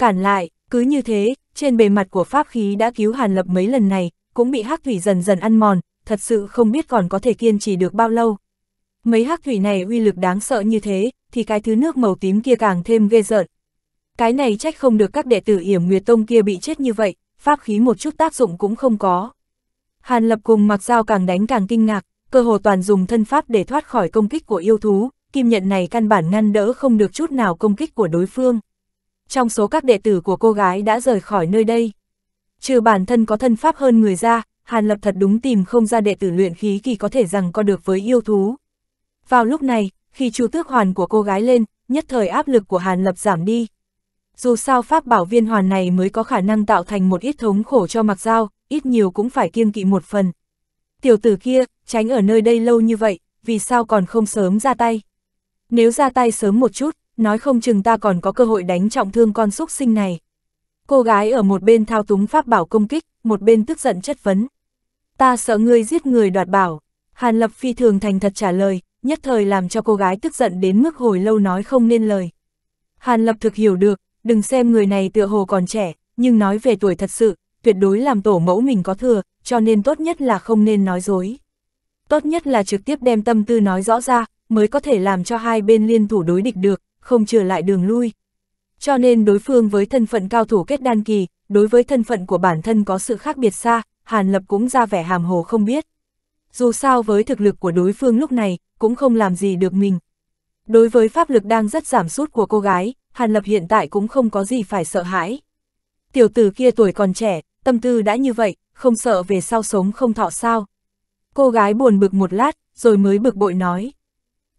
Cản lại, cứ như thế, trên bề mặt của pháp khí đã cứu Hàn Lập mấy lần này, cũng bị hắc thủy dần dần ăn mòn, thật sự không biết còn có thể kiên trì được bao lâu. Mấy hắc thủy này uy lực đáng sợ như thế, thì cái thứ nước màu tím kia càng thêm ghê rợn. Cái này trách không được các đệ tử Yểm Nguyệt Tông kia bị chết như vậy, pháp khí một chút tác dụng cũng không có. Hàn Lập cùng Mặc Dao càng đánh càng kinh ngạc, cơ hồ toàn dùng thân pháp để thoát khỏi công kích của yêu thú, kim nhận này căn bản ngăn đỡ không được chút nào công kích của đối phương trong số các đệ tử của cô gái đã rời khỏi nơi đây. Trừ bản thân có thân pháp hơn người ra, Hàn Lập thật đúng tìm không ra đệ tử luyện khí kỳ có thể rằng có được với yêu thú. Vào lúc này, khi chu tước hoàn của cô gái lên, nhất thời áp lực của Hàn Lập giảm đi. Dù sao pháp bảo viên hoàn này mới có khả năng tạo thành một ít thống khổ cho mặc dao, ít nhiều cũng phải kiêng kỵ một phần. Tiểu tử kia, tránh ở nơi đây lâu như vậy, vì sao còn không sớm ra tay? Nếu ra tay sớm một chút, nói không chừng ta còn có cơ hội đánh trọng thương con súc sinh này. Cô gái ở một bên thao túng pháp bảo công kích, một bên tức giận chất vấn. Ta sợ ngươi giết người đoạt bảo. Hàn Lập phi thường thành thật trả lời, nhất thời làm cho cô gái tức giận đến mức hồi lâu nói không nên lời. Hàn Lập thực hiểu được, đừng xem người này tựa hồ còn trẻ, nhưng nói về tuổi thật sự, tuyệt đối làm tổ mẫu mình có thừa, cho nên tốt nhất là không nên nói dối. Tốt nhất là trực tiếp đem tâm tư nói rõ ra, mới có thể làm cho hai bên liên thủ đối địch được, không trở lại đường lui. Cho nên đối phương với thân phận cao thủ kết đan kỳ, đối với thân phận của bản thân có sự khác biệt xa, Hàn Lập cũng ra vẻ hàm hồ không biết. Dù sao với thực lực của đối phương lúc này, cũng không làm gì được mình. Đối với pháp lực đang rất giảm sút của cô gái, Hàn Lập hiện tại cũng không có gì phải sợ hãi. Tiểu tử kia tuổi còn trẻ, tâm tư đã như vậy, không sợ về sau sống không thọ sao. Cô gái buồn bực một lát, rồi mới bực bội nói.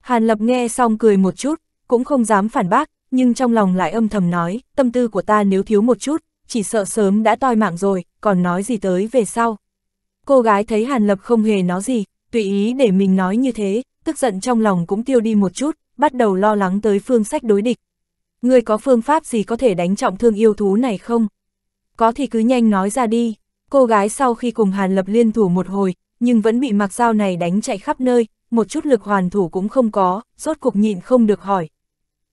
Hàn Lập nghe xong cười một chút, cũng không dám phản bác, nhưng trong lòng lại âm thầm nói, tâm tư của ta nếu thiếu một chút, chỉ sợ sớm đã toi mạng rồi, còn nói gì tới về sau. Cô gái thấy Hàn Lập không hề nói gì, tùy ý để mình nói như thế, tức giận trong lòng cũng tiêu đi một chút, bắt đầu lo lắng tới phương sách đối địch. Người có phương pháp gì có thể đánh trọng thương yêu thú này không? Có thì cứ nhanh nói ra đi. Cô gái sau khi cùng Hàn Lập liên thủ một hồi, nhưng vẫn bị mặc dao này đánh chạy khắp nơi, một chút lực hoàn thủ cũng không có, rốt cuộc nhịn không được hỏi,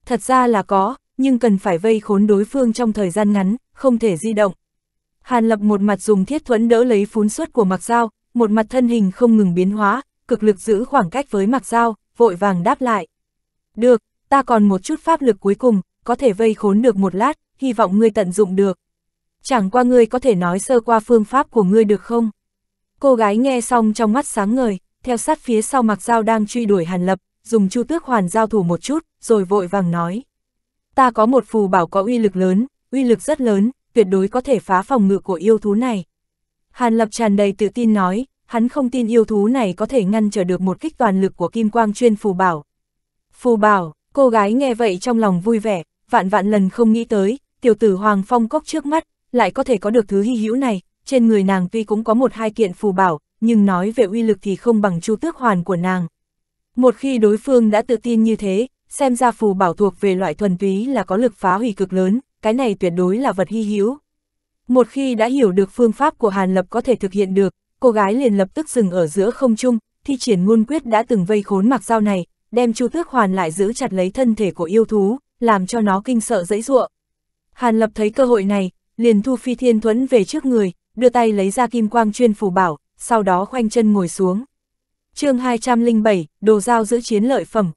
Thật ra là có, nhưng cần phải vây khốn đối phương trong thời gian ngắn, không thể di động. Hàn Lập một mặt dùng thiết thuẫn đỡ lấy phún suất của mặc Giao, một mặt thân hình không ngừng biến hóa, cực lực giữ khoảng cách với mặc Giao, vội vàng đáp lại. Được, ta còn một chút pháp lực cuối cùng, có thể vây khốn được một lát, hy vọng ngươi tận dụng được. Chẳng qua ngươi có thể nói sơ qua phương pháp của ngươi được không? Cô gái nghe xong trong mắt sáng ngời, theo sát phía sau mặc Giao đang truy đuổi Hàn Lập, dùng Chu Tước Hoàn giao thủ một chút, rồi vội vàng nói. Ta có một phù bảo có uy lực lớn, uy lực rất lớn, tuyệt đối có thể phá phòng ngự của yêu thú này. Hàn Lập tràn đầy tự tin nói, hắn không tin yêu thú này có thể ngăn trở được một kích toàn lực của Kim Quang chuyên phù bảo. Phù bảo, cô gái nghe vậy trong lòng vui vẻ, vạn vạn lần không nghĩ tới, tiểu tử Hoàng Phong cốc trước mắt, lại có thể có được thứ hy hữu này, trên người nàng tuy cũng có một hai kiện phù bảo, nhưng nói về uy lực thì không bằng chu tước hoàn của nàng. Một khi đối phương đã tự tin như thế, xem ra phù bảo thuộc về loại thuần túy là có lực phá hủy cực lớn, cái này tuyệt đối là vật hy hữu. Một khi đã hiểu được phương pháp của Hàn Lập có thể thực hiện được, cô gái liền lập tức dừng ở giữa không trung, thi triển ngôn quyết đã từng vây khốn mặc dao này, đem chu tước hoàn lại giữ chặt lấy thân thể của yêu thú, làm cho nó kinh sợ dãy ruộng. Hàn Lập thấy cơ hội này, liền thu phi thiên thuẫn về trước người, đưa tay lấy ra kim quang chuyên phù bảo, sau đó khoanh chân ngồi xuống chương 207, đồ giao giữ chiến lợi phẩm.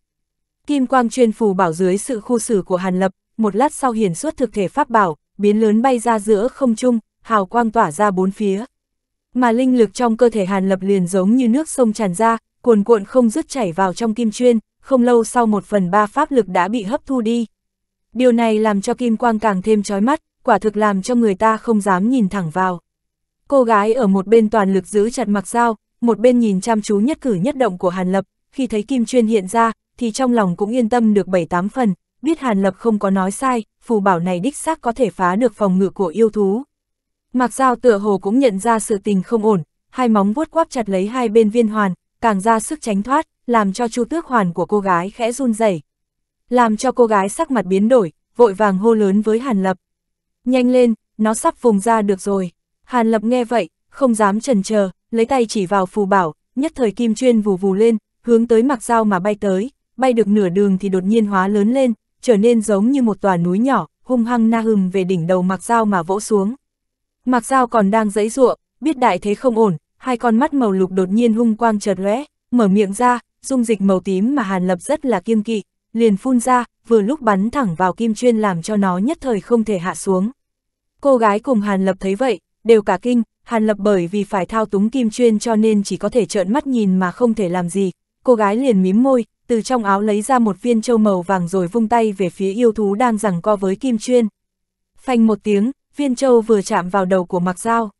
Kim quang chuyên phù bảo dưới sự khu xử của Hàn Lập, một lát sau hiển xuất thực thể pháp bảo, biến lớn bay ra giữa không trung, hào quang tỏa ra bốn phía. Mà linh lực trong cơ thể Hàn Lập liền giống như nước sông tràn ra, cuồn cuộn không dứt chảy vào trong kim chuyên, không lâu sau một phần ba pháp lực đã bị hấp thu đi. Điều này làm cho kim quang càng thêm chói mắt, quả thực làm cho người ta không dám nhìn thẳng vào. Cô gái ở một bên toàn lực giữ chặt mặc dao, một bên nhìn chăm chú nhất cử nhất động của Hàn Lập, khi thấy Kim Chuyên hiện ra, thì trong lòng cũng yên tâm được 7-8 phần, biết Hàn Lập không có nói sai, phù bảo này đích xác có thể phá được phòng ngự của yêu thú. Mạc Giao tựa hồ cũng nhận ra sự tình không ổn, hai móng vuốt quắp chặt lấy hai bên viên hoàn, càng ra sức tránh thoát, làm cho chu tước hoàn của cô gái khẽ run rẩy, Làm cho cô gái sắc mặt biến đổi, vội vàng hô lớn với Hàn Lập. Nhanh lên, nó sắp vùng ra được rồi. Hàn Lập nghe vậy, không dám chần chờ, lấy tay chỉ vào phù bảo, nhất thời kim chuyên vù vù lên, hướng tới mặc dao mà bay tới, bay được nửa đường thì đột nhiên hóa lớn lên, trở nên giống như một tòa núi nhỏ, hung hăng na hừng về đỉnh đầu mặc dao mà vỗ xuống. Mặc dao còn đang dãy ruộng, biết đại thế không ổn, hai con mắt màu lục đột nhiên hung quang chợt lóe, mở miệng ra, dung dịch màu tím mà Hàn Lập rất là kiêng kỵ, liền phun ra, vừa lúc bắn thẳng vào kim chuyên làm cho nó nhất thời không thể hạ xuống. Cô gái cùng Hàn Lập thấy vậy, đều cả kinh, Hàn Lập bởi vì phải thao túng kim chuyên cho nên chỉ có thể trợn mắt nhìn mà không thể làm gì. Cô gái liền mím môi, từ trong áo lấy ra một viên châu màu vàng rồi vung tay về phía yêu thú đang giằng co với kim chuyên. Phanh một tiếng, viên châu vừa chạm vào đầu của Mạc Giao.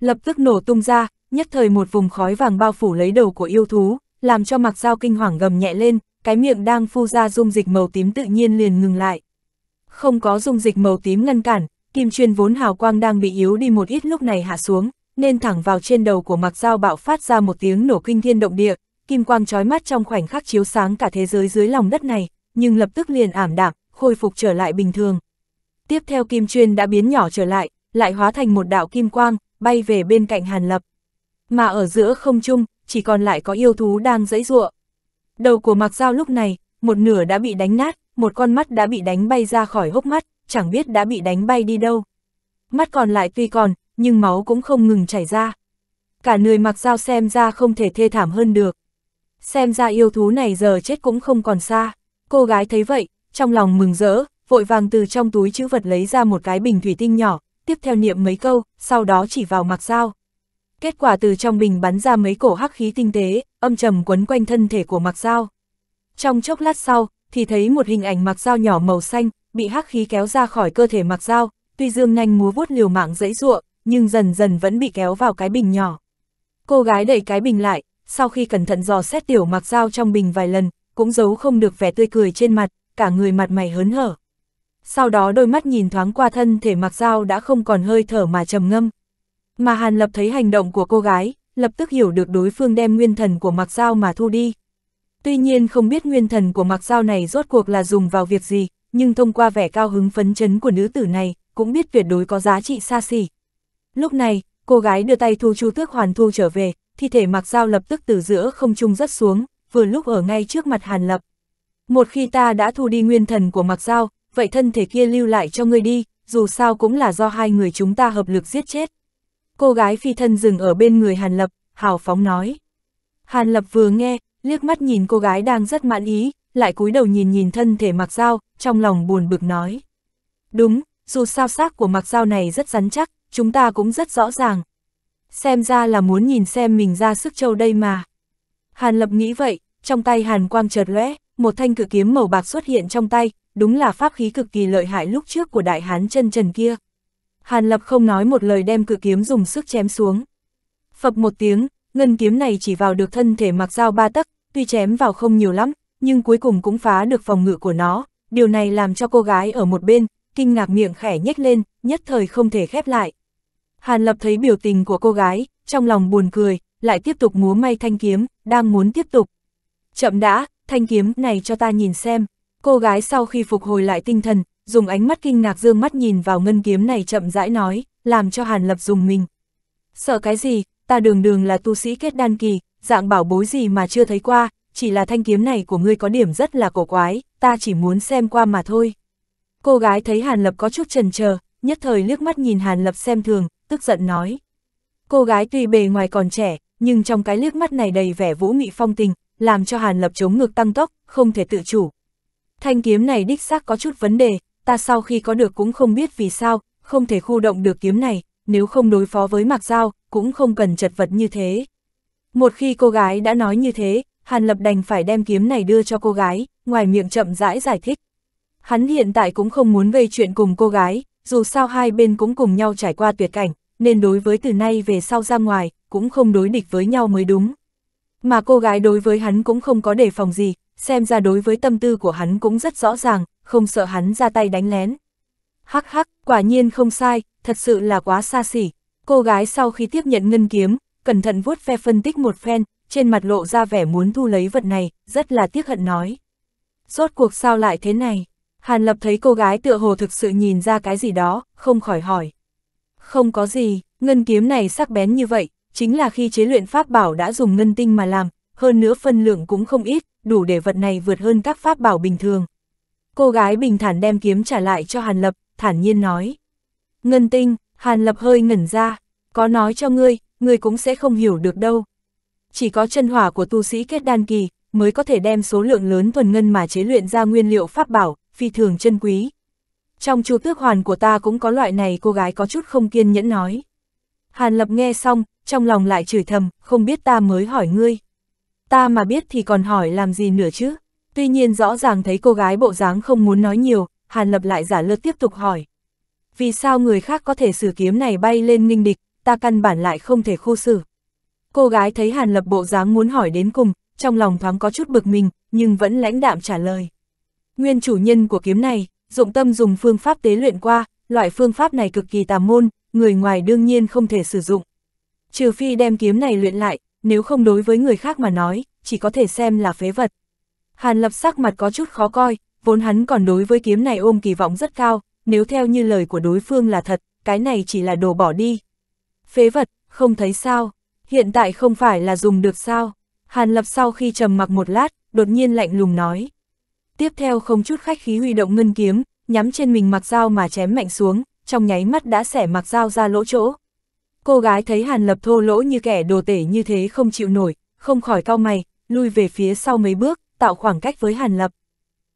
Lập tức nổ tung ra, nhất thời một vùng khói vàng bao phủ lấy đầu của yêu thú, làm cho Mạc Giao kinh hoàng gầm nhẹ lên, cái miệng đang phu ra dung dịch màu tím tự nhiên liền ngừng lại. Không có dung dịch màu tím ngăn cản, kim chuyên vốn hào quang đang bị yếu đi một ít lúc này hạ xuống, nên thẳng vào trên đầu của mặc Giao bạo phát ra một tiếng nổ kinh thiên động địa, kim quang chói mắt trong khoảnh khắc chiếu sáng cả thế giới dưới lòng đất này, nhưng lập tức liền ảm đạm, khôi phục trở lại bình thường. Tiếp theo kim chuyên đã biến nhỏ trở lại, lại hóa thành một đạo kim quang, bay về bên cạnh Hàn Lập. Mà ở giữa không trung, chỉ còn lại có yêu thú đang dẫy giụa. Đầu của mặc Giao lúc này, một nửa đã bị đánh nát, một con mắt đã bị đánh bay ra khỏi hốc mắt, chẳng biết đã bị đánh bay đi đâu. Mắt còn lại tuy còn, nhưng máu cũng không ngừng chảy ra. Cả người mặc dao xem ra không thể thê thảm hơn được. Xem ra yêu thú này giờ chết cũng không còn xa. Cô gái thấy vậy, trong lòng mừng rỡ, vội vàng từ trong túi chữ vật lấy ra một cái bình thủy tinh nhỏ, tiếp theo niệm mấy câu, sau đó chỉ vào mặc dao. Kết quả từ trong bình bắn ra mấy cổ hắc khí tinh tế, âm trầm quấn quanh thân thể của mặc dao. Trong chốc lát sau, thì thấy một hình ảnh mặc dao nhỏ màu xanh, bị hắc khí kéo ra khỏi cơ thể mặc dao, tuy dương nhanh múa vuốt liều mạng dãy ruộng, nhưng dần dần vẫn bị kéo vào cái bình nhỏ. Cô gái đẩy cái bình lại, sau khi cẩn thận dò xét tiểu mặc dao trong bình vài lần, cũng giấu không được vẻ tươi cười trên mặt, cả người mặt mày hớn hở. Sau đó đôi mắt nhìn thoáng qua thân thể mặc dao đã không còn hơi thở mà trầm ngâm. Mà Hàn Lập thấy hành động của cô gái, lập tức hiểu được đối phương đem nguyên thần của mặc dao mà thu đi. Tuy nhiên không biết nguyên thần của mặc dao này rốt cuộc là dùng vào việc gì, nhưng thông qua vẻ cao hứng phấn chấn của nữ tử này, cũng biết tuyệt đối có giá trị xa xỉ. Lúc này, cô gái đưa tay thu chu tước hoàn thu trở về, thi thể mặc dao lập tức từ giữa không trung rớt xuống, vừa lúc ở ngay trước mặt hàn lập. Một khi ta đã thu đi nguyên thần của mặc dao, vậy thân thể kia lưu lại cho ngươi đi, dù sao cũng là do hai người chúng ta hợp lực giết chết. Cô gái phi thân dừng ở bên người hàn lập, hào phóng nói. Hàn lập vừa nghe, liếc mắt nhìn cô gái đang rất mãn ý, lại cúi đầu nhìn nhìn thân thể mặc Giao, trong lòng buồn bực nói. Đúng, dù sao xác của mặc Giao này rất rắn chắc, chúng ta cũng rất rõ ràng. Xem ra là muốn nhìn xem mình ra sức châu đây mà. Hàn Lập nghĩ vậy, trong tay Hàn Quang chợt lóe, một thanh cử kiếm màu bạc xuất hiện trong tay, đúng là pháp khí cực kỳ lợi hại lúc trước của đại hán chân trần kia. Hàn Lập không nói một lời đem cử kiếm dùng sức chém xuống. Phập một tiếng, ngân kiếm này chỉ vào được thân thể mặc dao ba tấc, tuy chém vào không nhiều lắm, nhưng cuối cùng cũng phá được phòng ngự của nó, điều này làm cho cô gái ở một bên, kinh ngạc miệng khẽ nhếch lên, nhất thời không thể khép lại. Hàn Lập thấy biểu tình của cô gái, trong lòng buồn cười, lại tiếp tục múa may thanh kiếm, đang muốn tiếp tục. Chậm đã, thanh kiếm này cho ta nhìn xem. Cô gái sau khi phục hồi lại tinh thần, dùng ánh mắt kinh ngạc dương mắt nhìn vào ngân kiếm này chậm rãi nói, làm cho Hàn Lập dùng mình. Sợ cái gì, ta đường đường là tu sĩ kết đan kỳ, dạng bảo bối gì mà chưa thấy qua, chỉ là thanh kiếm này của ngươi có điểm rất là cổ quái, ta chỉ muốn xem qua mà thôi. Cô gái thấy Hàn Lập có chút trần chờ nhất thời liếc mắt nhìn Hàn Lập xem thường, tức giận nói. Cô gái tuy bề ngoài còn trẻ, nhưng trong cái liếc mắt này đầy vẻ vũ nghị phong tình, làm cho Hàn Lập chống ngực tăng tốc, không thể tự chủ. Thanh kiếm này đích xác có chút vấn đề, ta sau khi có được cũng không biết vì sao, không thể khu động được kiếm này, nếu không đối phó với Mạc Giao, cũng không cần chật vật như thế. Một khi cô gái đã nói như thế, Hàn Lập đành phải đem kiếm này đưa cho cô gái, ngoài miệng chậm rãi giải thích. Hắn hiện tại cũng không muốn gây chuyện cùng cô gái, dù sao hai bên cũng cùng nhau trải qua tuyệt cảnh, nên đối với từ nay về sau ra ngoài, cũng không đối địch với nhau mới đúng. Mà cô gái đối với hắn cũng không có đề phòng gì, xem ra đối với tâm tư của hắn cũng rất rõ ràng, không sợ hắn ra tay đánh lén. Hắc hắc, quả nhiên không sai, thật sự là quá xa xỉ. Cô gái sau khi tiếp nhận ngân kiếm, cẩn thận vuốt ve phân tích một phen, trên mặt lộ ra vẻ muốn thu lấy vật này, rất là tiếc hận nói. Rốt cuộc sao lại thế này? Hàn Lập thấy cô gái tựa hồ thực sự nhìn ra cái gì đó, không khỏi hỏi. Không có gì, ngân kiếm này sắc bén như vậy, chính là khi chế luyện pháp bảo đã dùng ngân tinh mà làm, hơn nữa phân lượng cũng không ít, đủ để vật này vượt hơn các pháp bảo bình thường. Cô gái bình thản đem kiếm trả lại cho Hàn Lập, thản nhiên nói. Ngân tinh, Hàn Lập hơi ngẩn ra, có nói cho ngươi, ngươi cũng sẽ không hiểu được đâu chỉ có chân hỏa của tu sĩ kết đan kỳ mới có thể đem số lượng lớn thuần ngân mà chế luyện ra nguyên liệu pháp bảo, phi thường chân quý. Trong chu tước hoàn của ta cũng có loại này cô gái có chút không kiên nhẫn nói. Hàn lập nghe xong, trong lòng lại chửi thầm, không biết ta mới hỏi ngươi. Ta mà biết thì còn hỏi làm gì nữa chứ. Tuy nhiên rõ ràng thấy cô gái bộ dáng không muốn nói nhiều, Hàn lập lại giả lơ tiếp tục hỏi. Vì sao người khác có thể sử kiếm này bay lên nghinh địch, ta căn bản lại không thể khu xử. Cô gái thấy Hàn Lập bộ dáng muốn hỏi đến cùng, trong lòng thoáng có chút bực mình, nhưng vẫn lãnh đạm trả lời. Nguyên chủ nhân của kiếm này, dụng tâm dùng phương pháp tế luyện qua, loại phương pháp này cực kỳ tà môn, người ngoài đương nhiên không thể sử dụng. Trừ phi đem kiếm này luyện lại, nếu không đối với người khác mà nói, chỉ có thể xem là phế vật. Hàn Lập sắc mặt có chút khó coi, vốn hắn còn đối với kiếm này ôm kỳ vọng rất cao, nếu theo như lời của đối phương là thật, cái này chỉ là đồ bỏ đi. Phế vật, không thấy sao, hiện tại không phải là dùng được sao? Hàn Lập sau khi trầm mặc một lát, đột nhiên lạnh lùng nói. Tiếp theo không chút khách khí huy động ngân kiếm, nhắm trên mình mặc dao mà chém mạnh xuống, trong nháy mắt đã xẻ mặc dao ra lỗ chỗ. Cô gái thấy Hàn Lập thô lỗ như kẻ đồ tể như thế không chịu nổi, không khỏi cau mày, lui về phía sau mấy bước, tạo khoảng cách với Hàn Lập.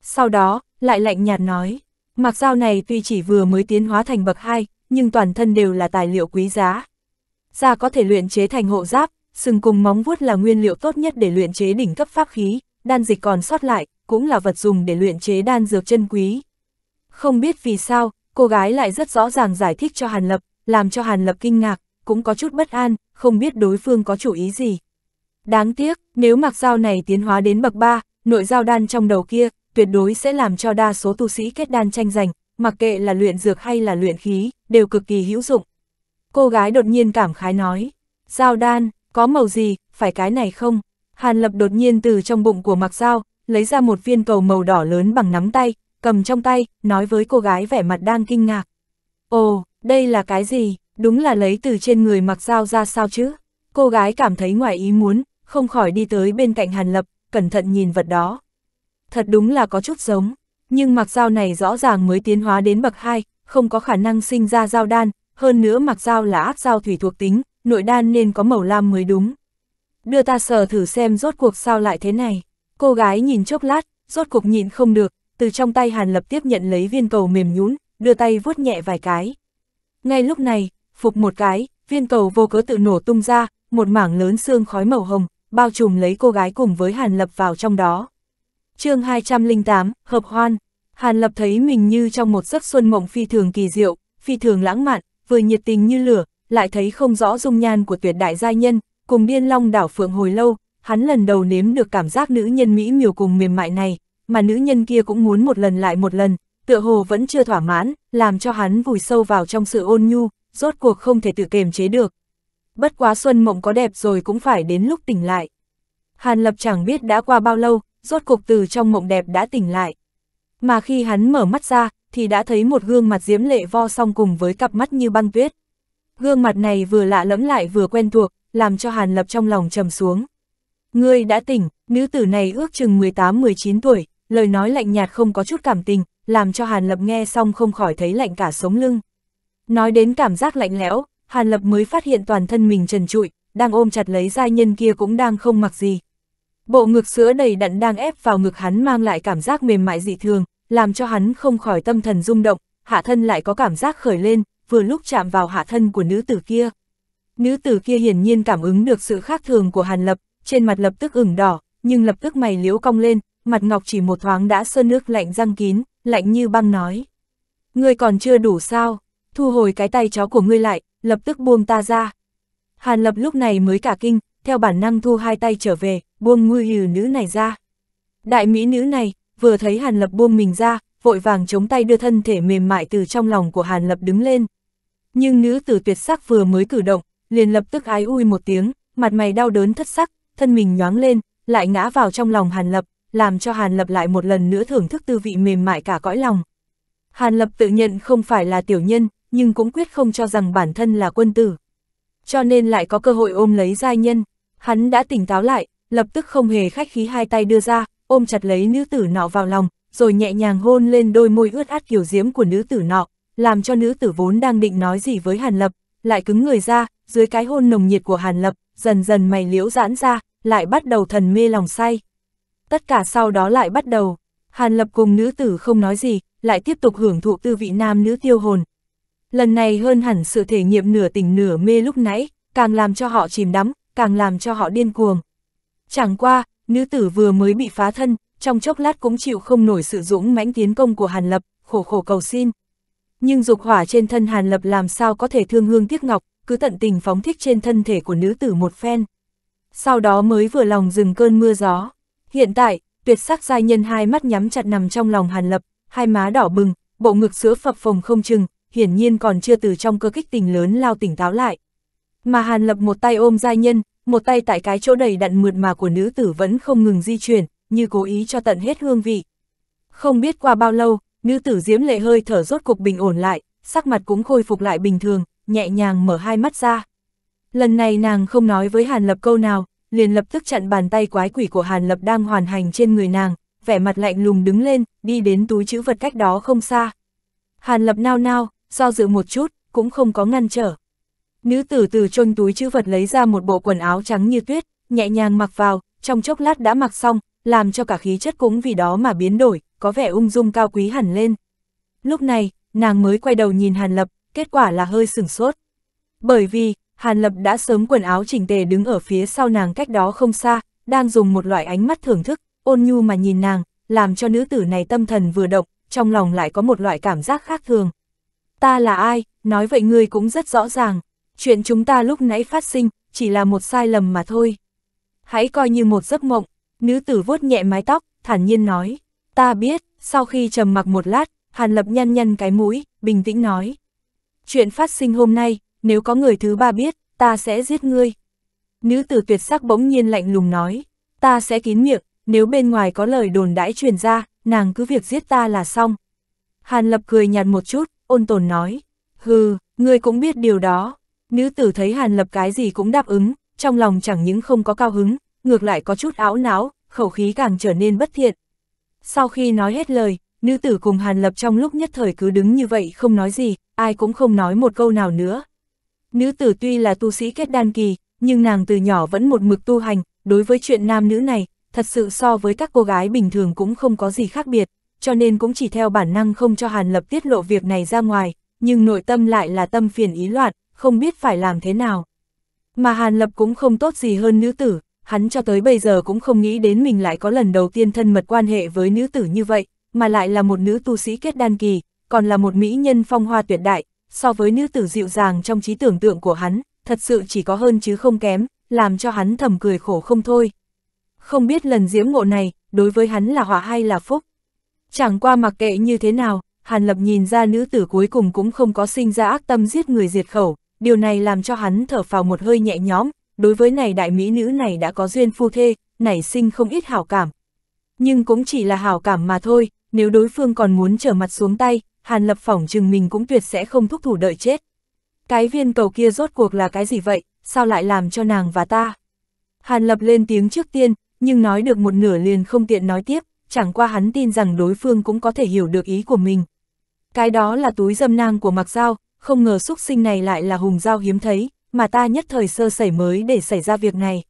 Sau đó, lại lạnh nhạt nói, mặc dao này tuy chỉ vừa mới tiến hóa thành bậc 2, nhưng toàn thân đều là tài liệu quý giá, da có thể luyện chế thành hộ giáp, sừng cùng móng vuốt là nguyên liệu tốt nhất để luyện chế đỉnh cấp pháp khí, đan dịch còn sót lại, cũng là vật dùng để luyện chế đan dược chân quý. Không biết vì sao, cô gái lại rất rõ ràng giải thích cho Hàn Lập, làm cho Hàn Lập kinh ngạc, cũng có chút bất an, không biết đối phương có chủ ý gì. Đáng tiếc, nếu mặc dao này tiến hóa đến bậc 3, nội dao đan trong đầu kia, tuyệt đối sẽ làm cho đa số tu sĩ kết đan tranh giành, mặc kệ là luyện dược hay là luyện khí, đều cực kỳ hữu dụng. Cô gái đột nhiên cảm khái nói, Giao đan, có màu gì, phải cái này không? Hàn Lập đột nhiên từ trong bụng của mặc Giao, lấy ra một viên cầu màu đỏ lớn bằng nắm tay, cầm trong tay, nói với cô gái vẻ mặt đang kinh ngạc. Ồ, đây là cái gì, đúng là lấy từ trên người mặc Giao ra sao chứ? Cô gái cảm thấy ngoài ý muốn, không khỏi đi tới bên cạnh Hàn Lập, cẩn thận nhìn vật đó. Thật đúng là có chút giống, nhưng mặc Giao này rõ ràng mới tiến hóa đến bậc 2, không có khả năng sinh ra Giao đan, hơn nữa mặc dao là áp dao thủy thuộc tính, nội đan nên có màu lam mới đúng. Đưa ta sờ thử xem rốt cuộc sao lại thế này. Cô gái nhìn chốc lát, rốt cuộc nhịn không được, từ trong tay Hàn Lập tiếp nhận lấy viên cầu mềm nhún, đưa tay vuốt nhẹ vài cái. Ngay lúc này, phục một cái, viên cầu vô cớ tự nổ tung ra, một mảng lớn xương khói màu hồng, bao trùm lấy cô gái cùng với Hàn Lập vào trong đó. chương 208, Hợp Hoan Hàn Lập thấy mình như trong một giấc xuân mộng phi thường kỳ diệu, phi thường lãng mạn, vừa nhiệt tình như lửa, lại thấy không rõ dung nhan của tuyệt đại giai nhân, cùng điên long đảo phượng hồi lâu, hắn lần đầu nếm được cảm giác nữ nhân Mỹ miều cùng mềm mại này, mà nữ nhân kia cũng muốn một lần lại một lần, tựa hồ vẫn chưa thỏa mãn, làm cho hắn vùi sâu vào trong sự ôn nhu, rốt cuộc không thể tự kềm chế được. Bất quá xuân mộng có đẹp rồi cũng phải đến lúc tỉnh lại. Hàn Lập chẳng biết đã qua bao lâu, rốt cuộc từ trong mộng đẹp đã tỉnh lại mà khi hắn mở mắt ra, thì đã thấy một gương mặt diễm lệ vo song cùng với cặp mắt như băng tuyết. Gương mặt này vừa lạ lẫm lại vừa quen thuộc, làm cho Hàn Lập trong lòng trầm xuống. Ngươi đã tỉnh, nữ tử này ước chừng 18-19 tuổi, lời nói lạnh nhạt không có chút cảm tình, làm cho Hàn Lập nghe xong không khỏi thấy lạnh cả sống lưng. Nói đến cảm giác lạnh lẽo, Hàn Lập mới phát hiện toàn thân mình trần trụi, đang ôm chặt lấy giai nhân kia cũng đang không mặc gì. Bộ ngực sữa đầy đặn đang ép vào ngực hắn mang lại cảm giác mềm mại dị thường, làm cho hắn không khỏi tâm thần rung động, hạ thân lại có cảm giác khởi lên, vừa lúc chạm vào hạ thân của nữ tử kia. Nữ tử kia hiển nhiên cảm ứng được sự khác thường của Hàn Lập, trên mặt lập tức ửng đỏ, nhưng lập tức mày liễu cong lên, mặt ngọc chỉ một thoáng đã sơn nước lạnh răng kín, lạnh như băng nói. Ngươi còn chưa đủ sao, thu hồi cái tay chó của ngươi lại, lập tức buông ta ra. Hàn Lập lúc này mới cả kinh, theo bản năng thu hai tay trở về, buông ngư hừ nữ này ra. Đại mỹ nữ này, vừa thấy Hàn Lập buông mình ra, vội vàng chống tay đưa thân thể mềm mại từ trong lòng của Hàn Lập đứng lên. Nhưng nữ tử tuyệt sắc vừa mới cử động, liền lập tức ái ui một tiếng, mặt mày đau đớn thất sắc, thân mình nhoáng lên, lại ngã vào trong lòng Hàn Lập, làm cho Hàn Lập lại một lần nữa thưởng thức tư vị mềm mại cả cõi lòng. Hàn Lập tự nhận không phải là tiểu nhân, nhưng cũng quyết không cho rằng bản thân là quân tử. Cho nên lại có cơ hội ôm lấy giai nhân, hắn đã tỉnh táo lại, lập tức không hề khách khí hai tay đưa ra, ôm chặt lấy nữ tử nọ vào lòng, rồi nhẹ nhàng hôn lên đôi môi ướt át kiểu diễm của nữ tử nọ, làm cho nữ tử vốn đang định nói gì với Hàn Lập, lại cứng người ra, dưới cái hôn nồng nhiệt của Hàn Lập, dần dần mày liễu giãn ra, lại bắt đầu thần mê lòng say. Tất cả sau đó lại bắt đầu, Hàn Lập cùng nữ tử không nói gì, lại tiếp tục hưởng thụ tư vị nam nữ tiêu hồn. Lần này hơn hẳn sự thể nghiệm nửa tình nửa mê lúc nãy, càng làm cho họ chìm đắm, càng làm cho họ điên cuồng. Chẳng qua, nữ tử vừa mới bị phá thân, trong chốc lát cũng chịu không nổi sự dũng mãnh tiến công của Hàn Lập, khổ khổ cầu xin. Nhưng dục hỏa trên thân Hàn Lập làm sao có thể thương hương tiếc ngọc, cứ tận tình phóng thích trên thân thể của nữ tử một phen. Sau đó mới vừa lòng dừng cơn mưa gió. Hiện tại, tuyệt sắc giai nhân hai mắt nhắm chặt nằm trong lòng Hàn Lập, hai má đỏ bừng, bộ ngực sữa phập phồng không chừng, hiển nhiên còn chưa từ trong cơ kích tình lớn lao tỉnh táo lại. Mà Hàn Lập một tay ôm giai nhân, một tay tại cái chỗ đầy đặn mượt mà của nữ tử vẫn không ngừng di chuyển, như cố ý cho tận hết hương vị. Không biết qua bao lâu, nữ tử diễm lệ hơi thở rốt cục bình ổn lại, sắc mặt cũng khôi phục lại bình thường, nhẹ nhàng mở hai mắt ra. Lần này nàng không nói với Hàn Lập câu nào, liền lập tức chặn bàn tay quái quỷ của Hàn Lập đang hoàn hành trên người nàng, vẻ mặt lạnh lùng đứng lên, đi đến túi chữ vật cách đó không xa. Hàn Lập nao nao, do dự một chút, cũng không có ngăn trở. Nữ tử từ chôn túi chữ vật lấy ra một bộ quần áo trắng như tuyết, nhẹ nhàng mặc vào, trong chốc lát đã mặc xong, làm cho cả khí chất cũng vì đó mà biến đổi, có vẻ ung dung cao quý hẳn lên. Lúc này, nàng mới quay đầu nhìn Hàn Lập, kết quả là hơi sửng sốt. Bởi vì, Hàn Lập đã sớm quần áo chỉnh tề đứng ở phía sau nàng cách đó không xa, đang dùng một loại ánh mắt thưởng thức, ôn nhu mà nhìn nàng, làm cho nữ tử này tâm thần vừa động, trong lòng lại có một loại cảm giác khác thường. Ta là ai, nói vậy ngươi cũng rất rõ ràng chuyện chúng ta lúc nãy phát sinh, chỉ là một sai lầm mà thôi. Hãy coi như một giấc mộng, nữ tử vuốt nhẹ mái tóc, thản nhiên nói. Ta biết, sau khi trầm mặc một lát, Hàn Lập nhăn nhăn cái mũi, bình tĩnh nói. Chuyện phát sinh hôm nay, nếu có người thứ ba biết, ta sẽ giết ngươi. Nữ tử tuyệt sắc bỗng nhiên lạnh lùng nói. Ta sẽ kín miệng, nếu bên ngoài có lời đồn đãi truyền ra, nàng cứ việc giết ta là xong. Hàn Lập cười nhạt một chút, ôn tồn nói. Hừ, ngươi cũng biết điều đó, Nữ tử thấy Hàn Lập cái gì cũng đáp ứng, trong lòng chẳng những không có cao hứng, ngược lại có chút áo não, khẩu khí càng trở nên bất thiện. Sau khi nói hết lời, nữ tử cùng Hàn Lập trong lúc nhất thời cứ đứng như vậy không nói gì, ai cũng không nói một câu nào nữa. Nữ tử tuy là tu sĩ kết đan kỳ, nhưng nàng từ nhỏ vẫn một mực tu hành, đối với chuyện nam nữ này, thật sự so với các cô gái bình thường cũng không có gì khác biệt, cho nên cũng chỉ theo bản năng không cho Hàn Lập tiết lộ việc này ra ngoài, nhưng nội tâm lại là tâm phiền ý loạn, không biết phải làm thế nào. Mà Hàn Lập cũng không tốt gì hơn nữ tử, hắn cho tới bây giờ cũng không nghĩ đến mình lại có lần đầu tiên thân mật quan hệ với nữ tử như vậy, mà lại là một nữ tu sĩ kết đan kỳ, còn là một mỹ nhân phong hoa tuyệt đại, so với nữ tử dịu dàng trong trí tưởng tượng của hắn, thật sự chỉ có hơn chứ không kém, làm cho hắn thầm cười khổ không thôi. Không biết lần diễm ngộ này, đối với hắn là họa hay là phúc. Chẳng qua mặc kệ như thế nào, Hàn Lập nhìn ra nữ tử cuối cùng cũng không có sinh ra ác tâm giết người diệt khẩu, điều này làm cho hắn thở phào một hơi nhẹ nhõm, đối với này đại mỹ nữ này đã có duyên phu thê, nảy sinh không ít hảo cảm. Nhưng cũng chỉ là hảo cảm mà thôi, nếu đối phương còn muốn trở mặt xuống tay, Hàn Lập phỏng chừng mình cũng tuyệt sẽ không thúc thủ đợi chết. Cái viên cầu kia rốt cuộc là cái gì vậy, sao lại làm cho nàng và ta? Hàn Lập lên tiếng trước tiên, nhưng nói được một nửa liền không tiện nói tiếp, chẳng qua hắn tin rằng đối phương cũng có thể hiểu được ý của mình. Cái đó là túi dâm nang của Mạc Giao, không ngờ xúc sinh này lại là hùng giao hiếm thấy, mà ta nhất thời sơ sẩy mới để xảy ra việc này.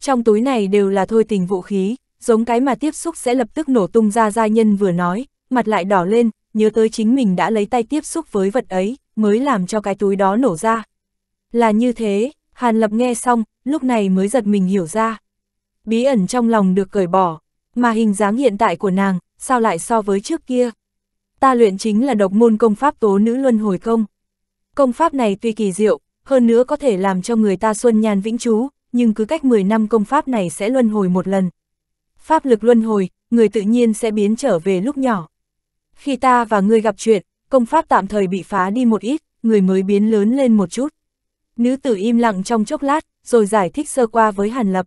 Trong túi này đều là thôi tình vũ khí, giống cái mà tiếp xúc sẽ lập tức nổ tung ra gia nhân vừa nói, mặt lại đỏ lên, nhớ tới chính mình đã lấy tay tiếp xúc với vật ấy, mới làm cho cái túi đó nổ ra. Là như thế, Hàn Lập nghe xong, lúc này mới giật mình hiểu ra. Bí ẩn trong lòng được cởi bỏ, mà hình dáng hiện tại của nàng, sao lại so với trước kia. Ta luyện chính là độc môn công pháp tố nữ luân hồi công. Công pháp này tuy kỳ diệu, hơn nữa có thể làm cho người ta xuân nhàn vĩnh trú, nhưng cứ cách 10 năm công pháp này sẽ luân hồi một lần. Pháp lực luân hồi, người tự nhiên sẽ biến trở về lúc nhỏ. Khi ta và ngươi gặp chuyện, công pháp tạm thời bị phá đi một ít, người mới biến lớn lên một chút. Nữ tử im lặng trong chốc lát, rồi giải thích sơ qua với Hàn Lập.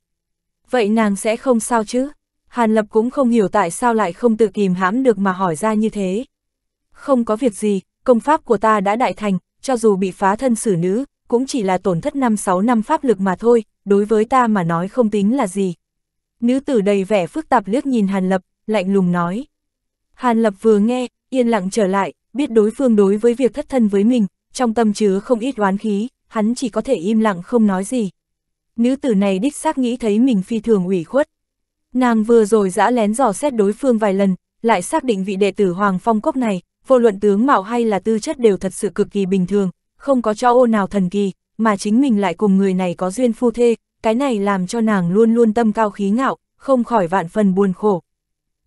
Vậy nàng sẽ không sao chứ? Hàn Lập cũng không hiểu tại sao lại không tự kìm hãm được mà hỏi ra như thế. Không có việc gì, công pháp của ta đã đại thành, cho dù bị phá thân xử nữ, cũng chỉ là tổn thất 5-6 năm pháp lực mà thôi, đối với ta mà nói không tính là gì. Nữ tử đầy vẻ phức tạp liếc nhìn Hàn Lập, lạnh lùng nói. Hàn Lập vừa nghe, yên lặng trở lại, biết đối phương đối với việc thất thân với mình, trong tâm chứa không ít oán khí, hắn chỉ có thể im lặng không nói gì. Nữ tử này đích xác nghĩ thấy mình phi thường ủy khuất. Nàng vừa rồi dã lén dò xét đối phương vài lần, lại xác định vị đệ tử Hoàng Phong Cốc này, vô luận tướng mạo hay là tư chất đều thật sự cực kỳ bình thường, không có cho ô nào thần kỳ, mà chính mình lại cùng người này có duyên phu thê, cái này làm cho nàng luôn luôn tâm cao khí ngạo, không khỏi vạn phần buồn khổ.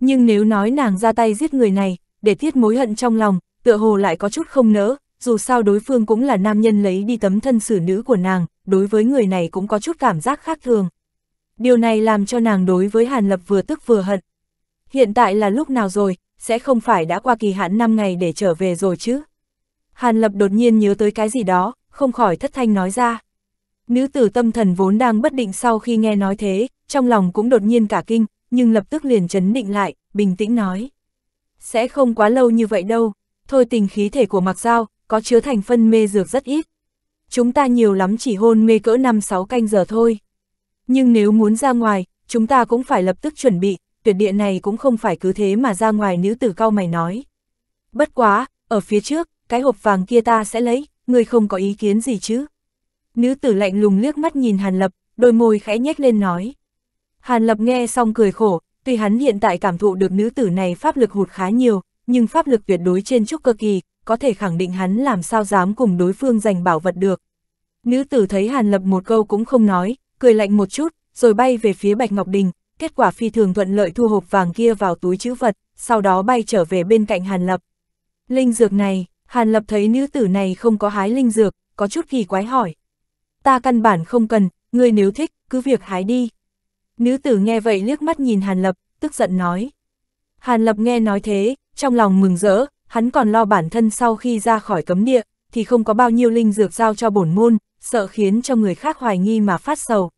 Nhưng nếu nói nàng ra tay giết người này, để thiết mối hận trong lòng, tựa hồ lại có chút không nỡ, dù sao đối phương cũng là nam nhân lấy đi tấm thân xử nữ của nàng, đối với người này cũng có chút cảm giác khác thường. Điều này làm cho nàng đối với Hàn Lập vừa tức vừa hận. Hiện tại là lúc nào rồi, sẽ không phải đã qua kỳ hạn 5 ngày để trở về rồi chứ. Hàn Lập đột nhiên nhớ tới cái gì đó, không khỏi thất thanh nói ra. Nữ tử tâm thần vốn đang bất định sau khi nghe nói thế, trong lòng cũng đột nhiên cả kinh, nhưng lập tức liền chấn định lại, bình tĩnh nói. Sẽ không quá lâu như vậy đâu, thôi tình khí thể của mặc dao, có chứa thành phân mê dược rất ít. Chúng ta nhiều lắm chỉ hôn mê cỡ 5-6 canh giờ thôi. Nhưng nếu muốn ra ngoài, chúng ta cũng phải lập tức chuẩn bị, tuyệt địa này cũng không phải cứ thế mà ra ngoài nữ tử cao mày nói. Bất quá, ở phía trước, cái hộp vàng kia ta sẽ lấy, người không có ý kiến gì chứ. Nữ tử lạnh lùng liếc mắt nhìn Hàn Lập, đôi môi khẽ nhếch lên nói. Hàn Lập nghe xong cười khổ, tuy hắn hiện tại cảm thụ được nữ tử này pháp lực hụt khá nhiều, nhưng pháp lực tuyệt đối trên trúc cơ kỳ, có thể khẳng định hắn làm sao dám cùng đối phương giành bảo vật được. Nữ tử thấy Hàn Lập một câu cũng không nói, cười lạnh một chút, rồi bay về phía Bạch Ngọc Đình, kết quả phi thường thuận lợi thu hộp vàng kia vào túi chữ vật, sau đó bay trở về bên cạnh Hàn Lập. Linh dược này, Hàn Lập thấy nữ tử này không có hái linh dược, có chút kỳ quái hỏi. Ta căn bản không cần, ngươi nếu thích, cứ việc hái đi. Nữ tử nghe vậy liếc mắt nhìn Hàn Lập, tức giận nói. Hàn Lập nghe nói thế, trong lòng mừng rỡ, hắn còn lo bản thân sau khi ra khỏi cấm địa, thì không có bao nhiêu linh dược giao cho bổn môn, sợ khiến cho người khác hoài nghi mà phát sầu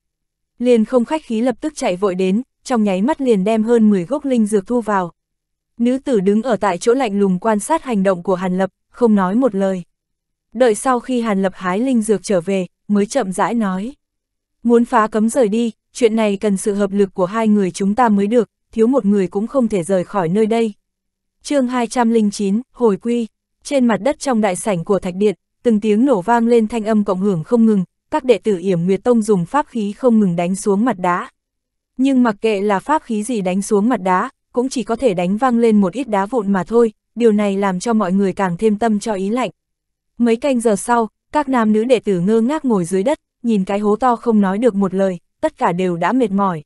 liền không khách khí lập tức chạy vội đến, trong nháy mắt liền đem hơn 10 gốc linh dược thu vào. Nữ tử đứng ở tại chỗ lạnh lùng quan sát hành động của Hàn Lập, không nói một lời. Đợi sau khi Hàn Lập hái linh dược trở về, mới chậm rãi nói. Muốn phá cấm rời đi, chuyện này cần sự hợp lực của hai người chúng ta mới được, thiếu một người cũng không thể rời khỏi nơi đây. chương 209, Hồi Quy, trên mặt đất trong đại sảnh của Thạch Điện, từng tiếng nổ vang lên thanh âm cộng hưởng không ngừng, các đệ tử Yểm Nguyệt Tông dùng pháp khí không ngừng đánh xuống mặt đá. Nhưng mặc kệ là pháp khí gì đánh xuống mặt đá, cũng chỉ có thể đánh văng lên một ít đá vụn mà thôi, điều này làm cho mọi người càng thêm tâm cho ý lạnh. Mấy canh giờ sau, các nam nữ đệ tử ngơ ngác ngồi dưới đất, nhìn cái hố to không nói được một lời, tất cả đều đã mệt mỏi.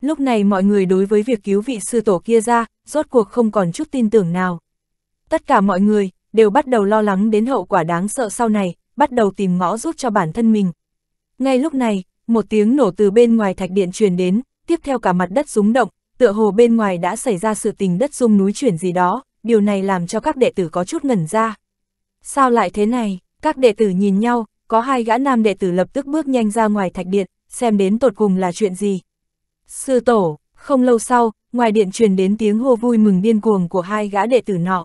Lúc này mọi người đối với việc cứu vị sư tổ kia ra, rốt cuộc không còn chút tin tưởng nào. Tất cả mọi người, đều bắt đầu lo lắng đến hậu quả đáng sợ sau này, bắt đầu tìm ngõ giúp cho bản thân mình. Ngay lúc này, một tiếng nổ từ bên ngoài thạch điện truyền đến, tiếp theo cả mặt đất rúng động, tựa hồ bên ngoài đã xảy ra sự tình đất rung núi chuyển gì đó, điều này làm cho các đệ tử có chút ngẩn ra. Sao lại thế này? Các đệ tử nhìn nhau, có hai gã nam đệ tử lập tức bước nhanh ra ngoài thạch điện, xem đến tột cùng là chuyện gì. Sư tổ, không lâu sau, ngoài điện truyền đến tiếng hô vui mừng điên cuồng của hai gã đệ tử nọ.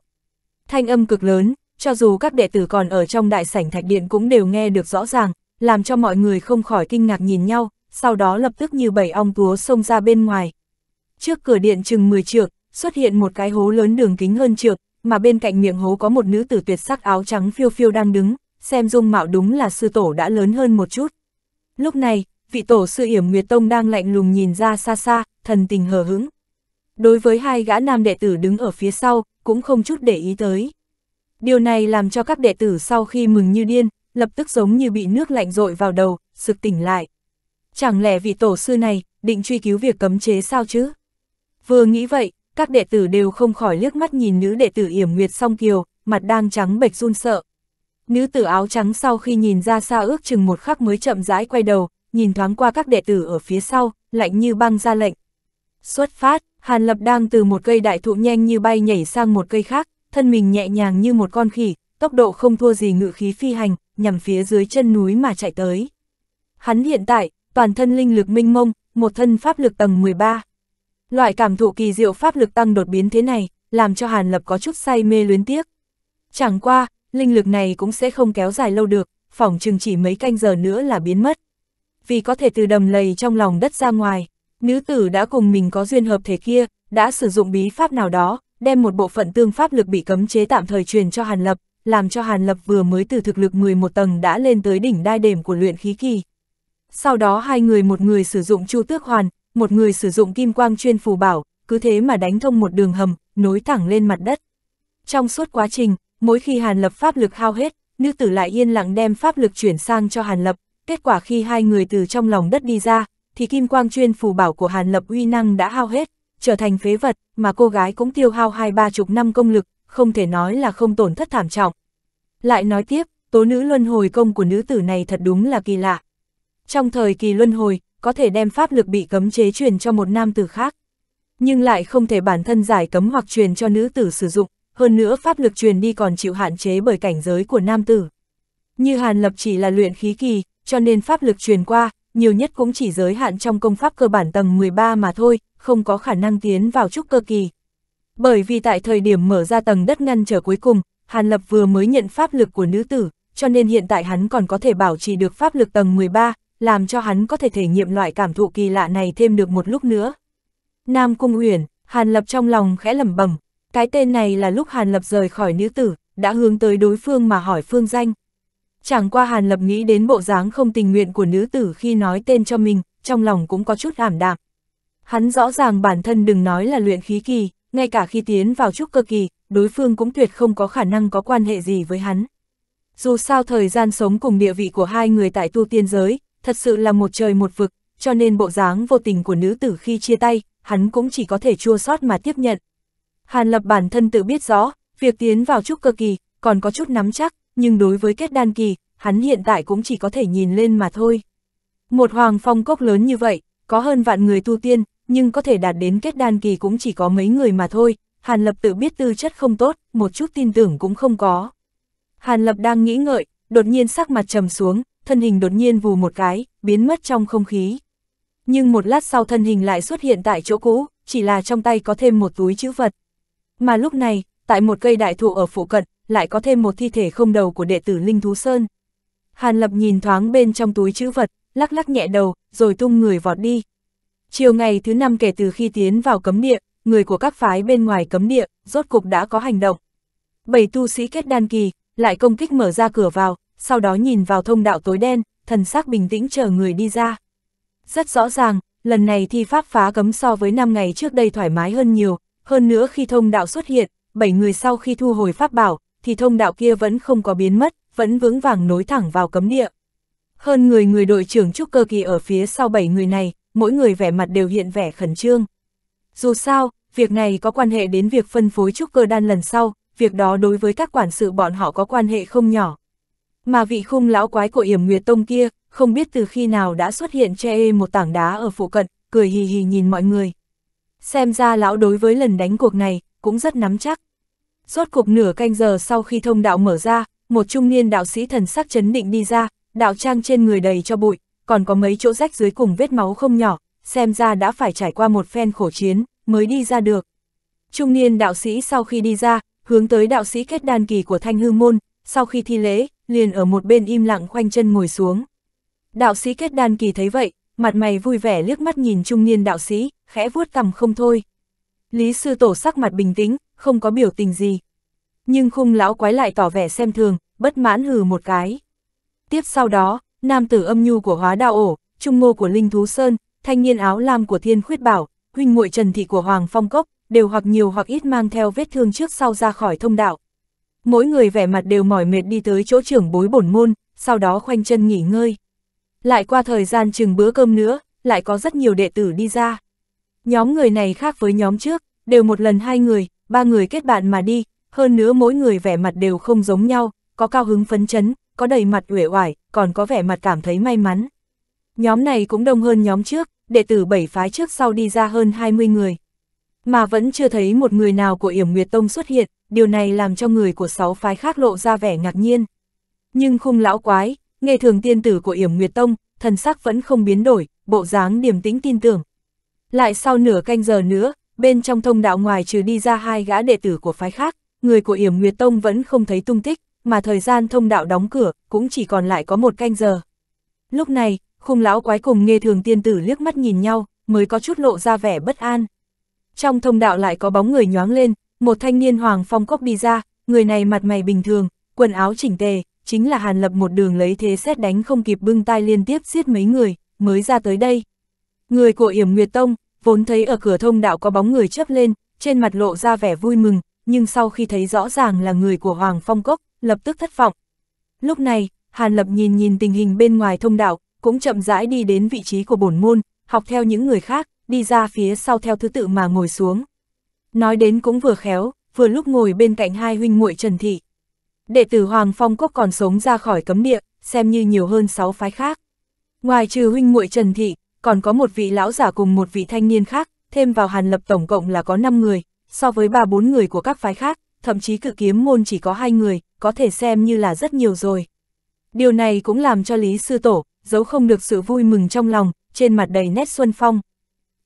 Thanh âm cực lớn, cho dù các đệ tử còn ở trong đại sảnh thạch điện cũng đều nghe được rõ ràng, làm cho mọi người không khỏi kinh ngạc nhìn nhau, sau đó lập tức như bảy ong túa xông ra bên ngoài. Trước cửa điện chừng 10 trượng, xuất hiện một cái hố lớn đường kính hơn trượng, mà bên cạnh miệng hố có một nữ tử tuyệt sắc áo trắng phiêu phiêu đang đứng, xem dung mạo đúng là sư tổ đã lớn hơn một chút. Lúc này, vị tổ sư Yểm Nguyệt Tông đang lạnh lùng nhìn ra xa xa, thần tình hờ hững. Đối với hai gã nam đệ tử đứng ở phía sau, cũng không chút để ý tới. Điều này làm cho các đệ tử sau khi mừng như điên, lập tức giống như bị nước lạnh rội vào đầu, sực tỉnh lại. Chẳng lẽ vị tổ sư này định truy cứu việc cấm chế sao chứ? Vừa nghĩ vậy, các đệ tử đều không khỏi liếc mắt nhìn nữ đệ tử Yểm Nguyệt Song Kiều, mặt đang trắng bệch run sợ. Nữ tử áo trắng sau khi nhìn ra xa ước chừng một khắc mới chậm rãi quay đầu, nhìn thoáng qua các đệ tử ở phía sau, lạnh như băng ra lệnh. Xuất phát, Hàn Lập đang từ một cây đại thụ nhanh như bay nhảy sang một cây khác, thân mình nhẹ nhàng như một con khỉ, tốc độ không thua gì ngự khí phi hành, nhằm phía dưới chân núi mà chạy tới. Hắn hiện tại, toàn thân linh lực minh mông, một thân pháp lực tầng 13. Loại cảm thụ kỳ diệu pháp lực tăng đột biến thế này, làm cho Hàn Lập có chút say mê luyến tiếc. Chẳng qua, linh lực này cũng sẽ không kéo dài lâu được, phỏng chừng chỉ mấy canh giờ nữa là biến mất. Vì có thể từ đầm lầy trong lòng đất ra ngoài, nữ tử đã cùng mình có duyên hợp thể kia, đã sử dụng bí pháp nào đó, đem một bộ phận tương pháp lực bị cấm chế tạm thời truyền cho Hàn Lập, làm cho Hàn Lập vừa mới từ thực lực 11 tầng đã lên tới đỉnh đai đềm của luyện khí kỳ. Sau đó hai người một người sử dụng Chu Tước Hoàn, một người sử dụng Kim Quang chuyên phù bảo, cứ thế mà đánh thông một đường hầm, nối thẳng lên mặt đất. Trong suốt quá trình, mỗi khi Hàn Lập pháp lực hao hết, nữ tử lại yên lặng đem pháp lực chuyển sang cho Hàn Lập, kết quả khi hai người từ trong lòng đất đi ra, thì Kim Quang chuyên phù bảo của Hàn Lập uy năng đã hao hết, trở thành phế vật, mà cô gái cũng tiêu hao hai ba chục năm công lực, không thể nói là không tổn thất thảm trọng. Lại nói tiếp, tố nữ luân hồi công của nữ tử này thật đúng là kỳ lạ. Trong thời kỳ luân hồi, có thể đem pháp lực bị cấm chế truyền cho một nam tử khác, nhưng lại không thể bản thân giải cấm hoặc truyền cho nữ tử sử dụng, hơn nữa pháp lực truyền đi còn chịu hạn chế bởi cảnh giới của nam tử. Như Hàn Lập chỉ là luyện khí kỳ, cho nên pháp lực truyền qua, nhiều nhất cũng chỉ giới hạn trong công pháp cơ bản tầng 13 mà thôi, không có khả năng tiến vào trúc cơ kỳ. Bởi vì tại thời điểm mở ra tầng đất ngăn trở cuối cùng, Hàn Lập vừa mới nhận pháp lực của nữ tử, cho nên hiện tại hắn còn có thể bảo trì được pháp lực tầng 13, làm cho hắn có thể thể nghiệm loại cảm thụ kỳ lạ này thêm được một lúc nữa. Nam Cung Uyển, Hàn Lập trong lòng khẽ lẩm bẩm, cái tên này là lúc Hàn Lập rời khỏi nữ tử, đã hướng tới đối phương mà hỏi phương danh. Chẳng qua Hàn Lập nghĩ đến bộ dáng không tình nguyện của nữ tử khi nói tên cho mình, trong lòng cũng có chút ảm đạm. Hắn rõ ràng bản thân đừng nói là luyện khí kỳ, ngay cả khi tiến vào trúc cơ kỳ, đối phương cũng tuyệt không có khả năng có quan hệ gì với hắn. Dù sao thời gian sống cùng địa vị của hai người tại tu tiên giới, thật sự là một trời một vực, cho nên bộ dáng vô tình của nữ tử khi chia tay, hắn cũng chỉ có thể chua sót mà tiếp nhận. Hàn Lập bản thân tự biết rõ, việc tiến vào trúc cơ kỳ, còn có chút nắm chắc, nhưng đối với kết đan kỳ, hắn hiện tại cũng chỉ có thể nhìn lên mà thôi. Một hoàng phong cốc lớn như vậy, có hơn vạn người tu tiên, nhưng có thể đạt đến kết đan kỳ cũng chỉ có mấy người mà thôi, Hàn Lập tự biết tư chất không tốt, một chút tin tưởng cũng không có. Hàn Lập đang nghĩ ngợi, đột nhiên sắc mặt trầm xuống, thân hình đột nhiên vù một cái, biến mất trong không khí. Nhưng một lát sau thân hình lại xuất hiện tại chỗ cũ, chỉ là trong tay có thêm một túi chữ vật. Mà lúc này, tại một cây đại thụ ở phụ cận, lại có thêm một thi thể không đầu của đệ tử Linh Thú Sơn. Hàn Lập nhìn thoáng bên trong túi chữ vật, lắc lắc nhẹ đầu, rồi tung người vọt đi. Chiều ngày thứ năm kể từ khi tiến vào cấm địa, người của các phái bên ngoài cấm địa, rốt cục đã có hành động. Bảy tu sĩ kết đan kỳ, lại công kích mở ra cửa vào, sau đó nhìn vào thông đạo tối đen, thần sắc bình tĩnh chờ người đi ra. Rất rõ ràng, lần này thi pháp phá cấm so với năm ngày trước đây thoải mái hơn nhiều, hơn nữa khi thông đạo xuất hiện, bảy người sau khi thu hồi pháp bảo, thì thông đạo kia vẫn không có biến mất, vẫn vững vàng nối thẳng vào cấm địa. Hơn người người đội trưởng trúc cơ kỳ ở phía sau bảy người này, mỗi người vẻ mặt đều hiện vẻ khẩn trương. Dù sao, việc này có quan hệ đến việc phân phối trúc cơ đan lần sau, việc đó đối với các quản sự bọn họ có quan hệ không nhỏ. Mà vị khung lão quái của yểm Nguyệt Tông kia, không biết từ khi nào đã xuất hiện che ê một tảng đá ở phụ cận, cười hì hì nhìn mọi người. Xem ra lão đối với lần đánh cuộc này, cũng rất nắm chắc. Rốt cuộc nửa canh giờ sau khi thông đạo mở ra, một trung niên đạo sĩ thần sắc chấn định đi ra, đạo trang trên người đầy cho bụi, còn có mấy chỗ rách dưới cùng vết máu không nhỏ, xem ra đã phải trải qua một phen khổ chiến, mới đi ra được. Trung niên đạo sĩ sau khi đi ra, hướng tới đạo sĩ kết đan kỳ của thanh hư môn, sau khi thi lễ, liền ở một bên im lặng khoanh chân ngồi xuống. Đạo sĩ kết đan kỳ thấy vậy, mặt mày vui vẻ liếc mắt nhìn trung niên đạo sĩ, khẽ vuốt cằm không thôi. Lý sư tổ sắc mặt bình tĩnh, không có biểu tình gì. Nhưng khung lão quái lại tỏ vẻ xem thường, bất mãn hừ một cái. Tiếp sau đó, nam tử âm nhu của hóa đao ổ, trung ngô của Linh Thú Sơn, thanh niên áo lam của Thiên Khuyết Bảo, huynh muội trần thị của Hoàng Phong Cốc, đều hoặc nhiều hoặc ít mang theo vết thương trước sau ra khỏi thông đạo. Mỗi người vẻ mặt đều mỏi mệt đi tới chỗ trưởng bối bổn môn, sau đó khoanh chân nghỉ ngơi. Lại qua thời gian chừng bữa cơm nữa, lại có rất nhiều đệ tử đi ra. Nhóm người này khác với nhóm trước, đều một lần hai người, ba người kết bạn mà đi, hơn nữa mỗi người vẻ mặt đều không giống nhau, có cao hứng phấn chấn, có đầy mặt uể oải, còn có vẻ mặt cảm thấy may mắn. Nhóm này cũng đông hơn nhóm trước, đệ tử bảy phái trước sau đi ra hơn 20 người. Mà vẫn chưa thấy một người nào của Yểm Nguyệt Tông xuất hiện, điều này làm cho người của sáu phái khác lộ ra vẻ ngạc nhiên. Nhưng khung lão quái, nghe thường tiên tử của Yểm Nguyệt Tông, thần sắc vẫn không biến đổi, bộ dáng điềm tĩnh tin tưởng. Lại sau nửa canh giờ nữa, bên trong thông đạo ngoài trừ đi ra hai gã đệ tử của phái khác, người của Yểm Nguyệt Tông vẫn không thấy tung tích, mà thời gian thông đạo đóng cửa cũng chỉ còn lại có một canh giờ. Lúc này, khung lão quái cùng nghe thường tiên tử liếc mắt nhìn nhau, mới có chút lộ ra vẻ bất an. Trong thông đạo lại có bóng người nhoáng lên, một thanh niên hoàng phong cốc đi ra, người này mặt mày bình thường, quần áo chỉnh tề, chính là Hàn Lập một đường lấy thế xét đánh không kịp bưng tay liên tiếp giết mấy người, mới ra tới đây. Người của Yểm Nguyệt Tông, vốn thấy ở cửa thông đạo có bóng người chớp lên, trên mặt lộ ra vẻ vui mừng, nhưng sau khi thấy rõ ràng là người của Hoàng Phong Cốc, lập tức thất vọng. Lúc này, Hàn Lập nhìn nhìn tình hình bên ngoài thông đạo, cũng chậm rãi đi đến vị trí của bổn môn, học theo những người khác, đi ra phía sau theo thứ tự mà ngồi xuống. Nói đến cũng vừa khéo, vừa lúc ngồi bên cạnh hai huynh muội Trần Thị. Đệ tử Hoàng Phong Cốc còn sống ra khỏi cấm địa, xem như nhiều hơn sáu phái khác. Ngoài trừ huynh muội Trần Thị, còn có một vị lão giả cùng một vị thanh niên khác, thêm vào Hàn Lập tổng cộng là có 5 người, so với 3-4 người của các phái khác, thậm chí cự kiếm môn chỉ có hai người, có thể xem như là rất nhiều rồi. Điều này cũng làm cho Lý Sư Tổ, giấu không được sự vui mừng trong lòng, trên mặt đầy nét xuân phong.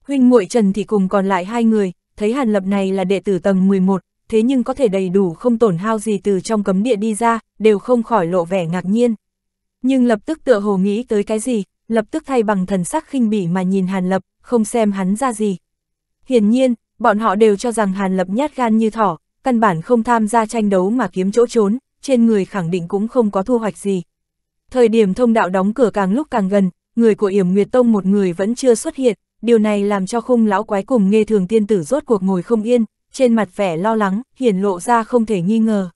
Huynh muội Trần thì cùng còn lại hai người, thấy Hàn Lập này là đệ tử tầng 11, thế nhưng có thể đầy đủ không tổn hao gì từ trong cấm địa đi ra, đều không khỏi lộ vẻ ngạc nhiên. Nhưng lập tức tựa hồ nghĩ tới cái gì, lập tức thay bằng thần sắc khinh bỉ mà nhìn Hàn Lập, không xem hắn ra gì. Hiển nhiên, bọn họ đều cho rằng Hàn Lập nhát gan như thỏ, căn bản không tham gia tranh đấu mà kiếm chỗ trốn, trên người khẳng định cũng không có thu hoạch gì. Thời điểm thông đạo đóng cửa càng lúc càng gần, người của Yểm Nguyệt Tông một người vẫn chưa xuất hiện, điều này làm cho khung lão quái cùng nghe thường tiên tử rốt cuộc ngồi không yên, trên mặt vẻ lo lắng, hiển lộ ra không thể nghi ngờ.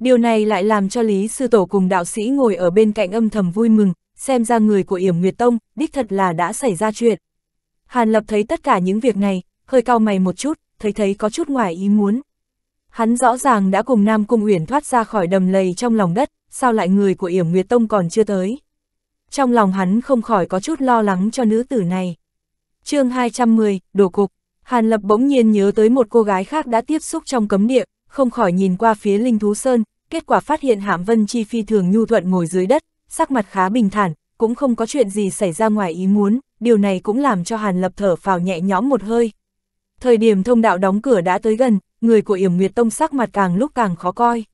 Điều này lại làm cho Lý Sư Tổ cùng đạo sĩ ngồi ở bên cạnh âm thầm vui mừng, xem ra người của Yểm Nguyệt Tông, đích thật là đã xảy ra chuyện. Hàn Lập thấy tất cả những việc này, hơi cao mày một chút, thấy thấy có chút ngoài ý muốn. Hắn rõ ràng đã cùng Nam Cung Uyển thoát ra khỏi đầm lầy trong lòng đất, sao lại người của Yểm Nguyệt Tông còn chưa tới. Trong lòng hắn không khỏi có chút lo lắng cho nữ tử này. chương 210, đổ cục, Hàn Lập bỗng nhiên nhớ tới một cô gái khác đã tiếp xúc trong cấm địa, không khỏi nhìn qua phía Linh Thú Sơn, kết quả phát hiện Hạm Vân Chi phi thường nhu thuận ngồi dưới đất, sắc mặt khá bình thản, cũng không có chuyện gì xảy ra ngoài ý muốn, điều này cũng làm cho Hàn Lập thở phào nhẹ nhõm một hơi. Thời điểm thông đạo đóng cửa đã tới gần, người của Yểm Nguyệt Tông sắc mặt càng lúc càng khó coi.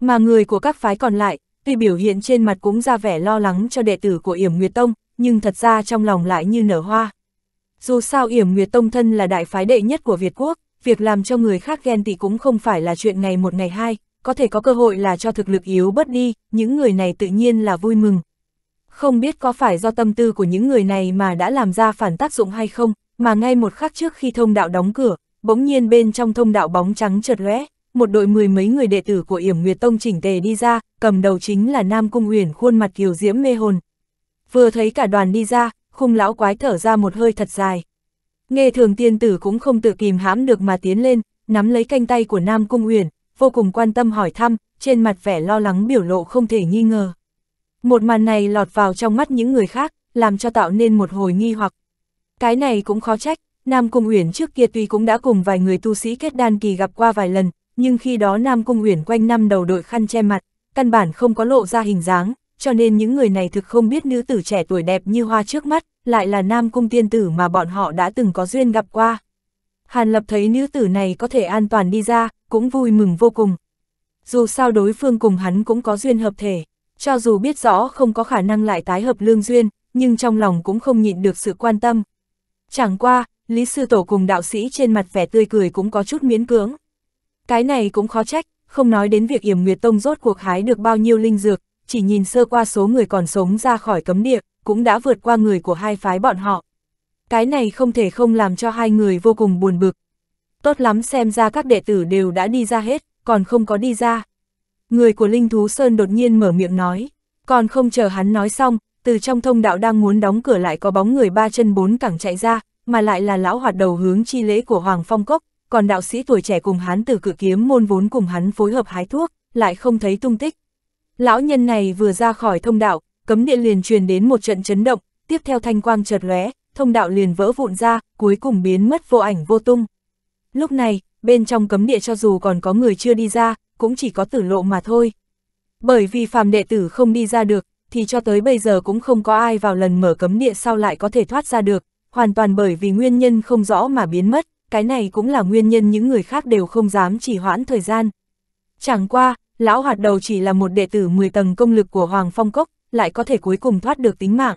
Mà người của các phái còn lại, tuy biểu hiện trên mặt cũng ra vẻ lo lắng cho đệ tử của Yểm Nguyệt Tông, nhưng thật ra trong lòng lại như nở hoa. Dù sao Yểm Nguyệt Tông thân là đại phái đệ nhất của Việt Quốc, việc làm cho người khác ghen tị cũng không phải là chuyện ngày một ngày hai, có thể có cơ hội là cho thực lực yếu bớt đi, những người này tự nhiên là vui mừng. Không biết có phải do tâm tư của những người này mà đã làm ra phản tác dụng hay không, mà ngay một khắc trước khi thông đạo đóng cửa, bỗng nhiên bên trong thông đạo bóng trắng chợt lóe, một đội mười mấy người đệ tử của Yểm Nguyệt Tông chỉnh tề đi ra, cầm đầu chính là Nam Cung Uyển khuôn mặt kiều diễm mê hồn. Vừa thấy cả đoàn đi ra, khung lão quái thở ra một hơi thật dài. Nghe thường tiên tử cũng không tự kìm hãm được mà tiến lên, nắm lấy canh tay của Nam Cung Uyển, vô cùng quan tâm hỏi thăm, trên mặt vẻ lo lắng biểu lộ không thể nghi ngờ. Một màn này lọt vào trong mắt những người khác, làm cho tạo nên một hồi nghi hoặc. Cái này cũng khó trách, Nam Cung Uyển trước kia tuy cũng đã cùng vài người tu sĩ kết đan kỳ gặp qua vài lần, nhưng khi đó Nam Cung Uyển quanh năm đầu đội khăn che mặt, căn bản không có lộ ra hình dáng, cho nên những người này thực không biết nữ tử trẻ tuổi đẹp như hoa trước mắt, lại là Nam Cung tiên tử mà bọn họ đã từng có duyên gặp qua. Hàn Lập thấy nữ tử này có thể an toàn đi ra, cũng vui mừng vô cùng. Dù sao đối phương cùng hắn cũng có duyên hợp thể, cho dù biết rõ không có khả năng lại tái hợp lương duyên, nhưng trong lòng cũng không nhịn được sự quan tâm. Chẳng qua, Lý Sư Tổ cùng đạo sĩ trên mặt vẻ tươi cười cũng có chút miễn cưỡng. Cái này cũng khó trách, không nói đến việc Yểm Nguyệt Tông rốt cuộc hái được bao nhiêu linh dược, chỉ nhìn sơ qua số người còn sống ra khỏi cấm địa, cũng đã vượt qua người của hai phái bọn họ cái này không thể không làm cho hai người vô cùng buồn bực. Tốt lắm xem ra các đệ tử đều đã đi ra hết, còn không có đi ra. Người của Linh Thú Sơn đột nhiên mở miệng nói, còn không chờ hắn nói xong, từ trong thông đạo đang muốn đóng cửa lại có bóng người ba chân bốn cẳng chạy ra, mà lại là lão hoạt đầu hướng chi lễ của Hoàng Phong Cốc, còn đạo sĩ tuổi trẻ cùng hắn từ cự kiếm môn vốn cùng hắn phối hợp hái thuốc, lại không thấy tung tích. Lão nhân này vừa ra khỏi thông đạo, cấm địa liền truyền đến một trận chấn động, tiếp theo thanh quang chợt lóe, thông đạo liền vỡ vụn ra, cuối cùng biến mất vô ảnh vô tung. Lúc này, bên trong cấm địa cho dù còn có người chưa đi ra, cũng chỉ có tử lộ mà thôi. Bởi vì phàm đệ tử không đi ra được, thì cho tới bây giờ cũng không có ai vào lần mở cấm địa sau lại có thể thoát ra được, hoàn toàn bởi vì nguyên nhân không rõ mà biến mất, cái này cũng là nguyên nhân những người khác đều không dám chỉ hoãn thời gian. Chẳng qua, lão hoạt đầu chỉ là một đệ tử 10 tầng công lực của Hoàng Phong Cốc, lại có thể cuối cùng thoát được tính mạng.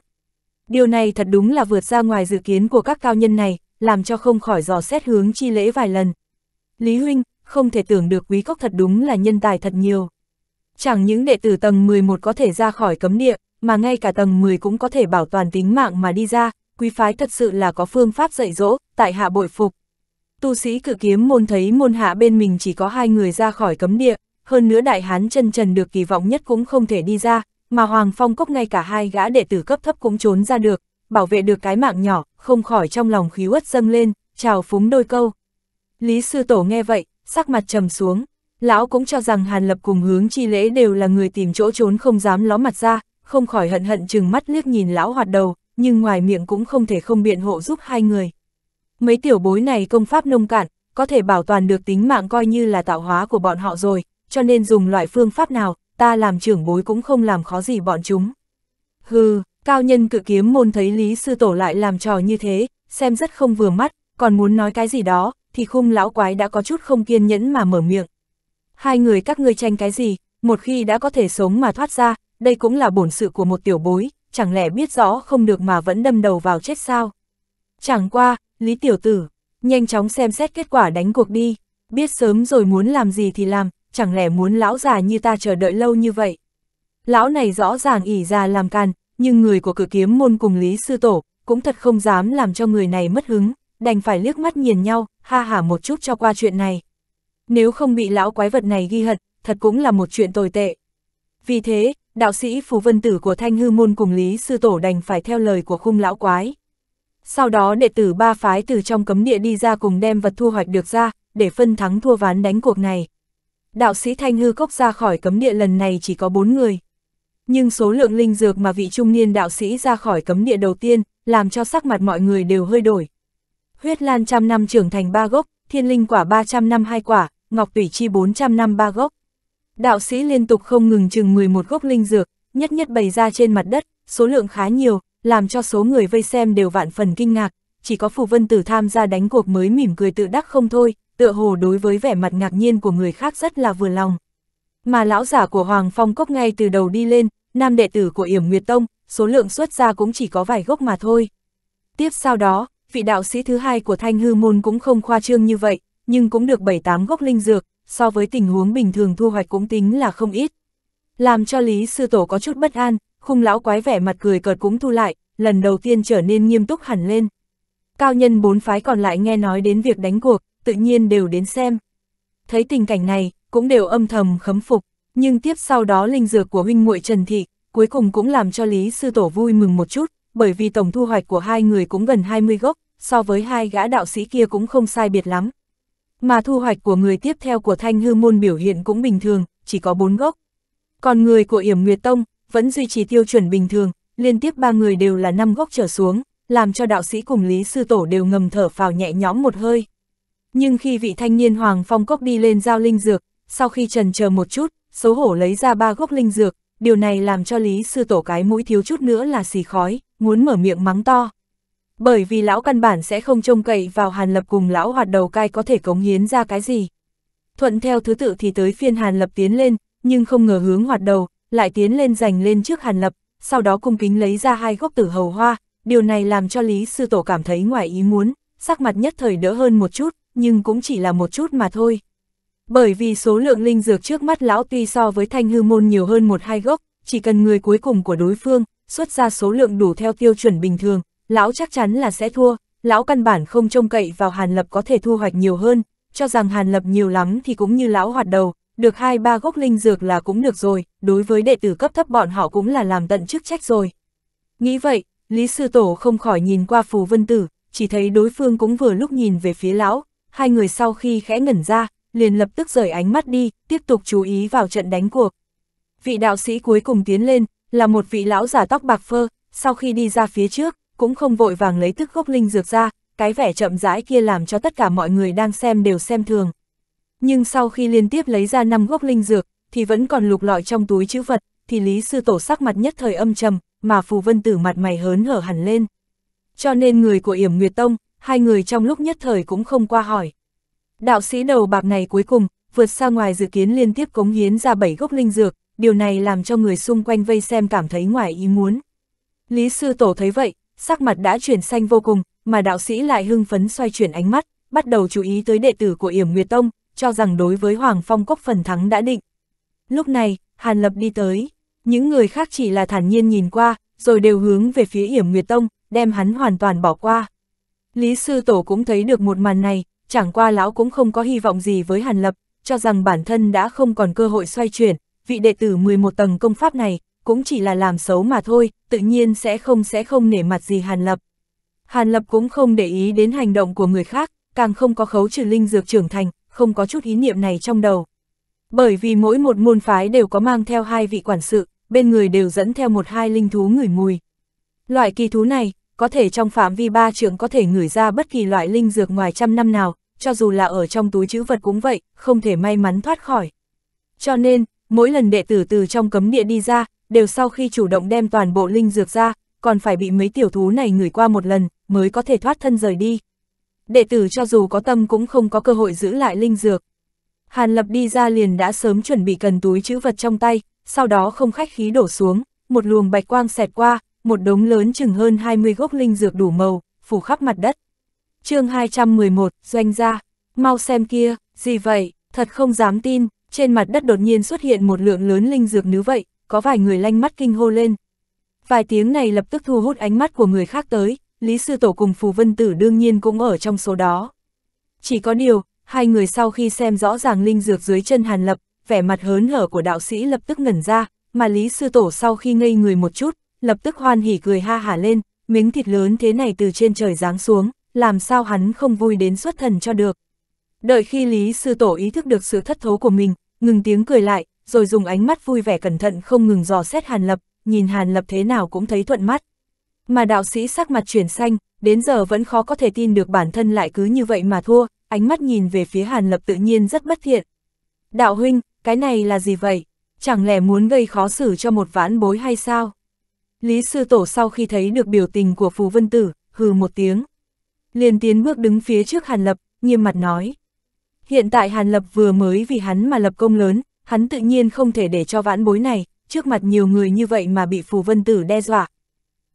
Điều này thật đúng là vượt ra ngoài dự kiến của các cao nhân này, làm cho không khỏi dò xét hướng chi lễ vài lần. Lý Huynh, không thể tưởng được quý cốc thật đúng là nhân tài thật nhiều. Chẳng những đệ tử tầng 11 có thể ra khỏi cấm địa, mà ngay cả tầng 10 cũng có thể bảo toàn tính mạng mà đi ra, quý phái thật sự là có phương pháp dạy dỗ, tại hạ bội phục. Tu sĩ cử kiếm môn thấy môn hạ bên mình chỉ có hai người ra khỏi cấm địa, hơn nữa đại hán chân trần được kỳ vọng nhất cũng không thể đi ra, mà Hoàng Phong Cốc ngay cả hai gã đệ tử cấp thấp cũng trốn ra được, bảo vệ được cái mạng nhỏ, không khỏi trong lòng khí uất dâng lên, chào phúng đôi câu. Lý Sư Tổ nghe vậy, sắc mặt trầm xuống, lão cũng cho rằng Hàn Lập cùng hướng chi lễ đều là người tìm chỗ trốn không dám ló mặt ra, không khỏi hận hận chừng mắt liếc nhìn lão hoạt đầu, nhưng ngoài miệng cũng không thể không biện hộ giúp hai người. Mấy tiểu bối này công pháp nông cạn, có thể bảo toàn được tính mạng coi như là tạo hóa của bọn họ rồi, cho nên dùng loại phương pháp nào, ta làm trưởng bối cũng không làm khó gì bọn chúng. Hừ, cao nhân cự kiếm môn thấy Lý Sư Tổ lại làm trò như thế, xem rất không vừa mắt, còn muốn nói cái gì đó, thì khung lão quái đã có chút không kiên nhẫn mà mở miệng. Hai người các ngươi tranh cái gì, một khi đã có thể sống mà thoát ra, đây cũng là bổn sự của một tiểu bối, chẳng lẽ biết rõ không được mà vẫn đâm đầu vào chết sao? Chẳng qua, Lý Tiểu Tử, nhanh chóng xem xét kết quả đánh cuộc đi, biết sớm rồi muốn làm gì thì làm, chẳng lẽ muốn lão già như ta chờ đợi lâu như vậy. Lão này rõ ràng ỉ ra làm can, nhưng người của cửa kiếm môn cùng Lý Sư Tổ, cũng thật không dám làm cho người này mất hứng, đành phải liếc mắt nhìn nhau, ha hả một chút cho qua chuyện này. Nếu không bị lão quái vật này ghi hận, thật cũng là một chuyện tồi tệ. Vì thế, đạo sĩ Phù Vân Tử của Thanh Hư Môn cùng Lý Sư Tổ đành phải theo lời của khung lão quái. Sau đó đệ tử ba phái từ trong cấm địa đi ra cùng đem vật thu hoạch được ra, để phân thắng thua ván đánh cuộc này đạo sĩ Thanh Hư Cốc ra khỏi cấm địa lần này chỉ có bốn người. Nhưng số lượng linh dược mà vị trung niên đạo sĩ ra khỏi cấm địa đầu tiên, làm cho sắc mặt mọi người đều hơi đổi. Huyết lan trăm năm trưởng thành ba gốc, thiên linh quả ba trăm năm hai quả, ngọc tủy chi bốn trăm năm ba gốc. Đạo sĩ liên tục không ngừng chừng 11 gốc linh dược, nhất nhất bày ra trên mặt đất, số lượng khá nhiều, làm cho số người vây xem đều vạn phần kinh ngạc, chỉ có Phù Vân Tử tham gia đánh cuộc mới mỉm cười tự đắc không thôi, tựa hồ đối với vẻ mặt ngạc nhiên của người khác rất là vừa lòng. Mà lão giả của Hoàng Phong Cốc ngay từ đầu đi lên, nam đệ tử của Yểm Nguyệt Tông, số lượng xuất ra cũng chỉ có vài gốc mà thôi. Tiếp sau đó, vị đạo sĩ thứ hai của Thanh Hư Môn cũng không khoa trương như vậy, nhưng cũng được 7-8 gốc linh dược, so với tình huống bình thường thu hoạch cũng tính là không ít. Làm cho Lý Sư Tổ có chút bất an, khung lão quái vẻ mặt cười cợt cũng thu lại, lần đầu tiên trở nên nghiêm túc hẳn lên. Cao nhân bốn phái còn lại nghe nói đến việc đánh cuộc, tự nhiên đều đến xem. Thấy tình cảnh này, cũng đều âm thầm khấm phục, nhưng tiếp sau đó linh dược của huynh muội Trần Thị, cuối cùng cũng làm cho Lý Sư Tổ vui mừng một chút, bởi vì tổng thu hoạch của hai người cũng gần 20 gốc, so với hai gã đạo sĩ kia cũng không sai biệt lắm. Mà thu hoạch của người tiếp theo của Thanh Hư Môn biểu hiện cũng bình thường, chỉ có 4 gốc. Còn người của Yểm Nguyệt Tông vẫn duy trì tiêu chuẩn bình thường, liên tiếp ba người đều là 5 gốc trở xuống, làm cho đạo sĩ cùng Lý Sư Tổ đều ngầm thở phào nhẹ nhõm một hơi. Nhưng khi vị thanh niên Hoàng Phong Cốc đi lên giao linh dược, sau khi trần chờ một chút, xấu hổ lấy ra ba gốc linh dược, điều này làm cho Lý Sư Tổ cái mũi thiếu chút nữa là xì khói, muốn mở miệng mắng to. Bởi vì lão căn bản sẽ không trông cậy vào Hàn Lập cùng lão hoạt đầu cai có thể cống hiến ra cái gì. Thuận theo thứ tự thì tới phiên Hàn Lập tiến lên, nhưng không ngờ hướng hoạt đầu, lại tiến lên giành lên trước Hàn Lập, sau đó cung kính lấy ra hai gốc tử hầu hoa, điều này làm cho Lý Sư Tổ cảm thấy ngoài ý muốn, sắc mặt nhất thời đỡ hơn một chút, nhưng cũng chỉ là một chút mà thôi. Bởi vì số lượng linh dược trước mắt lão tuy so với thanh hư môn nhiều hơn một hai gốc, chỉ cần người cuối cùng của đối phương, xuất ra số lượng đủ theo tiêu chuẩn bình thường, lão chắc chắn là sẽ thua, lão căn bản không trông cậy vào Hàn Lập có thể thu hoạch nhiều hơn, cho rằng Hàn Lập nhiều lắm thì cũng như lão hoạt đầu, được hai ba gốc linh dược là cũng được rồi, đối với đệ tử cấp thấp bọn họ cũng là làm tận chức trách rồi. Nghĩ vậy, Lý Sư Tổ không khỏi nhìn qua Phù Vân Tử, chỉ thấy đối phương cũng vừa lúc nhìn về phía lão, hai người sau khi khẽ ngẩn ra, liền lập tức rời ánh mắt đi, tiếp tục chú ý vào trận đánh cuộc. Vị đạo sĩ cuối cùng tiến lên, là một vị lão giả tóc bạc phơ, sau khi đi ra phía trước, cũng không vội vàng lấy thức gốc linh dược ra, cái vẻ chậm rãi kia làm cho tất cả mọi người đang xem đều xem thường. Nhưng sau khi liên tiếp lấy ra năm gốc linh dược, thì vẫn còn lục lọi trong túi chữ vật, thì Lý Sư Tổ sắc mặt nhất thời âm trầm, mà Phù Vân Tử mặt mày hớn hở hẳn lên cho nên người của Yểm Nguyệt Tông, hai người trong lúc nhất thời cũng không qua hỏi. Đạo sĩ đầu bạc này cuối cùng, vượt xa ngoài dự kiến liên tiếp cống hiến ra bảy gốc linh dược, điều này làm cho người xung quanh vây xem cảm thấy ngoài ý muốn. Lý Sư Tổ thấy vậy, sắc mặt đã chuyển xanh vô cùng, mà đạo sĩ lại hưng phấn xoay chuyển ánh mắt, bắt đầu chú ý tới đệ tử của Yểm Nguyệt Tông, cho rằng đối với Hoàng Phong Cốc phần thắng đã định. Lúc này, Hàn Lập đi tới, những người khác chỉ là thản nhiên nhìn qua, rồi đều hướng về phía Yểm Nguyệt Tông, đem hắn hoàn toàn bỏ qua. Lý Sư Tổ cũng thấy được một màn này, chẳng qua lão cũng không có hy vọng gì với Hàn Lập, cho rằng bản thân đã không còn cơ hội xoay chuyển, vị đệ tử 11 tầng công pháp này cũng chỉ là làm xấu mà thôi, tự nhiên sẽ không sẽ không nể mặt gì Hàn Lập. Hàn Lập cũng không để ý đến hành động của người khác, càng không có khấu trừ linh dược trưởng thành, không có chút ý niệm này trong đầu. Bởi vì mỗi một môn phái đều có mang theo hai vị quản sự, bên người đều dẫn theo một hai linh thú ngửi mùi. Loại kỳ thú này, có thể trong phạm vi ba trường có thể ngửi ra bất kỳ loại linh dược ngoài trăm năm nào, cho dù là ở trong túi chữ vật cũng vậy, không thể may mắn thoát khỏi. Cho nên, mỗi lần đệ tử từ trong cấm địa đi ra, đều sau khi chủ động đem toàn bộ linh dược ra, còn phải bị mấy tiểu thú này ngửi qua một lần, mới có thể thoát thân rời đi. Đệ tử cho dù có tâm cũng không có cơ hội giữ lại linh dược. Hàn Lập đi ra liền đã sớm chuẩn bị cần túi chữ vật trong tay, sau đó không khách khí đổ xuống, một luồng bạch quang xẹt qua, một đống lớn chừng hơn 20 gốc linh dược đủ màu, phủ khắp mặt đất. chương 211, doanh gia, mau xem kia, gì vậy, thật không dám tin, trên mặt đất đột nhiên xuất hiện một lượng lớn linh dược nếu vậy, có vài người lanh mắt kinh hô lên. Vài tiếng này lập tức thu hút ánh mắt của người khác tới, Lý Sư Tổ cùng Phù Vân Tử đương nhiên cũng ở trong số đó. Chỉ có điều, hai người sau khi xem rõ ràng linh dược dưới chân Hàn Lập, vẻ mặt hớn hở của đạo sĩ lập tức ngẩn ra, mà Lý Sư Tổ sau khi ngây người một chút, lập tức hoan hỉ cười ha hả lên, miếng thịt lớn thế này từ trên trời giáng xuống, làm sao hắn không vui đến xuất thần cho được. Đợi khi Lý Sư Tổ ý thức được sự thất thố của mình, ngừng tiếng cười lại, rồi dùng ánh mắt vui vẻ cẩn thận không ngừng dò xét Hàn Lập, nhìn Hàn Lập thế nào cũng thấy thuận mắt. Mà đạo sĩ sắc mặt chuyển xanh, đến giờ vẫn khó có thể tin được bản thân lại cứ như vậy mà thua, ánh mắt nhìn về phía Hàn Lập tự nhiên rất bất thiện. Đạo huynh, cái này là gì vậy? Chẳng lẽ muốn gây khó xử cho một vãn bối hay sao? Lý Sư Tổ sau khi thấy được biểu tình của Phù Vân Tử, hừ một tiếng. Liền tiến bước đứng phía trước Hàn Lập, nghiêm mặt nói. Hiện tại Hàn Lập vừa mới vì hắn mà lập công lớn, hắn tự nhiên không thể để cho vãn bối này, trước mặt nhiều người như vậy mà bị Phù Vân Tử đe dọa.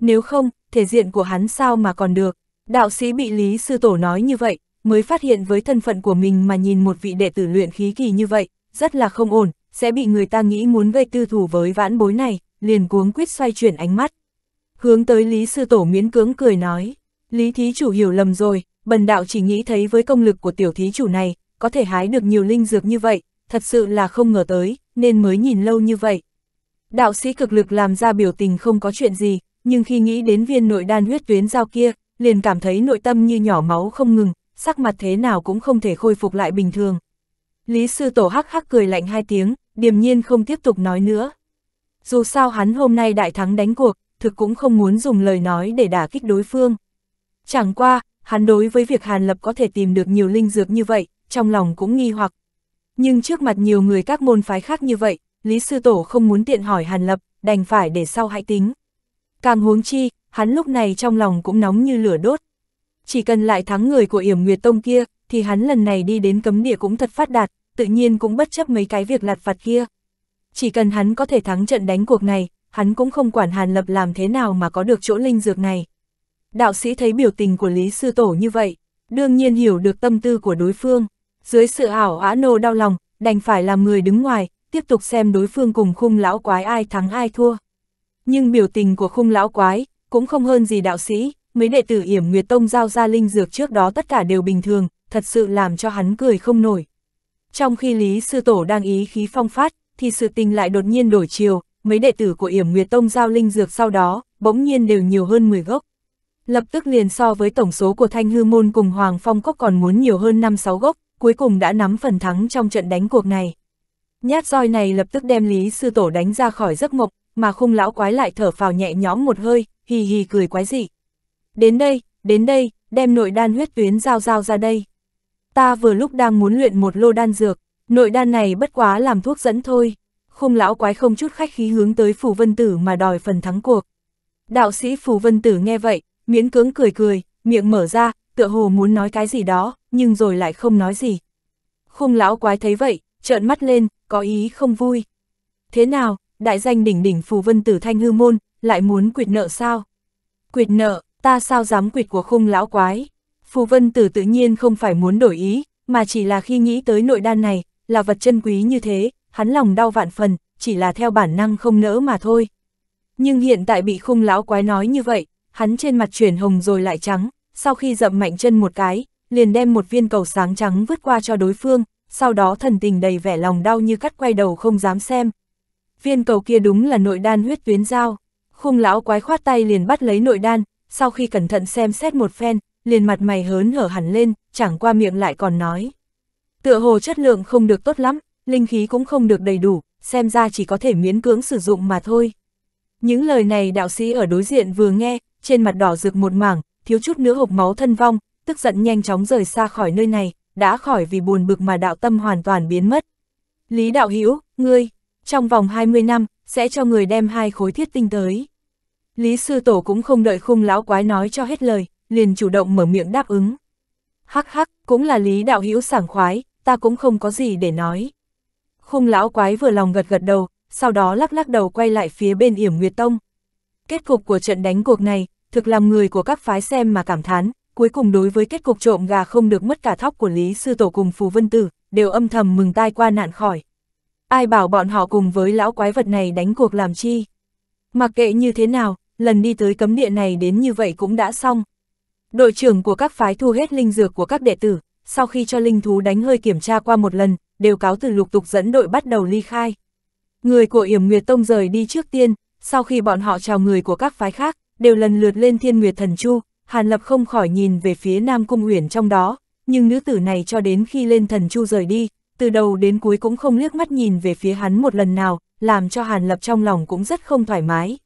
Nếu không, thể diện của hắn sao mà còn được. Đạo sĩ bị Lý Sư Tổ nói như vậy, mới phát hiện với thân phận của mình mà nhìn một vị đệ tử luyện khí kỳ như vậy, rất là không ổn, sẽ bị người ta nghĩ muốn gây tư thủ với vãn bối này, liền cuống quýt xoay chuyển ánh mắt. Hướng tới Lý Sư Tổ miễn cưỡng cười nói, Lý Thí Chủ hiểu lầm rồi, bần đạo chỉ nghĩ thấy với công lực của tiểu thí chủ này, có thể hái được nhiều linh dược như vậy, thật sự là không ngờ tới, nên mới nhìn lâu như vậy. Đạo sĩ cực lực làm ra biểu tình không có chuyện gì, nhưng khi nghĩ đến viên nội đan huyết tuyến giao kia, liền cảm thấy nội tâm như nhỏ máu không ngừng, sắc mặt thế nào cũng không thể khôi phục lại bình thường. Lý sư tổ hắc hắc cười lạnh hai tiếng, điềm nhiên không tiếp tục nói nữa. Dù sao hắn hôm nay đại thắng đánh cuộc, thực cũng không muốn dùng lời nói để đả kích đối phương. Chẳng qua, hắn đối với việc Hàn Lập có thể tìm được nhiều linh dược như vậy, trong lòng cũng nghi hoặc. Nhưng trước mặt nhiều người các môn phái khác như vậy, Lý Sư Tổ không muốn tiện hỏi Hàn Lập, đành phải để sau hãy tính. Càng huống chi, hắn lúc này trong lòng cũng nóng như lửa đốt. Chỉ cần lại thắng người của yểm Nguyệt Tông kia, thì hắn lần này đi đến cấm địa cũng thật phát đạt, tự nhiên cũng bất chấp mấy cái việc lặt vặt kia chỉ cần hắn có thể thắng trận đánh cuộc này, hắn cũng không quản Hàn Lập làm thế nào mà có được chỗ linh dược này. Đạo sĩ thấy biểu tình của Lý Sư Tổ như vậy, đương nhiên hiểu được tâm tư của đối phương. Dưới sự ảo á nô đau lòng, đành phải làm người đứng ngoài, tiếp tục xem đối phương cùng khung lão quái ai thắng ai thua. Nhưng biểu tình của khung lão quái, cũng không hơn gì đạo sĩ, mấy đệ tử yểm Nguyệt Tông giao ra linh dược trước đó tất cả đều bình thường, thật sự làm cho hắn cười không nổi. Trong khi Lý Sư Tổ đang ý khí phong phát, thì sự tình lại đột nhiên đổi chiều, mấy đệ tử của Yểm Nguyệt Tông giao linh dược sau đó, bỗng nhiên đều nhiều hơn 10 gốc. Lập tức liền so với tổng số của Thanh Hư Môn cùng Hoàng Phong Cốc còn muốn nhiều hơn 5-6 gốc, cuối cùng đã nắm phần thắng trong trận đánh cuộc này. Nhát roi này lập tức đem Lý Sư Tổ đánh ra khỏi giấc mộng, mà khung lão quái lại thở phào nhẹ nhõm một hơi, hì hì cười quái dị. Đến đây, đến đây, đem nội đan huyết tuyến giao giao ra đây. Ta vừa lúc đang muốn luyện một lô đan dược. Nội đan này bất quá làm thuốc dẫn thôi. Khung lão quái không chút khách khí hướng tới Phù Vân Tử mà đòi phần thắng cuộc. Đạo sĩ Phù Vân Tử nghe vậy, miễn cưỡng cười cười, miệng mở ra, tựa hồ muốn nói cái gì đó, nhưng rồi lại không nói gì. Khung lão quái thấy vậy, trợn mắt lên, có ý không vui. Thế nào, đại danh đỉnh đỉnh Phù Vân Tử Thanh Hư Môn, lại muốn quyệt nợ sao? Quyệt nợ, ta sao dám quyệt của khung lão quái? Phù Vân Tử tự nhiên không phải muốn đổi ý, mà chỉ là khi nghĩ tới nội đan này, là vật chân quý như thế, hắn lòng đau vạn phần, chỉ là theo bản năng không nỡ mà thôi. Nhưng hiện tại bị khung lão quái nói như vậy, hắn trên mặt chuyển hồng rồi lại trắng, sau khi dậm mạnh chân một cái, liền đem một viên cầu sáng trắng vứt qua cho đối phương, sau đó thần tình đầy vẻ lòng đau như cắt quay đầu không dám xem. Viên cầu kia đúng là nội đan huyết tuyến dao, khung lão quái khoát tay liền bắt lấy nội đan, sau khi cẩn thận xem xét một phen, liền mặt mày hớn hở hẳn lên, chẳng qua miệng lại còn nói. Tựa hồ chất lượng không được tốt lắm, linh khí cũng không được đầy đủ, xem ra chỉ có thể miễn cưỡng sử dụng mà thôi. Những lời này đạo sĩ ở đối diện vừa nghe, trên mặt đỏ rực một mảng, thiếu chút nữa hộp máu thân vong, tức giận nhanh chóng rời xa khỏi nơi này, đã khỏi vì buồn bực mà đạo tâm hoàn toàn biến mất. Lý đạo hữu ngươi, trong vòng 20 năm, sẽ cho người đem hai khối thiết tinh tới. Lý sư tổ cũng không đợi khung lão quái nói cho hết lời, liền chủ động mở miệng đáp ứng. Hắc hắc, cũng là lý đạo hữu sảng khoái, ta cũng không có gì để nói. Khung lão quái vừa lòng gật gật đầu, sau đó lắc lắc đầu quay lại phía bên yểm Nguyệt Tông. Kết cục của trận đánh cuộc này, thực làm người của các phái xem mà cảm thán, cuối cùng đối với kết cục trộm gà không được mất cả thóc của Lý Sư Tổ cùng Phù Vân Tử, đều âm thầm mừng tai qua nạn khỏi. Ai bảo bọn họ cùng với lão quái vật này đánh cuộc làm chi? Mặc kệ như thế nào, lần đi tới cấm địa này đến như vậy cũng đã xong. Đội trưởng của các phái thu hết linh dược của các đệ tử, sau khi cho linh thú đánh hơi kiểm tra qua một lần, đều cáo từ lục tục dẫn đội bắt đầu ly khai. Người của Yểm Nguyệt Tông rời đi trước tiên, sau khi bọn họ chào người của các phái khác, đều lần lượt lên Thiên Nguyệt Thần Chu, Hàn Lập không khỏi nhìn về phía Nam Cung Uyển trong đó, nhưng nữ tử này cho đến khi lên Thần Chu rời đi, từ đầu đến cuối cũng không liếc mắt nhìn về phía hắn một lần nào, làm cho Hàn Lập trong lòng cũng rất không thoải mái.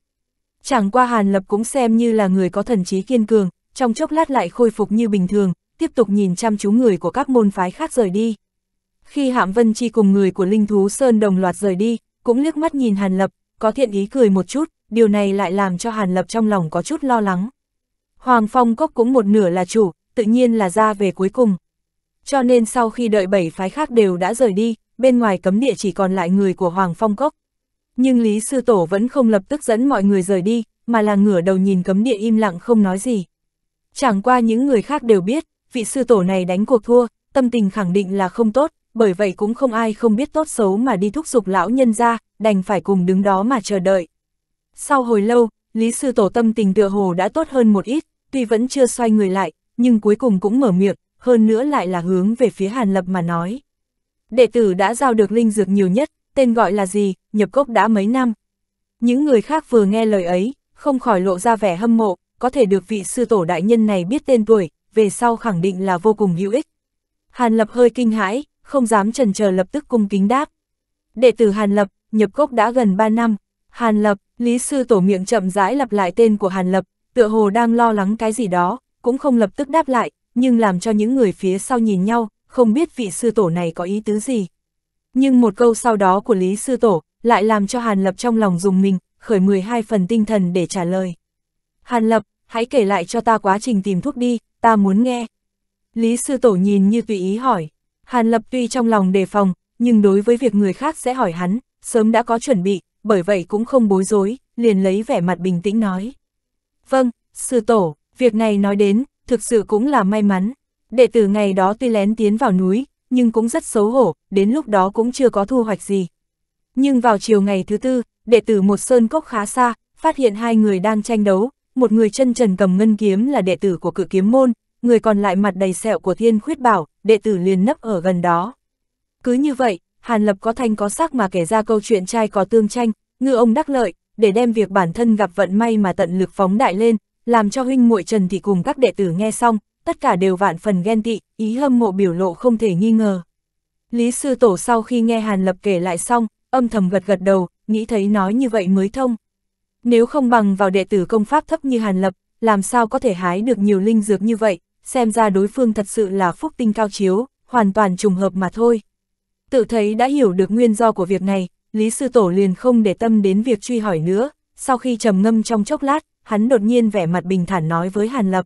Chẳng qua Hàn Lập cũng xem như là người có thần trí kiên cường, trong chốc lát lại khôi phục như bình thường, tiếp tục nhìn chăm chú người của các môn phái khác rời đi. Khi Hạm Vân Chi cùng người của Linh Thú Sơn đồng loạt rời đi, cũng liếc mắt nhìn Hàn Lập, có thiện ý cười một chút, điều này lại làm cho Hàn Lập trong lòng có chút lo lắng. Hoàng Phong Cốc cũng một nửa là chủ, tự nhiên là ra về cuối cùng. Cho nên sau khi đợi bảy phái khác đều đã rời đi, bên ngoài cấm địa chỉ còn lại người của Hoàng Phong Cốc. Nhưng Lý Sư Tổ vẫn không lập tức dẫn mọi người rời đi, mà là ngửa đầu nhìn cấm địa im lặng không nói gì. Chẳng qua những người khác đều biết, vị sư tổ này đánh cuộc thua, tâm tình khẳng định là không tốt, bởi vậy cũng không ai không biết tốt xấu mà đi thúc giục lão nhân ra, đành phải cùng đứng đó mà chờ đợi. Sau hồi lâu, Lý Sư Tổ tâm tình tựa hồ đã tốt hơn một ít, tuy vẫn chưa xoay người lại, nhưng cuối cùng cũng mở miệng, hơn nữa lại là hướng về phía Hàn Lập mà nói. Đệ tử đã giao được linh dược nhiều nhất, tên gọi là gì, nhập cốc đã mấy năm. Những người khác vừa nghe lời ấy, không khỏi lộ ra vẻ hâm mộ, có thể được vị sư tổ đại nhân này biết tên tuổi, về sau khẳng định là vô cùng hữu ích. Hàn Lập hơi kinh hãi, không dám trần chờ lập tức cung kính đáp. Đệ tử Hàn Lập, nhập cốc đã gần 3 năm. Hàn Lập, Lý Sư Tổ miệng chậm rãi lặp lại tên của Hàn Lập, tựa hồ đang lo lắng cái gì đó, cũng không lập tức đáp lại, nhưng làm cho những người phía sau nhìn nhau, không biết vị Sư Tổ này có ý tứ gì. Nhưng một câu sau đó của Lý Sư Tổ, lại làm cho Hàn Lập trong lòng dùng mình, khởi 12 phần tinh thần để trả lời. Hàn Lập, hãy kể lại cho ta quá trình tìm thuốc đi, ta muốn nghe. Lý sư tổ nhìn như tùy ý hỏi, Hàn Lập tuy trong lòng đề phòng, nhưng đối với việc người khác sẽ hỏi hắn, sớm đã có chuẩn bị, bởi vậy cũng không bối rối, liền lấy vẻ mặt bình tĩnh nói. Vâng, sư tổ, việc này nói đến, thực sự cũng là may mắn. Đệ tử ngày đó tuy lén tiến vào núi, nhưng cũng rất xấu hổ, đến lúc đó cũng chưa có thu hoạch gì. Nhưng vào chiều ngày thứ tư, đệ tử một sơn cốc khá xa, phát hiện hai người đang tranh đấu, một người chân trần cầm ngân kiếm là đệ tử của cự kiếm môn, người còn lại mặt đầy sẹo của thiên khuyết bảo, đệ tử liền nấp ở gần đó. Cứ như vậy, Hàn Lập có thanh có sắc mà kể ra câu chuyện trai có tương tranh, ngư ông đắc lợi, để đem việc bản thân gặp vận may mà tận lực phóng đại lên, làm cho huynh muội Trần thì cùng các đệ tử nghe xong, tất cả đều vạn phần ghen tị, ý hâm mộ biểu lộ không thể nghi ngờ. Lý sư tổ sau khi nghe Hàn Lập kể lại xong, âm thầm gật gật đầu, nghĩ thấy nói như vậy mới thông. Nếu không bằng vào đệ tử công pháp thấp như Hàn Lập, làm sao có thể hái được nhiều linh dược như vậy, xem ra đối phương thật sự là phúc tinh cao chiếu, hoàn toàn trùng hợp mà thôi. Tự thấy đã hiểu được nguyên do của việc này, Lý Sư Tổ liền không để tâm đến việc truy hỏi nữa, sau khi trầm ngâm trong chốc lát, hắn đột nhiên vẻ mặt bình thản nói với Hàn Lập.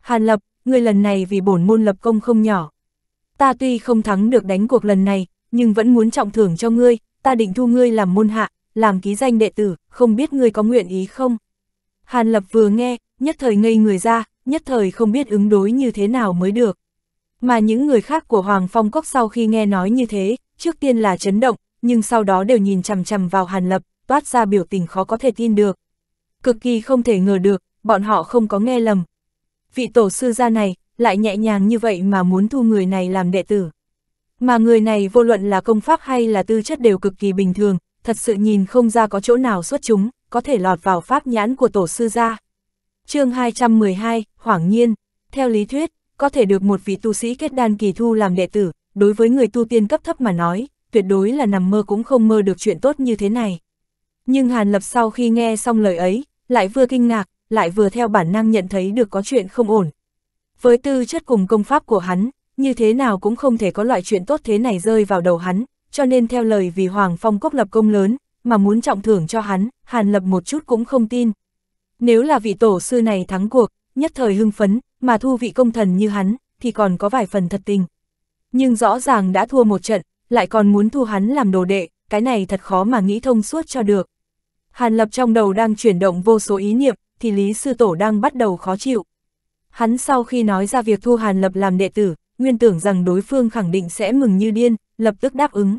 Hàn Lập, người lần này vì bổn môn lập công không nhỏ. Ta tuy không thắng được đánh cuộc lần này, nhưng vẫn muốn trọng thưởng cho ngươi, ta định thu ngươi làm môn hạ, làm ký danh đệ tử, không biết ngươi có nguyện ý không? Hàn Lập vừa nghe, nhất thời ngây người ra, nhất thời không biết ứng đối như thế nào mới được. Mà những người khác của Hoàng Phong Cốc sau khi nghe nói như thế, trước tiên là chấn động, nhưng sau đó đều nhìn chằm chằm vào Hàn Lập, toát ra biểu tình khó có thể tin được. Cực kỳ không thể ngờ được, bọn họ không có nghe lầm. Vị tổ sư gia này, lại nhẹ nhàng như vậy mà muốn thu người này làm đệ tử. Mà người này vô luận là công pháp hay là tư chất đều cực kỳ bình thường, thật sự nhìn không ra có chỗ nào xuất chúng, có thể lọt vào pháp nhãn của tổ sư gia. chương 212, Hoảng Nhiên, theo lý thuyết, có thể được một vị tu sĩ kết đan kỳ thu làm đệ tử, đối với người tu tiên cấp thấp mà nói, tuyệt đối là nằm mơ cũng không mơ được chuyện tốt như thế này. Nhưng Hàn Lập sau khi nghe xong lời ấy, lại vừa kinh ngạc, lại vừa theo bản năng nhận thấy được có chuyện không ổn. Với tư chất cùng công pháp của hắn, như thế nào cũng không thể có loại chuyện tốt thế này rơi vào đầu hắn, cho nên theo lời vì Hoàng Phong Cốc lập công lớn, mà muốn trọng thưởng cho hắn, Hàn Lập một chút cũng không tin. Nếu là vị tổ sư này thắng cuộc, nhất thời hưng phấn, mà thu vị công thần như hắn, thì còn có vài phần thật tình. Nhưng rõ ràng đã thua một trận, lại còn muốn thu hắn làm đồ đệ, cái này thật khó mà nghĩ thông suốt cho được. Hàn Lập trong đầu đang chuyển động vô số ý niệm, thì Lý Sư Tổ đang bắt đầu khó chịu. Hắn sau khi nói ra việc thu Hàn Lập làm đệ tử, nguyên tưởng rằng đối phương khẳng định sẽ mừng như điên, lập tức đáp ứng.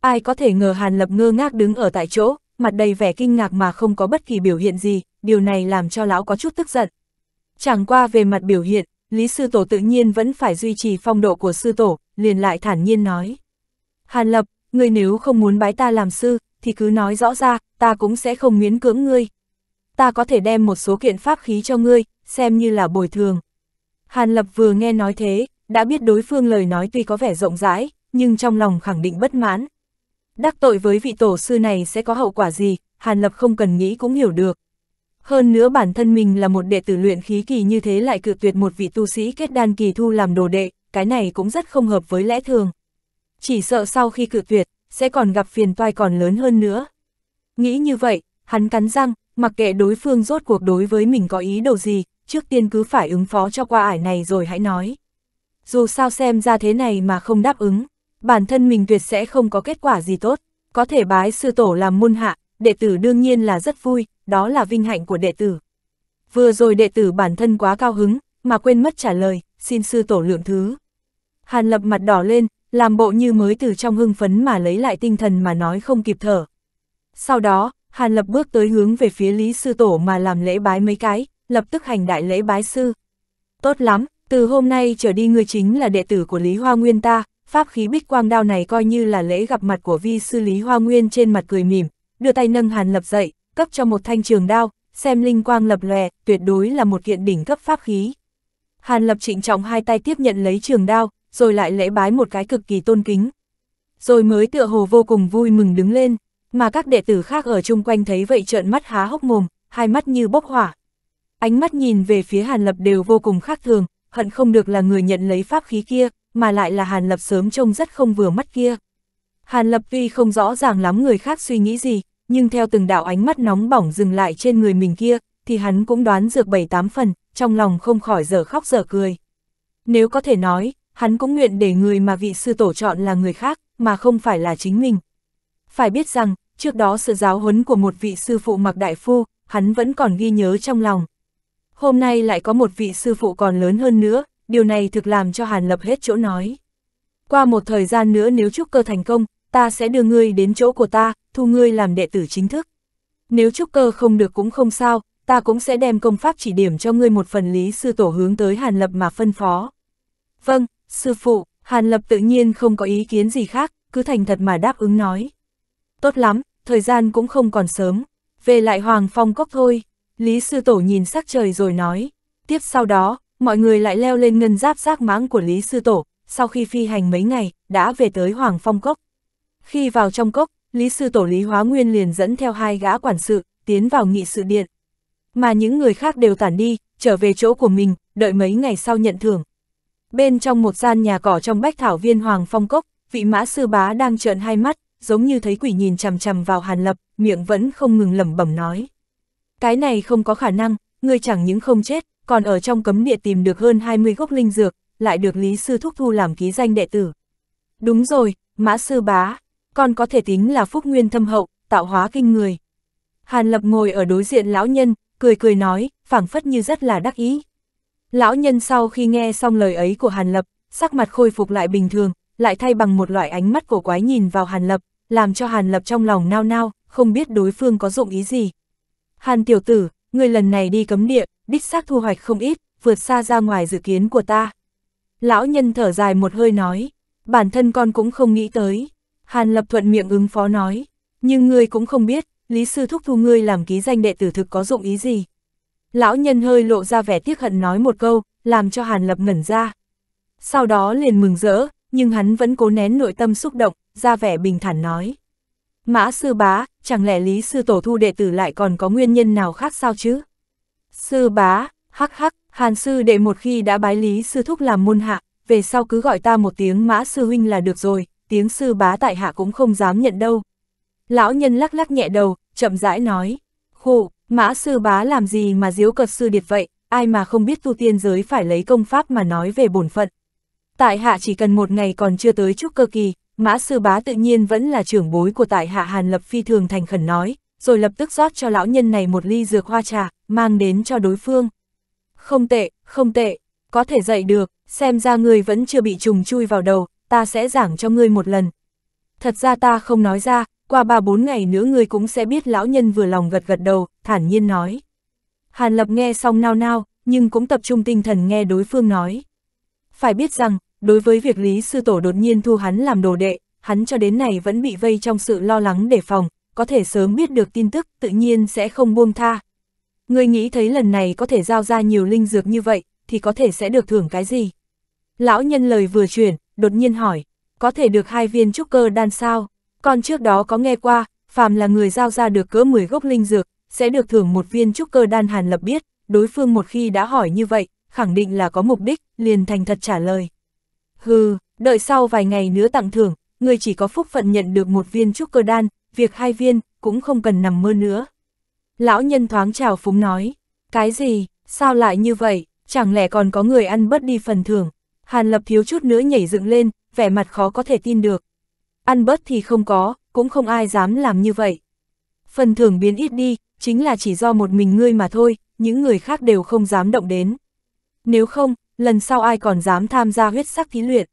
Ai có thể ngờ Hàn Lập ngơ ngác đứng ở tại chỗ, mặt đầy vẻ kinh ngạc mà không có bất kỳ biểu hiện gì, điều này làm cho lão có chút tức giận. Chẳng qua về mặt biểu hiện, Lý Sư Tổ tự nhiên vẫn phải duy trì phong độ của Sư Tổ, liền lại thản nhiên nói. Hàn Lập, ngươi nếu không muốn bái ta làm sư, thì cứ nói rõ ra, ta cũng sẽ không miễn cưỡng ngươi. Ta có thể đem một số kiện pháp khí cho ngươi, xem như là bồi thường. Hàn Lập vừa nghe nói thế, đã biết đối phương lời nói tuy có vẻ rộng rãi, nhưng trong lòng khẳng định bất mãn. Đắc tội với vị tổ sư này sẽ có hậu quả gì, Hàn Lập không cần nghĩ cũng hiểu được. Hơn nữa bản thân mình là một đệ tử luyện khí kỳ như thế lại cự tuyệt một vị tu sĩ kết đan kỳ thu làm đồ đệ, cái này cũng rất không hợp với lẽ thường. Chỉ sợ sau khi cự tuyệt, sẽ còn gặp phiền toai còn lớn hơn nữa. Nghĩ như vậy, hắn cắn răng, mặc kệ đối phương rốt cuộc đối với mình có ý đồ gì, trước tiên cứ phải ứng phó cho qua ải này rồi hãy nói dù sao xem ra thế này mà không đáp ứng, bản thân mình tuyệt sẽ không có kết quả gì tốt, có thể bái sư tổ làm môn hạ, đệ tử đương nhiên là rất vui, đó là vinh hạnh của đệ tử. Vừa rồi đệ tử bản thân quá cao hứng, mà quên mất trả lời, xin sư tổ lượng thứ. Hàn lập mặt đỏ lên, làm bộ như mới từ trong hưng phấn mà lấy lại tinh thần mà nói không kịp thở. Sau đó, Hàn lập bước tới hướng về phía Lý Sư Tổ mà làm lễ bái mấy cái, lập tức hành đại lễ bái sư. Tốt lắm, từ hôm nay trở đi ngươi chính là đệ tử của Lý Hoa Nguyên ta, pháp khí bích quang đao này coi như là lễ gặp mặt của vi sư Lý Hoa Nguyên trên mặt cười mỉm, đưa tay nâng Hàn Lập dậy, cấp cho một thanh trường đao, xem linh quang lập lòe, tuyệt đối là một kiện đỉnh cấp pháp khí. Hàn Lập trịnh trọng hai tay tiếp nhận lấy trường đao, rồi lại lễ bái một cái cực kỳ tôn kính. Rồi mới tựa hồ vô cùng vui mừng đứng lên, mà các đệ tử khác ở chung quanh thấy vậy trợn mắt há hốc mồm, hai mắt như bốc hỏa. Ánh mắt nhìn về phía Hàn Lập đều vô cùng khác thường, hận không được là người nhận lấy pháp khí kia, mà lại là Hàn Lập sớm trông rất không vừa mắt kia. Hàn Lập vì không rõ ràng lắm người khác suy nghĩ gì, nhưng theo từng đạo ánh mắt nóng bỏng dừng lại trên người mình kia, thì hắn cũng đoán dược bảy tám phần, trong lòng không khỏi dở khóc dở cười. Nếu có thể nói, hắn cũng nguyện để người mà vị sư tổ chọn là người khác, mà không phải là chính mình. Phải biết rằng, trước đó sự giáo huấn của một vị sư phụ mặc đại phu, hắn vẫn còn ghi nhớ trong lòng, hôm nay lại có một vị sư phụ còn lớn hơn nữa, điều này thực làm cho Hàn Lập hết chỗ nói. Qua một thời gian nữa nếu trúc cơ thành công, ta sẽ đưa ngươi đến chỗ của ta, thu ngươi làm đệ tử chính thức. Nếu trúc cơ không được cũng không sao, ta cũng sẽ đem công pháp chỉ điểm cho ngươi một phần lý sư tổ hướng tới Hàn Lập mà phân phó. Vâng, sư phụ, Hàn Lập tự nhiên không có ý kiến gì khác, cứ thành thật mà đáp ứng nói. Tốt lắm, thời gian cũng không còn sớm, về lại Hoàng Phong Cốc thôi. Lý Sư Tổ nhìn sắc trời rồi nói. Tiếp sau đó, mọi người lại leo lên ngân giáp giác mãng của Lý Sư Tổ, sau khi phi hành mấy ngày, đã về tới Hoàng Phong Cốc. Khi vào trong cốc, Lý Sư Tổ Lý Hóa Nguyên liền dẫn theo hai gã quản sự, tiến vào nghị sự điện. Mà những người khác đều tản đi, trở về chỗ của mình, đợi mấy ngày sau nhận thưởng. Bên trong một gian nhà cỏ trong bách thảo viên Hoàng Phong Cốc, vị mã sư bá đang trợn hai mắt, giống như thấy quỷ nhìn chằm chằm vào Hàn Lập, miệng vẫn không ngừng lẩm bẩm nói. Cái này không có khả năng, ngươi chẳng những không chết, còn ở trong cấm địa tìm được hơn 20 gốc linh dược, lại được Lý Sư Thúc thu làm ký danh đệ tử. Đúng rồi, Mã Sư Bá, con có thể tính là phúc nguyên thâm hậu, tạo hóa kinh người. Hàn Lập ngồi ở đối diện lão nhân, cười cười nói, phảng phất như rất là đắc ý. Lão nhân sau khi nghe xong lời ấy của Hàn Lập, sắc mặt khôi phục lại bình thường, lại thay bằng một loại ánh mắt cổ quái nhìn vào Hàn Lập, làm cho Hàn Lập trong lòng nao nao, không biết đối phương có dụng ý gì. Hàn tiểu tử, người lần này đi cấm địa, đích xác thu hoạch không ít, vượt xa ra ngoài dự kiến của ta. Lão nhân thở dài một hơi nói, bản thân con cũng không nghĩ tới. Hàn lập thuận miệng ứng phó nói, nhưng ngươi cũng không biết, Lý Sư Thúc thu ngươi làm ký danh đệ tử thực có dụng ý gì. Lão nhân hơi lộ ra vẻ tiếc hận nói một câu, làm cho Hàn lập ngẩn ra. Sau đó liền mừng rỡ, nhưng hắn vẫn cố nén nội tâm xúc động, ra vẻ bình thản nói. Mã sư bá, chẳng lẽ Lý sư tổ thu đệ tử lại còn có nguyên nhân nào khác sao chứ? Sư bá, hắc hắc, Hàn sư đệ một khi đã bái Lý sư thúc làm môn hạ, về sau cứ gọi ta một tiếng Mã sư huynh là được rồi, tiếng sư bá tại hạ cũng không dám nhận đâu. Lão nhân lắc lắc nhẹ đầu, chậm rãi nói, khổ, Mã sư bá làm gì mà diếu cật sư điệt vậy, ai mà không biết tu tiên giới phải lấy công pháp mà nói về bổn phận. Tại hạ chỉ cần một ngày còn chưa tới chút cơ kỳ, Mã sư bá tự nhiên vẫn là trưởng bối của tại hạ Hàn Lập phi thường thành khẩn nói, rồi lập tức rót cho lão nhân này một ly dược hoa trà, mang đến cho đối phương. Không tệ, không tệ, có thể dạy được, xem ra ngươi vẫn chưa bị trùng chui vào đầu, ta sẽ giảng cho ngươi một lần. Thật ra ta không nói ra, qua ba bốn ngày nữa ngươi cũng sẽ biết lão nhân vừa lòng gật gật đầu, thản nhiên nói. Hàn Lập nghe xong nao nao, nhưng cũng tập trung tinh thần nghe đối phương nói. Phải biết rằng, đối với việc Lý Sư Tổ đột nhiên thu hắn làm đồ đệ, hắn cho đến này vẫn bị vây trong sự lo lắng đề phòng, có thể sớm biết được tin tức, tự nhiên sẽ không buông tha. Người nghĩ thấy lần này có thể giao ra nhiều linh dược như vậy, thì có thể sẽ được thưởng cái gì? Lão nhân lời vừa chuyển, đột nhiên hỏi, có thể được hai viên trúc cơ đan sao? Còn trước đó có nghe qua, phàm là người giao ra được cỡ 10 gốc linh dược, sẽ được thưởng một viên trúc cơ đan hàn lập biết, đối phương một khi đã hỏi như vậy, khẳng định là có mục đích, liền thành thật trả lời. Hừ, đợi sau vài ngày nữa tặng thưởng, người chỉ có phúc phận nhận được một viên trúc cơ đan, việc hai viên, cũng không cần nằm mơ nữa. Lão nhân thoáng chào phúng nói, cái gì, sao lại như vậy, chẳng lẽ còn có người ăn bớt đi phần thưởng. Hàn lập thiếu chút nữa nhảy dựng lên, vẻ mặt khó có thể tin được. Ăn bớt thì không có, cũng không ai dám làm như vậy. Phần thưởng biến ít đi, chính là chỉ do một mình ngươi mà thôi, những người khác đều không dám động đến. Nếu không, lần sau ai còn dám tham gia huyết sắc thí luyện.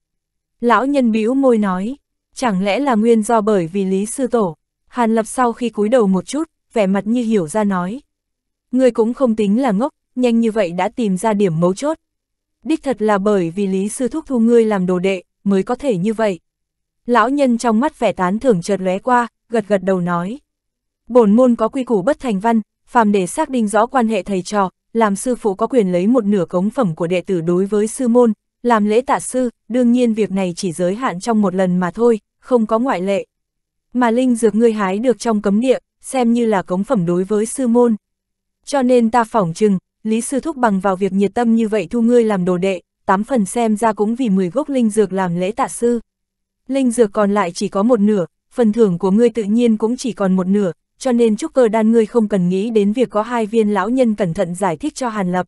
Lão nhân bĩu môi nói, chẳng lẽ là nguyên do bởi vì Lý Sư Tổ. Hàn Lập sau khi cúi đầu một chút, vẻ mặt như hiểu ra nói. Người cũng không tính là ngốc, nhanh như vậy đã tìm ra điểm mấu chốt. Đích thật là bởi vì Lý Sư Thúc thu ngươi làm đồ đệ, mới có thể như vậy. Lão nhân trong mắt vẻ tán thưởng chợt lóe qua, gật gật đầu nói. Bổn môn có quy củ bất thành văn, phàm để xác định rõ quan hệ thầy trò, làm sư phụ có quyền lấy một nửa cống phẩm của đệ tử đối với sư môn, làm lễ tạ sư, đương nhiên việc này chỉ giới hạn trong một lần mà thôi, không có ngoại lệ. Mà linh dược ngươi hái được trong cấm địa, xem như là cống phẩm đối với sư môn. Cho nên ta phỏng chừng, Lý Sư Thúc bằng vào việc nhiệt tâm như vậy thu ngươi làm đồ đệ, tám phần xem ra cũng vì 10 gốc linh dược làm lễ tạ sư. Linh dược còn lại chỉ có một nửa, phần thưởng của ngươi tự nhiên cũng chỉ còn một nửa, cho nên trúc cơ đan ngươi không cần nghĩ đến việc có hai viên lão nhân cẩn thận giải thích cho Hàn Lập.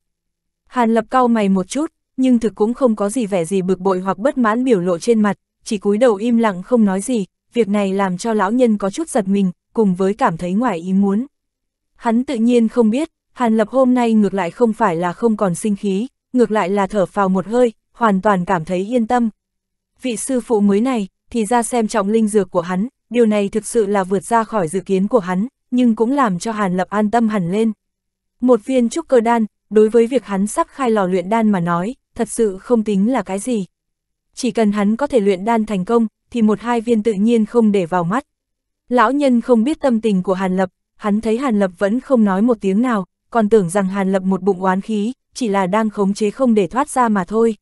Hàn Lập cau mày một chút, nhưng thực cũng không có gì vẻ gì bực bội hoặc bất mãn biểu lộ trên mặt, chỉ cúi đầu im lặng không nói gì, việc này làm cho lão nhân có chút giật mình, cùng với cảm thấy ngoài ý muốn. Hắn tự nhiên không biết, Hàn Lập hôm nay ngược lại không phải là không còn sinh khí, ngược lại là thở phào một hơi, hoàn toàn cảm thấy yên tâm. Vị sư phụ mới này, thì ra xem trọng linh dược của hắn, điều này thực sự là vượt ra khỏi dự kiến của hắn, nhưng cũng làm cho Hàn Lập an tâm hẳn lên. Một viên trúc cơ đan, đối với việc hắn sắp khai lò luyện đan mà nói, thật sự không tính là cái gì. Chỉ cần hắn có thể luyện đan thành công, thì một hai viên tự nhiên không để vào mắt. Lão nhân không biết tâm tình của Hàn Lập, hắn thấy Hàn Lập vẫn không nói một tiếng nào, còn tưởng rằng Hàn Lập một bụng oán khí, chỉ là đang khống chế không để thoát ra mà thôi.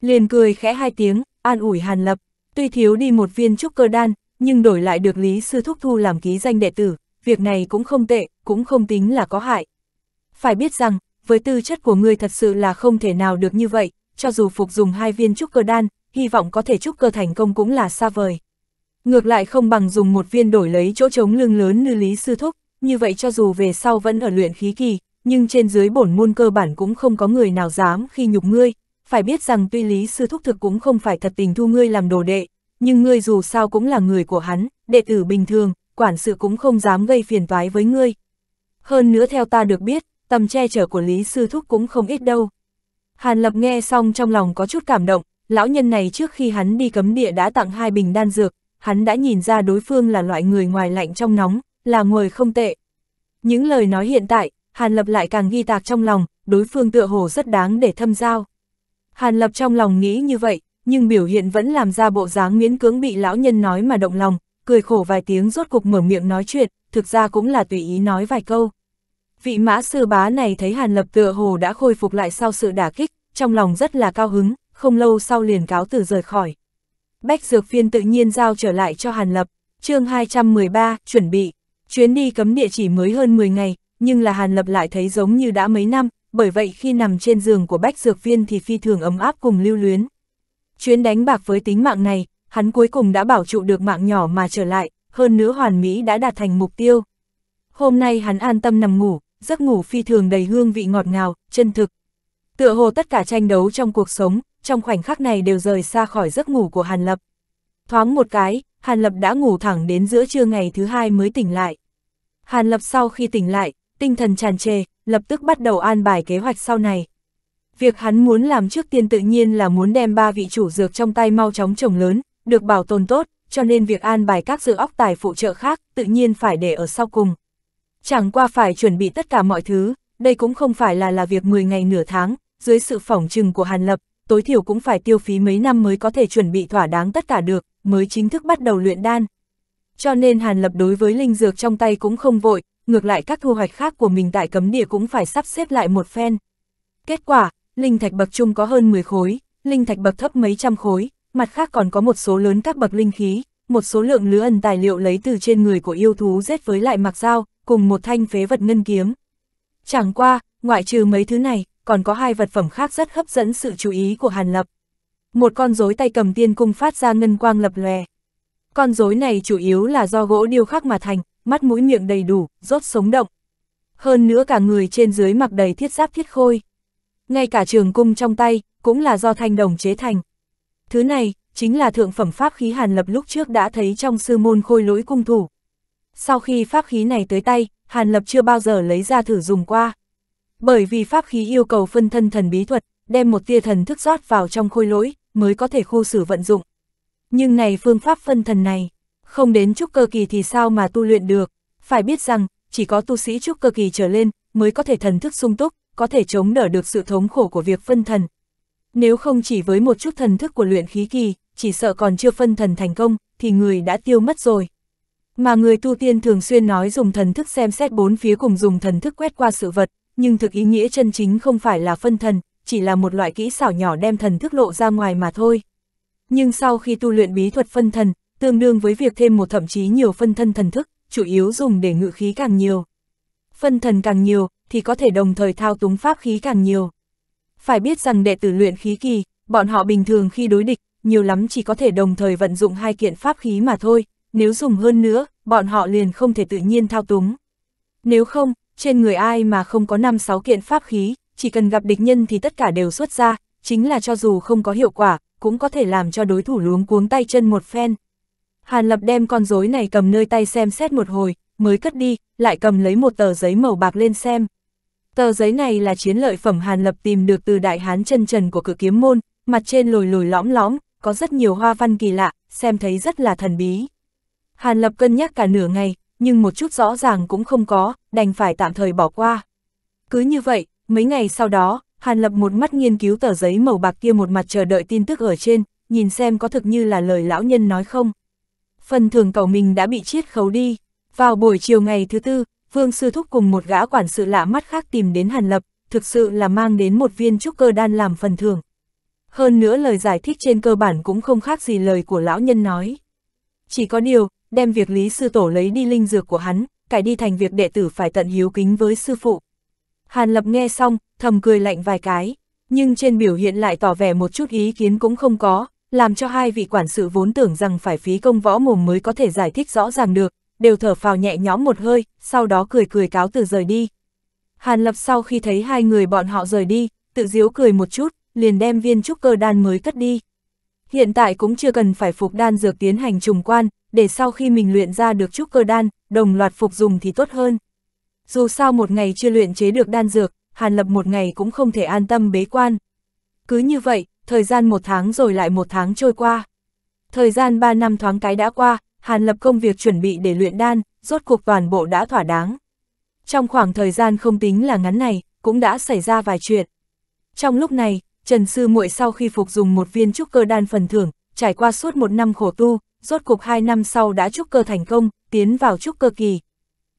Liền cười khẽ hai tiếng, an ủi Hàn Lập, tuy thiếu đi một viên trúc cơ đan, nhưng đổi lại được Lý Sư Thúc Thu làm ký danh đệ tử, việc này cũng không tệ, cũng không tính là có hại. Phải biết rằng, với tư chất của ngươi thật sự là không thể nào được như vậy, cho dù phục dùng hai viên trúc cơ đan, hy vọng có thể trúc cơ thành công cũng là xa vời. Ngược lại không bằng dùng một viên đổi lấy chỗ trống lưng lớn như Lý Sư Thúc, như vậy cho dù về sau vẫn ở luyện khí kỳ, nhưng trên dưới bổn môn cơ bản cũng không có người nào dám khi nhục ngươi. Phải biết rằng tuy Lý Sư Thúc thực cũng không phải thật tình thu ngươi làm đồ đệ, nhưng ngươi dù sao cũng là người của hắn, đệ tử bình thường, quản sự cũng không dám gây phiền toái với ngươi. Hơn nữa theo ta được biết, tầm che chở của Lý Sư Thúc cũng không ít đâu. Hàn Lập nghe xong trong lòng có chút cảm động, lão nhân này trước khi hắn đi cấm địa đã tặng hai bình đan dược, hắn đã nhìn ra đối phương là loại người ngoài lạnh trong nóng, là người không tệ. Những lời nói hiện tại, Hàn Lập lại càng ghi tạc trong lòng, đối phương tựa hồ rất đáng để thâm giao. Hàn Lập trong lòng nghĩ như vậy, nhưng biểu hiện vẫn làm ra bộ dáng miễn cưỡng bị lão nhân nói mà động lòng, cười khổ vài tiếng rốt cuộc mở miệng nói chuyện, thực ra cũng là tùy ý nói vài câu. Vị mã sư bá này thấy Hàn Lập tựa hồ đã khôi phục lại sau sự đả kích, trong lòng rất là cao hứng, không lâu sau liền cáo từ rời khỏi. Bách Dược Phiên tự nhiên giao trở lại cho Hàn Lập, chương 213, chuẩn bị. Chuyến đi cấm địa chỉ mới hơn 10 ngày, nhưng là Hàn Lập lại thấy giống như đã mấy năm, bởi vậy khi nằm trên giường của Bách Dược Viên thì phi thường ấm áp cùng lưu luyến. Chuyến đánh bạc với tính mạng này, hắn cuối cùng đã bảo trụ được mạng nhỏ mà trở lại, hơn nữa hoàn mỹ đã đạt thành mục tiêu. Hôm nay hắn an tâm nằm ngủ, giấc ngủ phi thường đầy hương vị ngọt ngào, chân thực. Tựa hồ tất cả tranh đấu trong cuộc sống, trong khoảnh khắc này đều rời xa khỏi giấc ngủ của Hàn Lập. Thoáng một cái, Hàn Lập đã ngủ thẳng đến giữa trưa ngày thứ hai mới tỉnh lại. Hàn Lập sau khi tỉnh lại, tinh thần tràn trề, lập tức bắt đầu an bài kế hoạch sau này việc hắn muốn làm trước tiên tự nhiên là muốn đem ba vị chủ dược trong tay mau chóng trồng lớn, được bảo tồn tốt, cho nên việc an bài các dự óc tài phụ trợ khác tự nhiên phải để ở sau cùng. Chẳng qua phải chuẩn bị tất cả mọi thứ, đây cũng không phải là là việc 10 ngày nửa tháng, dưới sự phỏng trừng của Hàn Lập, tối thiểu cũng phải tiêu phí mấy năm mới có thể chuẩn bị thỏa đáng tất cả được, mới chính thức bắt đầu luyện đan. Cho nên Hàn Lập đối với linh dược trong tay cũng không vội, ngược lại các thu hoạch khác của mình tại cấm địa cũng phải sắp xếp lại một phen. Kết quả, linh thạch bậc trung có hơn 10 khối, linh thạch bậc thấp mấy trăm khối, mặt khác còn có một số lớn các bậc linh khí, một số lượng lứa ẩn tài liệu lấy từ trên người của yêu thú giết với lại mặc dao, cùng một thanh phế vật ngân kiếm. Chẳng qua, ngoại trừ mấy thứ này, còn có hai vật phẩm khác rất hấp dẫn sự chú ý của Hàn Lập. Một con rối tay cầm tiên cung phát ra ngân quang lập lòe. Con rối này chủ yếu là do gỗ điêu khắc mà thành, mắt mũi miệng đầy đủ, rốt sống động. Hơn nữa cả người trên dưới mặc đầy thiết giáp thiết khôi ngay cả trường cung trong tay, cũng là do thanh đồng chế thành. Thứ này, chính là thượng phẩm pháp khí Hàn Lập lúc trước đã thấy trong sư môn khôi lỗi cung thủ. Sau khi pháp khí này tới tay, Hàn Lập chưa bao giờ lấy ra thử dùng qua. Bởi vì pháp khí yêu cầu phân thân thần bí thuật, đem một tia thần thức rót vào trong khôi lỗi, mới có thể khu xử vận dụng. Nhưng này phương pháp phân thần này, không đến trúc cơ kỳ thì sao mà tu luyện được, phải biết rằng, chỉ có tu sĩ trúc cơ kỳ trở lên, mới có thể thần thức sung túc, có thể chống đỡ được sự thống khổ của việc phân thần. Nếu không chỉ với một chút thần thức của luyện khí kỳ, chỉ sợ còn chưa phân thần thành công, thì người đã tiêu mất rồi. Mà người tu tiên thường xuyên nói dùng thần thức xem xét bốn phía cùng dùng thần thức quét qua sự vật, nhưng thực ý nghĩa chân chính không phải là phân thần, chỉ là một loại kỹ xảo nhỏ đem thần thức lộ ra ngoài mà thôi. Nhưng sau khi tu luyện bí thuật phân thần, tương đương với việc thêm một thậm chí nhiều phân thân thần thức, chủ yếu dùng để ngự khí càng nhiều. Phân thần càng nhiều, thì có thể đồng thời thao túng pháp khí càng nhiều. Phải biết rằng đệ tử luyện khí kỳ, bọn họ bình thường khi đối địch, nhiều lắm chỉ có thể đồng thời vận dụng hai kiện pháp khí mà thôi, nếu dùng hơn nữa, bọn họ liền không thể tự nhiên thao túng. Nếu không, trên người ai mà không có 5-6 kiện pháp khí, chỉ cần gặp địch nhân thì tất cả đều xuất ra, chính là cho dù không có hiệu quả, cũng có thể làm cho đối thủ luống cuống tay chân một phen. Hàn Lập đem con rối này cầm nơi tay xem xét một hồi, mới cất đi, lại cầm lấy một tờ giấy màu bạc lên xem. Tờ giấy này là chiến lợi phẩm Hàn Lập tìm được từ đại hán chân trần của cửa kiếm môn, mặt trên lồi lồi lõm lõm, có rất nhiều hoa văn kỳ lạ, xem thấy rất là thần bí. Hàn Lập cân nhắc cả nửa ngày, nhưng một chút rõ ràng cũng không có, đành phải tạm thời bỏ qua. Cứ như vậy, mấy ngày sau đó, Hàn Lập một mắt nghiên cứu tờ giấy màu bạc kia một mặt chờ đợi tin tức ở trên, nhìn xem có thực như là lời lão nhân nói không. Phần thưởng cầu mình đã bị chiết khấu đi. Vào buổi chiều ngày thứ tư, Vương Sư Thúc cùng một gã quản sự lạ mắt khác tìm đến Hàn Lập, thực sự là mang đến một viên trúc cơ đan làm phần thưởng. Hơn nữa lời giải thích trên cơ bản cũng không khác gì lời của lão nhân nói. Chỉ có điều, đem việc Lý Sư Tổ lấy đi linh dược của hắn, cải đi thành việc đệ tử phải tận hiếu kính với sư phụ. Hàn Lập nghe xong, thầm cười lạnh vài cái, nhưng trên biểu hiện lại tỏ vẻ một chút ý kiến cũng không có, làm cho hai vị quản sự vốn tưởng rằng phải phí công võ mồm mới có thể giải thích rõ ràng được, đều thở phào nhẹ nhõm một hơi, sau đó cười cười cáo từ rời đi. Hàn Lập sau khi thấy hai người bọn họ rời đi, tự diếu cười một chút, liền đem viên trúc cơ đan mới cất đi. Hiện tại cũng chưa cần phải phục đan dược tiến hành trùng quan, để sau khi mình luyện ra được trúc cơ đan, đồng loạt phục dùng thì tốt hơn. Dù sao một ngày chưa luyện chế được đan dược, Hàn Lập một ngày cũng không thể an tâm bế quan. Cứ như vậy, thời gian một tháng rồi lại một tháng trôi qua. Thời gian ba năm thoáng cái đã qua, Hàn Lập công việc chuẩn bị để luyện đan, rốt cuộc toàn bộ đã thỏa đáng. Trong khoảng thời gian không tính là ngắn này, cũng đã xảy ra vài chuyện. Trong lúc này, Trần Sư muội sau khi phục dùng một viên trúc cơ đan phần thưởng, trải qua suốt một năm khổ tu, rốt cuộc hai năm sau đã trúc cơ thành công, tiến vào trúc cơ kỳ.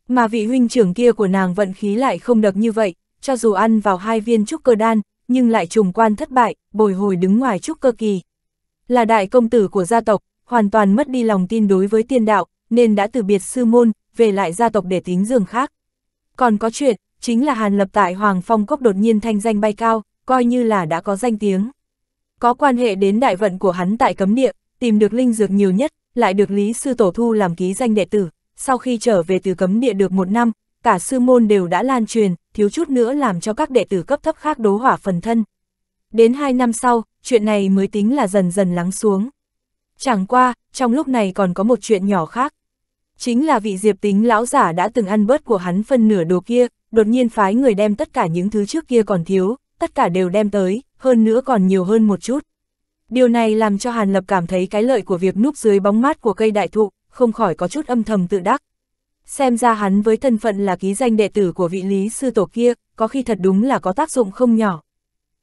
Mà vị huynh trưởng kia của nàng vận khí lại không được như vậy, cho dù ăn vào hai viên trúc cơ đan, nhưng lại trùng quan thất bại, bồi hồi đứng ngoài trúc cơ kỳ. Là đại công tử của gia tộc, hoàn toàn mất đi lòng tin đối với tiên đạo, nên đã từ biệt sư môn, về lại gia tộc để tính giường khác. Còn có chuyện, chính là Hàn Lập tại Hoàng Phong Cốc đột nhiên thanh danh bay cao, coi như là đã có danh tiếng. Có quan hệ đến đại vận của hắn tại cấm địa, tìm được linh dược nhiều nhất, lại được Lý Sư Tổ Thu làm ký danh đệ tử. Sau khi trở về từ cấm địa được một năm, cả sư môn đều đã lan truyền, thiếu chút nữa làm cho các đệ tử cấp thấp khác đố hỏa phần thân. Đến hai năm sau, chuyện này mới tính là dần dần lắng xuống. Chẳng qua, trong lúc này còn có một chuyện nhỏ khác. Chính là vị diệp tính lão giả đã từng ăn bớt của hắn phân nửa đồ kia, đột nhiên phái người đem tất cả những thứ trước kia còn thiếu, tất cả đều đem tới, hơn nữa còn nhiều hơn một chút. Điều này làm cho Hàn Lập cảm thấy cái lợi của việc núp dưới bóng mát của cây đại thụ, không khỏi có chút âm thầm tự đắc. Xem ra hắn với thân phận là ký danh đệ tử của vị lý sư tổ kia, có khi thật đúng là có tác dụng không nhỏ.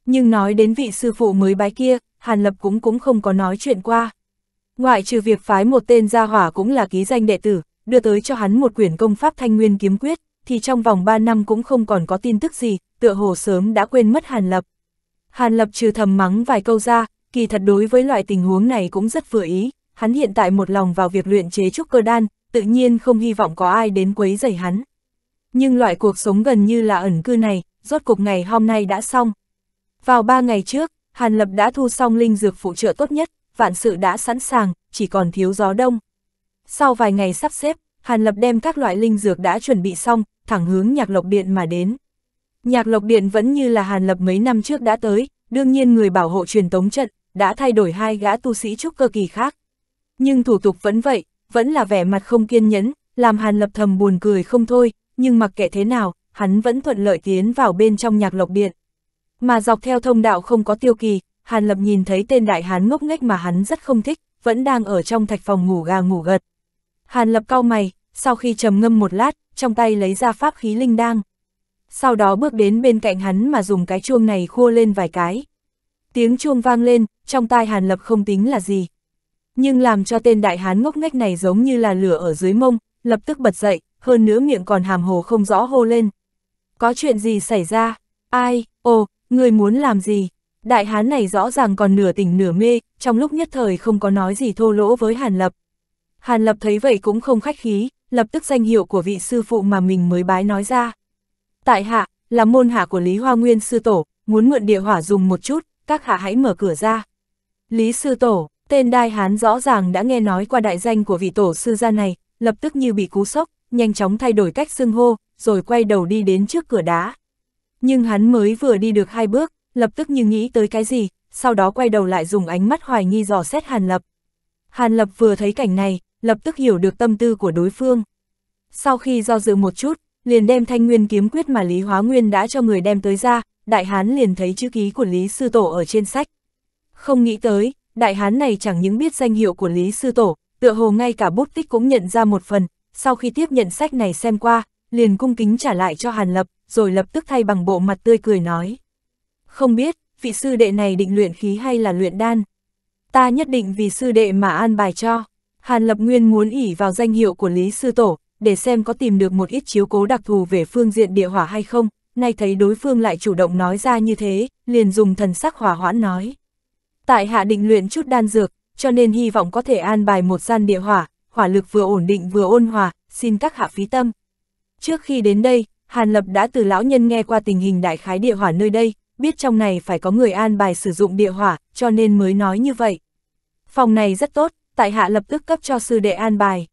Nhưng nói đến vị sư phụ mới bái kia, Hàn Lập cũng cũng không có nói chuyện qua. Ngoại trừ việc phái một tên gia hỏa cũng là ký danh đệ tử, đưa tới cho hắn một quyển công pháp thanh nguyên kiếm quyết, thì trong vòng 3 năm cũng không còn có tin tức gì, tựa hồ sớm đã quên mất Hàn Lập. Hàn Lập trừ thầm mắng vài câu ra, kỳ thật đối với loại tình huống này cũng rất vừa ý, hắn hiện tại một lòng vào việc luyện chế trúc cơ đan, tự nhiên không hy vọng có ai đến quấy rầy hắn. Nhưng loại cuộc sống gần như là ẩn cư này, rốt cuộc ngày hôm nay đã xong. Vào 3 ngày trước, Hàn Lập đã thu xong linh dược phụ trợ tốt nhất, vạn sự đã sẵn sàng, chỉ còn thiếu gió đông. Sau vài ngày sắp xếp, Hàn Lập đem các loại linh dược đã chuẩn bị xong, thẳng hướng nhạc lộc điện mà đến. Nhạc lộc điện vẫn như là Hàn Lập mấy năm trước đã tới, đương nhiên người bảo hộ truyền tống trận, đã thay đổi hai gã tu sĩ trúc cơ kỳ khác. Nhưng thủ tục vẫn vậy, vẫn là vẻ mặt không kiên nhẫn, làm Hàn Lập thầm buồn cười không thôi, nhưng mặc kệ thế nào, hắn vẫn thuận lợi tiến vào bên trong nhạc lộc điện. Mà dọc theo thông đạo không có tiêu kỳ, Hàn Lập nhìn thấy tên đại hán ngốc nghếch mà hắn rất không thích, vẫn đang ở trong thạch phòng ngủ gà ngủ gật. Hàn Lập cau mày, sau khi trầm ngâm một lát, trong tay lấy ra pháp khí linh đang. Sau đó bước đến bên cạnh hắn mà dùng cái chuông này khua lên vài cái. Tiếng chuông vang lên, trong tai Hàn Lập không tính là gì. Nhưng làm cho tên đại hán ngốc nghếch này giống như là lửa ở dưới mông, lập tức bật dậy, hơn nữa miệng còn hàm hồ không rõ hô lên. Có chuyện gì xảy ra? Ai? Ồ, người muốn làm gì? Đại hán này rõ ràng còn nửa tỉnh nửa mê, trong lúc nhất thời không có nói gì thô lỗ với Hàn Lập. Hàn Lập thấy vậy cũng không khách khí, lập tức danh hiệu của vị sư phụ mà mình mới bái nói ra. Tại hạ, là môn hạ của Lý Hoa Nguyên sư tổ, muốn mượn địa hỏa dùng một chút, các hạ hãy mở cửa ra. Lý sư tổ, tên Đại hán rõ ràng đã nghe nói qua đại danh của vị tổ sư gia này, lập tức như bị cú sốc, nhanh chóng thay đổi cách xưng hô, rồi quay đầu đi đến trước cửa đá. Nhưng hắn mới vừa đi được hai bước, lập tức như nghĩ tới cái gì, sau đó quay đầu lại dùng ánh mắt hoài nghi dò xét Hàn Lập. Hàn Lập vừa thấy cảnh này, lập tức hiểu được tâm tư của đối phương. Sau khi do dự một chút, liền đem thanh nguyên kiếm quyết mà Lý Hóa Nguyên đã cho người đem tới ra, đại hán liền thấy chữ ký của Lý Sư Tổ ở trên sách. Không nghĩ tới, đại hán này chẳng những biết danh hiệu của Lý Sư Tổ, tựa hồ ngay cả bút tích cũng nhận ra một phần, sau khi tiếp nhận sách này xem qua, liền cung kính trả lại cho Hàn Lập, rồi lập tức thay bằng bộ mặt tươi cười nói không biết, vị sư đệ này định luyện khí hay là luyện đan. Ta nhất định vì sư đệ mà an bài cho. Hàn Lập Nguyên muốn ỉ vào danh hiệu của Lý Sư Tổ, để xem có tìm được một ít chiếu cố đặc thù về phương diện địa hỏa hay không, nay thấy đối phương lại chủ động nói ra như thế, liền dùng thần sắc hỏa hoãn nói. Tại hạ định luyện chút đan dược, cho nên hy vọng có thể an bài một gian địa hỏa, hỏa lực vừa ổn định vừa ôn hòa, xin các hạ phí tâm. Trước khi đến đây, Hàn Lập đã từ lão nhân nghe qua tình hình đại khái địa hỏa nơi đây, biết trong này phải có người an bài sử dụng địa hỏa, cho nên mới nói như vậy. Phòng này rất tốt, tại hạ lập tức cấp cho sư đệ an bài.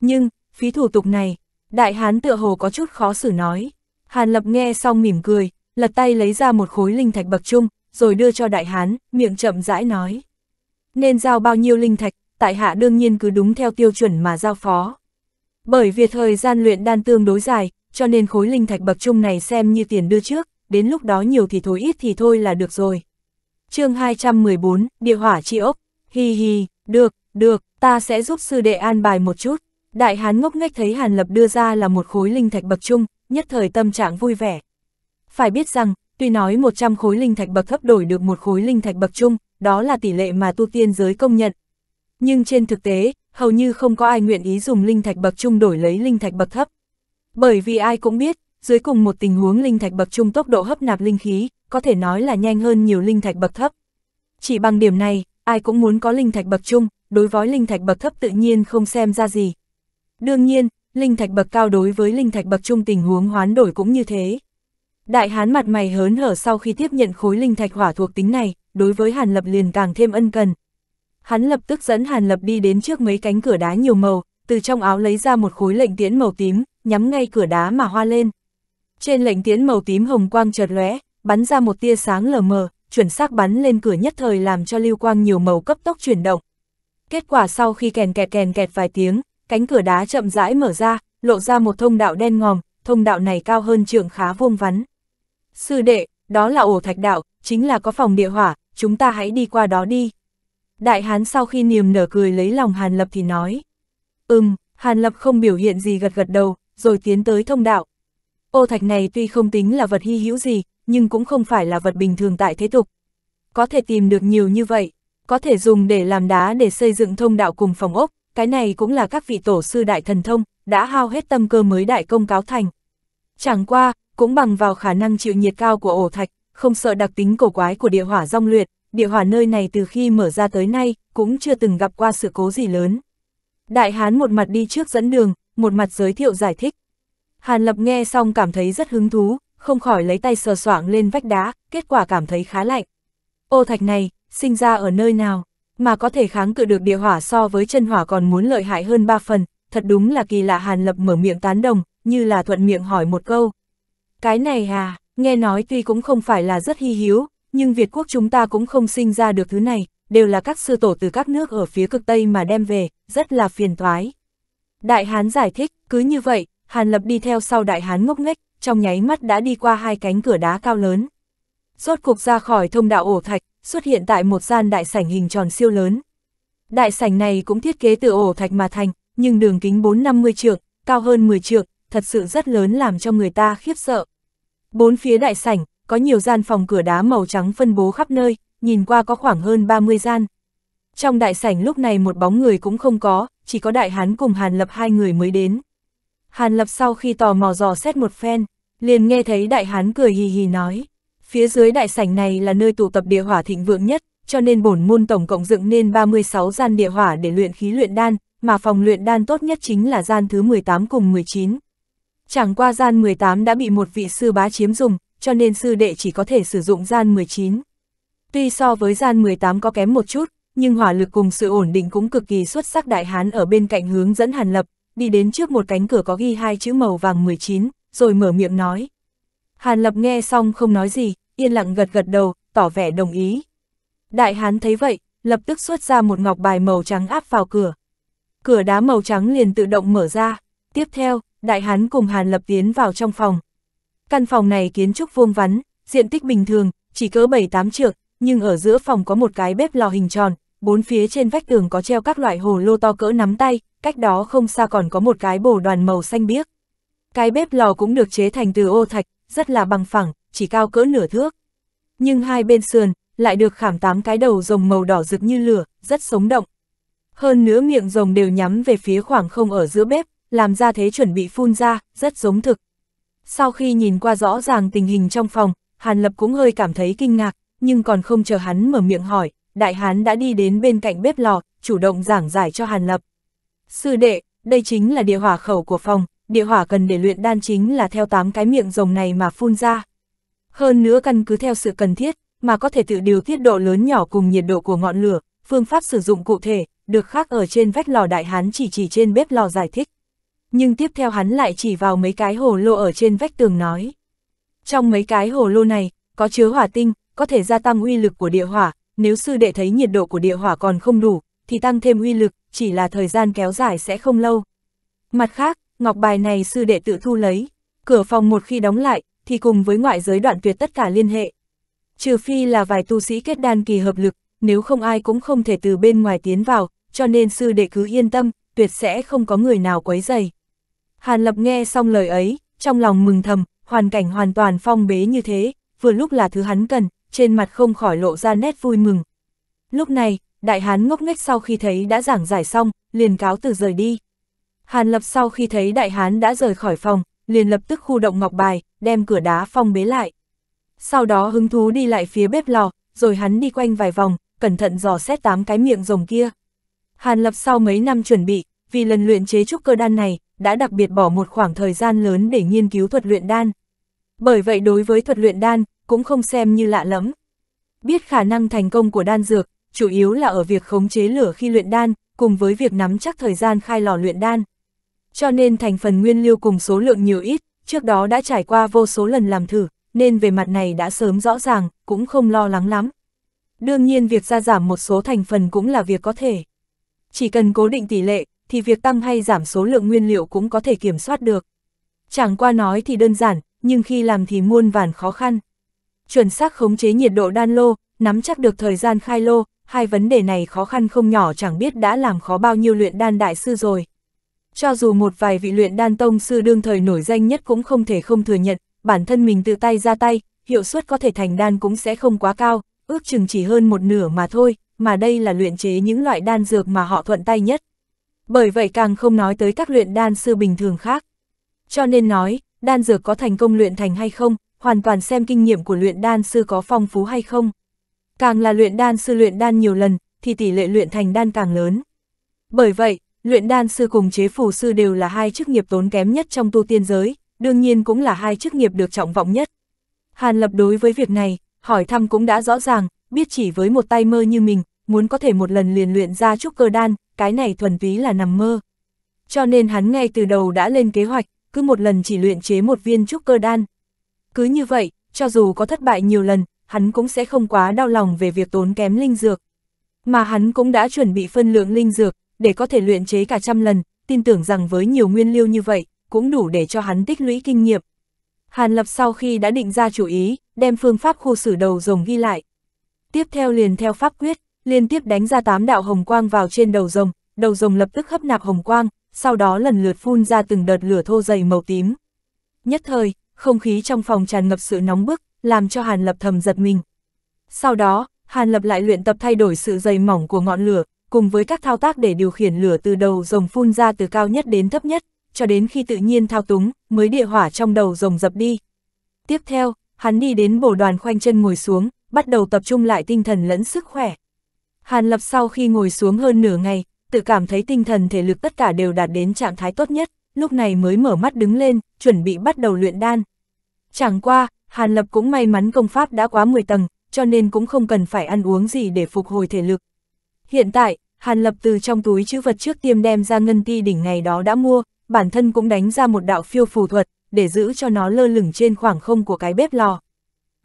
Nhưng, phí thủ tục này, đại hán tựa hồ có chút khó xử nói. Hàn lập nghe xong mỉm cười, lật tay lấy ra một khối linh thạch bậc trung, rồi đưa cho đại hán, miệng chậm rãi nói. Nên giao bao nhiêu linh thạch, tại hạ đương nhiên cứ đúng theo tiêu chuẩn mà giao phó. Bởi vì thời gian luyện đan tương đối dài, cho nên khối linh thạch bậc trung này xem như tiền đưa trước, đến lúc đó nhiều thì thối ít thì thôi là được rồi. chương 214, địa hỏa chi ốc, hi hi, được, được, ta sẽ giúp sư đệ an bài một chút. Đại hán ngốc nghếch thấy Hàn Lập đưa ra là một khối linh thạch bậc trung, nhất thời tâm trạng vui vẻ. Phải biết rằng, tuy nói 100 khối linh thạch bậc thấp đổi được một khối linh thạch bậc trung, đó là tỷ lệ mà tu tiên giới công nhận. Nhưng trên thực tế, hầu như không có ai nguyện ý dùng linh thạch bậc trung đổi lấy linh thạch bậc thấp. Bởi vì ai cũng biết, dưới cùng một tình huống linh thạch bậc trung tốc độ hấp nạp linh khí, có thể nói là nhanh hơn nhiều linh thạch bậc thấp. Chỉ bằng điểm này, ai cũng muốn có linh thạch bậc trung, đối với linh thạch bậc thấp tự nhiên không xem ra gì. Đương nhiên, linh thạch bậc cao đối với linh thạch bậc trung tình huống hoán đổi cũng như thế. Đại hán mặt mày hớn hở sau khi tiếp nhận khối linh thạch hỏa thuộc tính này, đối với Hàn Lập liền càng thêm ân cần. Hắn lập tức dẫn Hàn Lập đi đến trước mấy cánh cửa đá nhiều màu, từ trong áo lấy ra một khối lệnh tiễn màu tím, nhắm ngay cửa đá mà hoa lên. Trên lệnh tiến màu tím hồng quang chợt lóe, bắn ra một tia sáng lờ mờ, chuẩn xác bắn lên cửa nhất thời làm cho lưu quang nhiều màu cấp tốc chuyển động. Kết quả sau khi kèn kẹt kèn kẹt vài tiếng, cánh cửa đá chậm rãi mở ra, lộ ra một thông đạo đen ngòm, thông đạo này cao hơn trường khá vuông vắn. Sư đệ, đó là ổ thạch đạo, chính là có phòng địa hỏa, chúng ta hãy đi qua đó đi. Đại hán sau khi niềm nở cười lấy lòng Hàn Lập thì nói. Ừm, Hàn Lập không biểu hiện gì gật gật đầu, rồi tiến tới thông đạo, Ô thạch này tuy không tính là vật hy hữu gì, nhưng cũng không phải là vật bình thường tại thế tục. Có thể tìm được nhiều như vậy, có thể dùng để làm đá để xây dựng thông đạo cùng phòng ốc, cái này cũng là các vị tổ sư đại thần thông, đã hao hết tâm cơ mới đại công cáo thành. Chẳng qua, cũng bằng vào khả năng chịu nhiệt cao của ổ thạch, không sợ đặc tính cổ quái của địa hỏa rong luyện, địa hỏa nơi này từ khi mở ra tới nay, cũng chưa từng gặp qua sự cố gì lớn. Đại Hán một mặt đi trước dẫn đường, một mặt giới thiệu giải thích. Hàn Lập nghe xong cảm thấy rất hứng thú, không khỏi lấy tay sờ soạng lên vách đá, kết quả cảm thấy khá lạnh. Ô thạch này, sinh ra ở nơi nào, mà có thể kháng cự được địa hỏa so với chân hỏa còn muốn lợi hại hơn ba phần, thật đúng là kỳ lạ Hàn Lập mở miệng tán đồng, như là thuận miệng hỏi một câu. Cái này à, nghe nói tuy cũng không phải là rất hy hiếu, nhưng Việt quốc chúng ta cũng không sinh ra được thứ này, đều là các sư tổ từ các nước ở phía cực Tây mà đem về, rất là phiền toái. Đại Hán giải thích, cứ như vậy, Hàn Lập đi theo sau đại hán ngốc nghếch, trong nháy mắt đã đi qua hai cánh cửa đá cao lớn. Rốt cuộc ra khỏi thông đạo ổ thạch, xuất hiện tại một gian đại sảnh hình tròn siêu lớn. Đại sảnh này cũng thiết kế từ ổ thạch mà thành, nhưng đường kính 450 trượng, cao hơn 10 trượng, thật sự rất lớn làm cho người ta khiếp sợ. Bốn phía đại sảnh, có nhiều gian phòng cửa đá màu trắng phân bố khắp nơi, nhìn qua có khoảng hơn 30 gian. Trong đại sảnh lúc này một bóng người cũng không có, chỉ có đại hán cùng Hàn Lập hai người mới đến. Hàn Lập sau khi tò mò dò xét một phen, liền nghe thấy đại hán cười hì hì nói, phía dưới đại sảnh này là nơi tụ tập địa hỏa thịnh vượng nhất, cho nên bổn môn tổng cộng dựng nên 36 gian địa hỏa để luyện khí luyện đan, mà phòng luyện đan tốt nhất chính là gian thứ 18 cùng 19. Chẳng qua gian 18 đã bị một vị sư bá chiếm dùng, cho nên sư đệ chỉ có thể sử dụng gian 19. Tuy so với gian 18 có kém một chút, nhưng hỏa lực cùng sự ổn định cũng cực kỳ xuất sắc đại hán ở bên cạnh hướng dẫn Hàn Lập, đi đến trước một cánh cửa có ghi hai chữ màu vàng 19, rồi mở miệng nói. Hàn Lập nghe xong không nói gì, yên lặng gật gật đầu, tỏ vẻ đồng ý. Đại hán thấy vậy, lập tức xuất ra một ngọc bài màu trắng áp vào cửa. Cửa đá màu trắng liền tự động mở ra. Tiếp theo, đại hán cùng Hàn Lập tiến vào trong phòng. Căn phòng này kiến trúc vuông vắn, diện tích bình thường, chỉ cỡ 7-8 trượng, nhưng ở giữa phòng có một cái bếp lò hình tròn, bốn phía trên vách tường có treo các loại hồ lô to cỡ nắm tay, cách đó không xa còn có một cái bồ đoàn màu xanh biếc. Cái bếp lò cũng được chế thành từ ô thạch, rất là bằng phẳng, chỉ cao cỡ nửa thước. Nhưng hai bên sườn, lại được khảm tám cái đầu rồng màu đỏ rực như lửa, rất sống động. Hơn nữa miệng rồng đều nhắm về phía khoảng không ở giữa bếp, làm ra thế chuẩn bị phun ra, rất giống thực. Sau khi nhìn qua rõ ràng tình hình trong phòng, Hàn Lập cũng hơi cảm thấy kinh ngạc, nhưng còn không chờ hắn mở miệng hỏi, Đại Hán đã đi đến bên cạnh bếp lò, chủ động giảng giải cho Hàn Lập. Sư đệ, đây chính là địa hỏa khẩu của phòng, địa hỏa cần để luyện đan chính là theo tám cái miệng rồng này mà phun ra. Hơn nữa căn cứ theo sự cần thiết, mà có thể tự điều tiết độ lớn nhỏ cùng nhiệt độ của ngọn lửa, phương pháp sử dụng cụ thể, được khác ở trên vách lò đại hán chỉ chỉ trên bếp lò giải thích. Nhưng tiếp theo hắn lại chỉ vào mấy cái hồ lô ở trên vách tường nói. Trong mấy cái hồ lô này, có chứa hỏa tinh, có thể gia tăng uy lực của địa hỏa, nếu sư đệ thấy nhiệt độ của địa hỏa còn không đủ, thì tăng thêm uy lực, chỉ là thời gian kéo dài sẽ không lâu. Mặt khác, ngọc bài này sư đệ tự thu lấy, cửa phòng một khi đóng lại, thì cùng với ngoại giới đoạn tuyệt tất cả liên hệ. Trừ phi là vài tu sĩ kết đan kỳ hợp lực, nếu không ai cũng không thể từ bên ngoài tiến vào, cho nên sư đệ cứ yên tâm, tuyệt sẽ không có người nào quấy dày. Hàn Lập nghe xong lời ấy, trong lòng mừng thầm, hoàn cảnh hoàn toàn phong bế như thế, vừa lúc là thứ hắn cần, trên mặt không khỏi lộ ra nét vui mừng. Lúc này, đại hán ngốc nghếch sau khi thấy đã giảng giải xong, liền cáo từ rời đi. Hàn lập sau khi thấy đại hán đã rời khỏi phòng, liền lập tức khu động ngọc bài, đem cửa đá phong bế lại. Sau đó hứng thú đi lại phía bếp lò, rồi hắn đi quanh vài vòng, cẩn thận dò xét tám cái miệng rồng kia. Hàn lập sau mấy năm chuẩn bị, vì lần luyện chế trúc cơ đan này, đã đặc biệt bỏ một khoảng thời gian lớn để nghiên cứu thuật luyện đan. Bởi vậy đối với thuật luyện đan, cũng không xem như lạ lắm. Biết khả năng thành công của đan dược, chủ yếu là ở việc khống chế lửa khi luyện đan, cùng với việc nắm chắc thời gian khai lò luyện đan. Cho nên thành phần nguyên lưu cùng số lượng nhiều ít, trước đó đã trải qua vô số lần làm thử, nên về mặt này đã sớm rõ ràng, cũng không lo lắng lắm. Đương nhiên việc gia giảm một số thành phần cũng là việc có thể. Chỉ cần cố định tỷ lệ, thì việc tăng hay giảm số lượng nguyên liệu cũng có thể kiểm soát được. Chẳng qua nói thì đơn giản, nhưng khi làm thì muôn vàn khó khăn chuẩn xác khống chế nhiệt độ đan lô, nắm chắc được thời gian khai lô, hai vấn đề này khó khăn không nhỏ chẳng biết đã làm khó bao nhiêu luyện đan đại sư rồi. Cho dù một vài vị luyện đan tông sư đương thời nổi danh nhất cũng không thể không thừa nhận, bản thân mình tự tay ra tay, hiệu suất có thể thành đan cũng sẽ không quá cao, ước chừng chỉ hơn một nửa mà thôi, mà đây là luyện chế những loại đan dược mà họ thuận tay nhất. Bởi vậy càng không nói tới các luyện đan sư bình thường khác. Cho nên nói, đan dược có thành công luyện thành hay không, hoàn toàn xem kinh nghiệm của luyện đan sư có phong phú hay không. Càng là luyện đan sư luyện đan nhiều lần, thì tỷ lệ luyện thành đan càng lớn. Bởi vậy, luyện đan sư cùng chế phù sư đều là hai chức nghiệp tốn kém nhất trong tu tiên giới, đương nhiên cũng là hai chức nghiệp được trọng vọng nhất. Hàn Lập đối với việc này, hỏi thăm cũng đã rõ ràng, biết chỉ với một tay mơ như mình, muốn có thể một lần liền luyện ra trúc cơ đan, cái này thuần túy là nằm mơ. Cho nên hắn ngay từ đầu đã lên kế hoạch, cứ một lần chỉ luyện chế một viên trúc cơ đan, cứ như vậy, cho dù có thất bại nhiều lần, hắn cũng sẽ không quá đau lòng về việc tốn kém linh dược. Mà hắn cũng đã chuẩn bị phân lượng linh dược, để có thể luyện chế cả trăm lần, tin tưởng rằng với nhiều nguyên liêu như vậy, cũng đủ để cho hắn tích lũy kinh nghiệm. Hàn Lập sau khi đã định ra chủ ý, đem phương pháp khu xử đầu rồng ghi lại. Tiếp theo liền theo pháp quyết, liên tiếp đánh ra tám đạo hồng quang vào trên đầu rồng, đầu rồng lập tức hấp nạp hồng quang, sau đó lần lượt phun ra từng đợt lửa thô dày màu tím. Nhất thời, không khí trong phòng tràn ngập sự nóng bức, làm cho Hàn Lập thầm giật mình. Sau đó, Hàn Lập lại luyện tập thay đổi sự dày mỏng của ngọn lửa, cùng với các thao tác để điều khiển lửa từ đầu rồng phun ra từ cao nhất đến thấp nhất, cho đến khi tự nhiên thao túng, mới địa hỏa trong đầu rồng dập đi. Tiếp theo, hắn đi đến bổ đoàn khoanh chân ngồi xuống, bắt đầu tập trung lại tinh thần lẫn sức khỏe. Hàn Lập sau khi ngồi xuống hơn nửa ngày, tự cảm thấy tinh thần thể lực tất cả đều đạt đến trạng thái tốt nhất, lúc này mới mở mắt đứng lên, chuẩn bị bắt đầu luyện đan. Chẳng qua, Hàn Lập cũng may mắn công pháp đã quá 10 tầng, cho nên cũng không cần phải ăn uống gì để phục hồi thể lực. Hiện tại, Hàn Lập từ trong túi chữ vật trước tiêm đem ra ngân ti đỉnh ngày đó đã mua, bản thân cũng đánh ra một đạo phiêu phù thuật, để giữ cho nó lơ lửng trên khoảng không của cái bếp lò.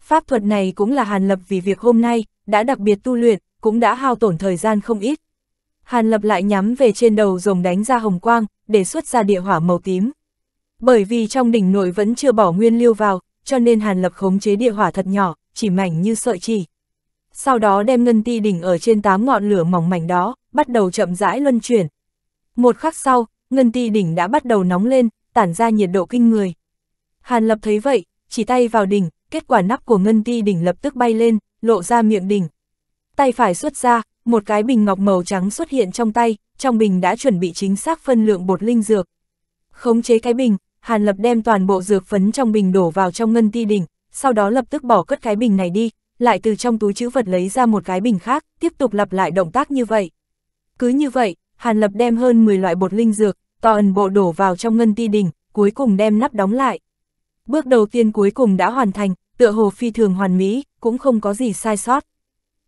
Pháp thuật này cũng là Hàn Lập vì việc hôm nay, đã đặc biệt tu luyện, cũng đã hao tổn thời gian không ít. Hàn Lập lại nhắm về trên đầu rồng đánh ra hồng quang, để xuất ra địa hỏa màu tím, bởi vì trong đỉnh nội vẫn chưa bỏ nguyên liêu vào, cho nên Hàn Lập khống chế địa hỏa thật nhỏ, chỉ mảnh như sợi chỉ. Sau đó đem ngân ti đỉnh ở trên tám ngọn lửa mỏng mảnh đó, bắt đầu chậm rãi luân chuyển. Một khắc sau, ngân ti đỉnh đã bắt đầu nóng lên, tản ra nhiệt độ kinh người. Hàn Lập thấy vậy, chỉ tay vào đỉnh, kết quả nắp của ngân ti đỉnh lập tức bay lên, lộ ra miệng đỉnh. Tay phải xuất ra, một cái bình ngọc màu trắng xuất hiện trong tay, trong bình đã chuẩn bị chính xác phân lượng bột linh dược. Khống chế cái bình, Hàn Lập đem toàn bộ dược phấn trong bình đổ vào trong ngân ti đỉnh, sau đó lập tức bỏ cất cái bình này đi, lại từ trong túi chữ vật lấy ra một cái bình khác, tiếp tục lặp lại động tác như vậy. Cứ như vậy, Hàn Lập đem hơn 10 loại bột linh dược, to ẩn bộ đổ vào trong ngân ti đỉnh, cuối cùng đem nắp đóng lại. Bước đầu tiên cuối cùng đã hoàn thành, tựa hồ phi thường hoàn mỹ, cũng không có gì sai sót.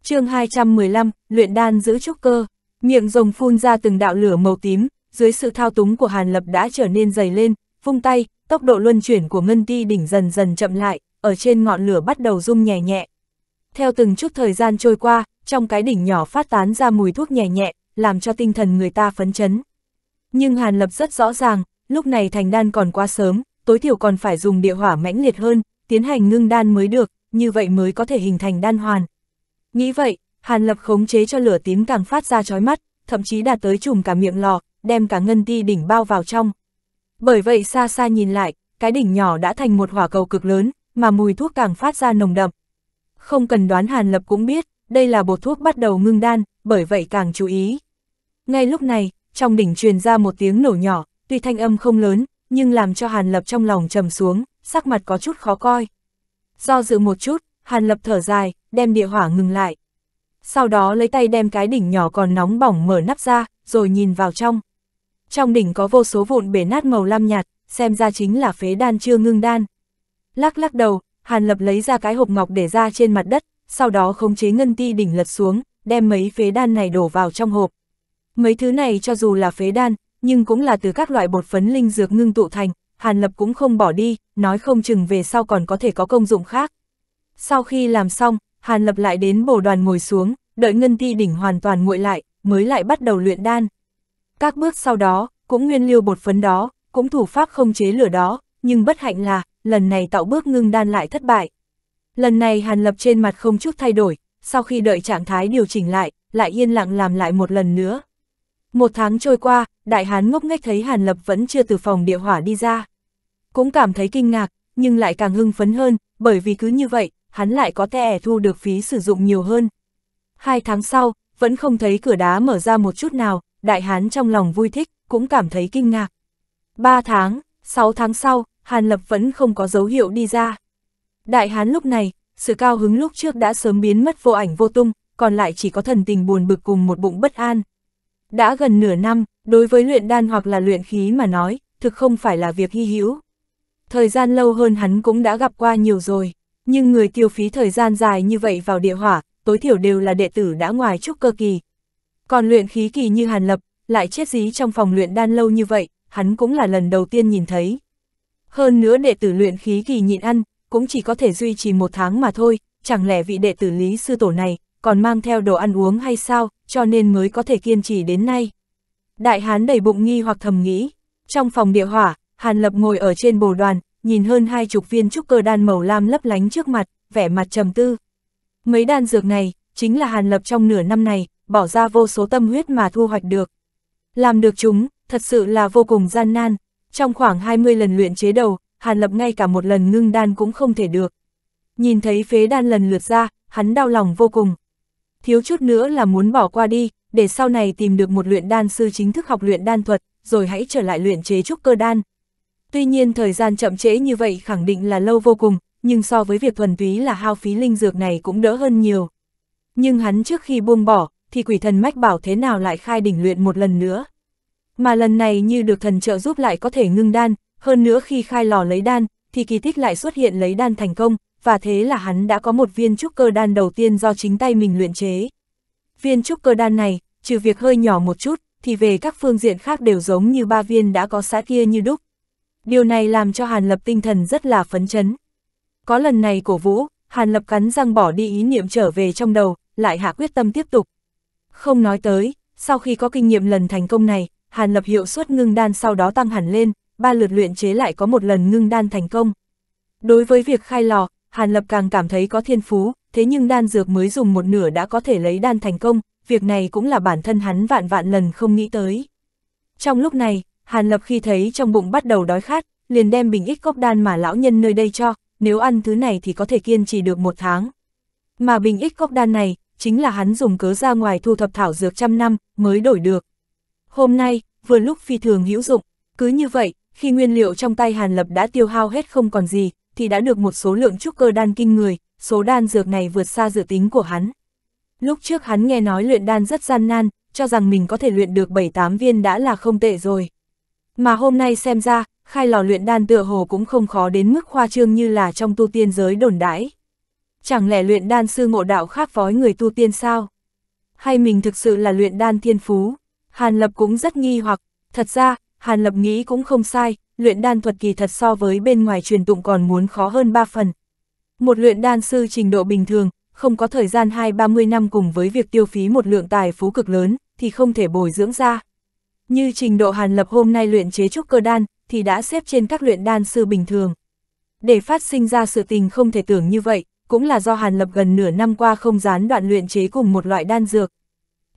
chương 215, luyện đan giữ trúc cơ, miệng rồng phun ra từng đạo lửa màu tím, dưới sự thao túng của Hàn Lập đã trở nên dày lên, vung tay, tốc độ luân chuyển của ngân ti đỉnh dần dần chậm lại, ở trên ngọn lửa bắt đầu rung nhẹ nhẹ. Theo từng chút thời gian trôi qua, trong cái đỉnh nhỏ phát tán ra mùi thuốc nhẹ nhẹ, làm cho tinh thần người ta phấn chấn. Nhưng Hàn Lập rất rõ ràng, lúc này thành đan còn quá sớm, tối thiểu còn phải dùng địa hỏa mãnh liệt hơn, tiến hành ngưng đan mới được, như vậy mới có thể hình thành đan hoàn. Nghĩ vậy, Hàn Lập khống chế cho lửa tím càng phát ra chói mắt, thậm chí đạt tới trùm cả miệng lò, đem cả ngân ti đỉnh bao vào trong, bởi vậy xa xa nhìn lại, cái đỉnh nhỏ đã thành một hỏa cầu cực lớn, mà mùi thuốc càng phát ra nồng đậm. Không cần đoán Hàn Lập cũng biết, đây là bột thuốc bắt đầu ngưng đan, bởi vậy càng chú ý. Ngay lúc này, trong đỉnh truyền ra một tiếng nổ nhỏ, tuy thanh âm không lớn, nhưng làm cho Hàn Lập trong lòng trầm xuống, sắc mặt có chút khó coi. Do dự một chút, Hàn Lập thở dài, đem địa hỏa ngừng lại. Sau đó lấy tay đem cái đỉnh nhỏ còn nóng bỏng mở nắp ra, rồi nhìn vào trong trong đỉnh có vô số vụn bể nát màu lam nhạt, xem ra chính là phế đan chưa ngưng đan. Lắc lắc đầu, Hàn Lập lấy ra cái hộp ngọc để ra trên mặt đất, sau đó khống chế ngân ti đỉnh lật xuống, đem mấy phế đan này đổ vào trong hộp. Mấy thứ này cho dù là phế đan, nhưng cũng là từ các loại bột phấn linh dược ngưng tụ thành, Hàn Lập cũng không bỏ đi, nói không chừng về sau còn có thể có công dụng khác. Sau khi làm xong, Hàn Lập lại đến bổ đoàn ngồi xuống, đợi ngân ti đỉnh hoàn toàn nguội lại, mới lại bắt đầu luyện đan. Các bước sau đó, cũng nguyên liêu bột phấn đó, cũng thủ pháp không chế lửa đó, nhưng bất hạnh là, lần này tạo bước ngưng đan lại thất bại. Lần này Hàn Lập trên mặt không chút thay đổi, sau khi đợi trạng thái điều chỉnh lại, lại yên lặng làm lại một lần nữa. Một tháng trôi qua, đại hán ngốc nghếch thấy Hàn Lập vẫn chưa từ phòng địa hỏa đi ra. Cũng cảm thấy kinh ngạc, nhưng lại càng hưng phấn hơn, bởi vì cứ như vậy, hắn lại có thể thu được phí sử dụng nhiều hơn. Hai tháng sau, vẫn không thấy cửa đá mở ra một chút nào, đại hán trong lòng vui thích, cũng cảm thấy kinh ngạc. Ba tháng, sáu tháng sau, Hàn Lập vẫn không có dấu hiệu đi ra. Đại hán lúc này, sự cao hứng lúc trước đã sớm biến mất vô ảnh vô tung, còn lại chỉ có thần tình buồn bực cùng một bụng bất an. Đã gần nửa năm, đối với luyện đan hoặc là luyện khí mà nói, thực không phải là việc hy hữu. Thời gian lâu hơn hắn cũng đã gặp qua nhiều rồi, nhưng người tiêu phí thời gian dài như vậy vào địa hỏa, tối thiểu đều là đệ tử đã ngoài trúc cơ kỳ, còn luyện khí kỳ như Hàn Lập, lại chết dí trong phòng luyện đan lâu như vậy, hắn cũng là lần đầu tiên nhìn thấy. Hơn nữa đệ tử luyện khí kỳ nhịn ăn, cũng chỉ có thể duy trì một tháng mà thôi, chẳng lẽ vị đệ tử Lý Sư Tổ này còn mang theo đồ ăn uống hay sao, cho nên mới có thể kiên trì đến nay. Đại hán đầy bụng nghi hoặc thầm nghĩ, trong phòng địa hỏa, Hàn Lập ngồi ở trên bồ đoàn, nhìn hơn hai chục viên trúc cơ đan màu lam lấp lánh trước mặt, vẻ mặt trầm tư. Mấy đan dược này, chính là Hàn Lập trong nửa năm này, bỏ ra vô số tâm huyết mà thu hoạch được. Làm được chúng, thật sự là vô cùng gian nan. Trong khoảng 20 lần luyện chế đầu, Hàn Lập ngay cả một lần ngưng đan cũng không thể được. Nhìn thấy phế đan lần lượt ra, hắn đau lòng vô cùng. Thiếu chút nữa là muốn bỏ qua đi, để sau này tìm được một luyện đan sư chính thức học luyện đan thuật, rồi hãy trở lại luyện chế trúc cơ đan. Tuy nhiên thời gian chậm trễ như vậy khẳng định là lâu vô cùng, nhưng so với việc thuần túy là hao phí linh dược này cũng đỡ hơn nhiều. Nhưng hắn trước khi buông bỏ, thì quỷ thần mách bảo thế nào lại khai đỉnh luyện một lần nữa. Mà lần này như được thần trợ giúp lại có thể ngưng đan, hơn nữa khi khai lò lấy đan, thì kỳ tích lại xuất hiện lấy đan thành công, và thế là hắn đã có một viên trúc cơ đan đầu tiên do chính tay mình luyện chế. Viên trúc cơ đan này, trừ việc hơi nhỏ một chút, thì về các phương diện khác đều giống như ba viên đã có xã kia như đúc. Điều này làm cho Hàn Lập tinh thần rất là phấn chấn. Có lần này cổ vũ, Hàn Lập cắn răng bỏ đi ý niệm trở về trong đầu, lại hạ quyết tâm tiếp tục. Không nói tới, sau khi có kinh nghiệm lần thành công này, Hàn Lập hiệu suất ngưng đan sau đó tăng hẳn lên, ba lượt luyện chế lại có một lần ngưng đan thành công. Đối với việc khai lò, Hàn Lập càng cảm thấy có thiên phú, thế nhưng đan dược mới dùng một nửa đã có thể lấy đan thành công, việc này cũng là bản thân hắn vạn vạn lần không nghĩ tới. Trong lúc này, Hàn Lập khi thấy trong bụng bắt đầu đói khát, liền đem bình ít cốc đan mà lão nhân nơi đây cho, nếu ăn thứ này thì có thể kiên trì được một tháng. Mà bình ít cốc đan này, chính là hắn dùng cớ ra ngoài thu thập thảo dược trăm năm, mới đổi được. Hôm nay, vừa lúc phi thường hữu dụng, cứ như vậy, khi nguyên liệu trong tay Hàn Lập đã tiêu hao hết không còn gì, thì đã được một số lượng trúc cơ đan kinh người, số đan dược này vượt xa dự tính của hắn. Lúc trước hắn nghe nói luyện đan rất gian nan, cho rằng mình có thể luyện được 7-8 viên đã là không tệ rồi. Mà hôm nay xem ra, khai lò luyện đan tựa hồ cũng không khó đến mức khoa trương như là trong tu tiên giới đồn đãi. Chẳng lẽ luyện đan sư ngộ đạo khác phói người tu tiên sao? Hay mình thực sự là luyện đan thiên phú? Hàn Lập cũng rất nghi hoặc, thật ra, Hàn Lập nghĩ cũng không sai, luyện đan thuật kỳ thật so với bên ngoài truyền tụng còn muốn khó hơn ba phần. Một luyện đan sư trình độ bình thường, không có thời gian 2-30 năm cùng với việc tiêu phí một lượng tài phú cực lớn, thì không thể bồi dưỡng ra. Như trình độ Hàn Lập hôm nay luyện chế trúc cơ đan, thì đã xếp trên các luyện đan sư bình thường. Để phát sinh ra sự tình không thể tưởng như vậy, cũng là do Hàn Lập gần nửa năm qua không gián đoạn luyện chế cùng một loại đan dược.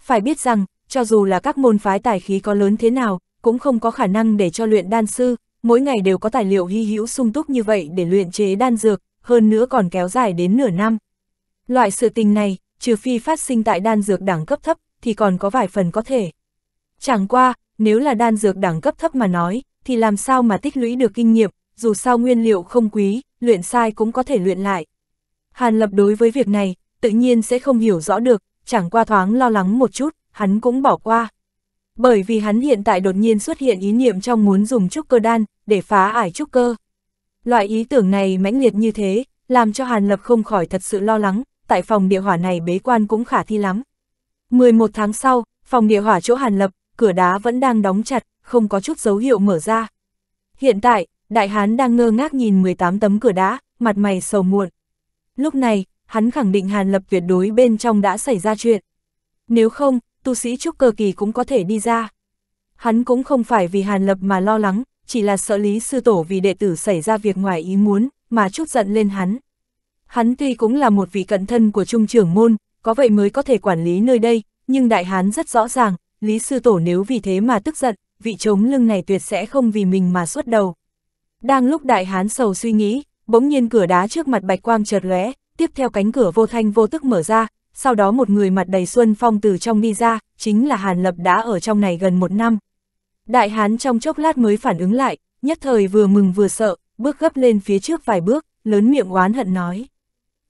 Phải biết rằng, cho dù là các môn phái tài khí có lớn thế nào, cũng không có khả năng để cho luyện đan sư, mỗi ngày đều có tài liệu hy hữu sung túc như vậy để luyện chế đan dược, hơn nữa còn kéo dài đến nửa năm. Loại sự tình này, trừ phi phát sinh tại đan dược đẳng cấp thấp, thì còn có vài phần có thể. Chẳng qua, nếu là đan dược đẳng cấp thấp mà nói, thì làm sao mà tích lũy được kinh nghiệm, dù sao nguyên liệu không quý, luyện sai cũng có thể luyện lại, Hàn Lập đối với việc này, tự nhiên sẽ không hiểu rõ được, chẳng qua thoáng lo lắng một chút, hắn cũng bỏ qua. Bởi vì hắn hiện tại đột nhiên xuất hiện ý niệm trong muốn dùng trúc cơ đan, để phá ải trúc cơ. Loại ý tưởng này mãnh liệt như thế, làm cho Hàn Lập không khỏi thật sự lo lắng, tại phòng địa hỏa này bế quan cũng khả thi lắm. 11 tháng sau, phòng địa hỏa chỗ Hàn Lập, cửa đá vẫn đang đóng chặt, không có chút dấu hiệu mở ra. Hiện tại, Đại Hán đang ngơ ngác nhìn 18 tấm cửa đá, mặt mày sầu muộn. Lúc này, hắn khẳng định Hàn Lập tuyệt đối bên trong đã xảy ra chuyện. Nếu không, tu sĩ trúc cơ kỳ cũng có thể đi ra. Hắn cũng không phải vì Hàn Lập mà lo lắng, chỉ là sợ Lý Sư Tổ vì đệ tử xảy ra việc ngoài ý muốn, mà chút giận lên hắn. Hắn tuy cũng là một vị cận thân của trung trưởng môn, có vậy mới có thể quản lý nơi đây, nhưng đại hán rất rõ ràng, Lý Sư Tổ nếu vì thế mà tức giận, vị trống lưng này tuyệt sẽ không vì mình mà xuất đầu. Đang lúc đại hán sầu suy nghĩ, Bỗng nhiên cửa đá trước mặt bạch quang chợt lóe, tiếp theo cánh cửa vô thanh vô tức mở ra, sau đó một người mặt đầy xuân phong từ trong đi ra, chính là Hàn Lập đã ở trong này gần một năm. Đại hán trong chốc lát mới phản ứng lại, nhất thời vừa mừng vừa sợ, bước gấp lên phía trước vài bước, lớn miệng oán hận nói.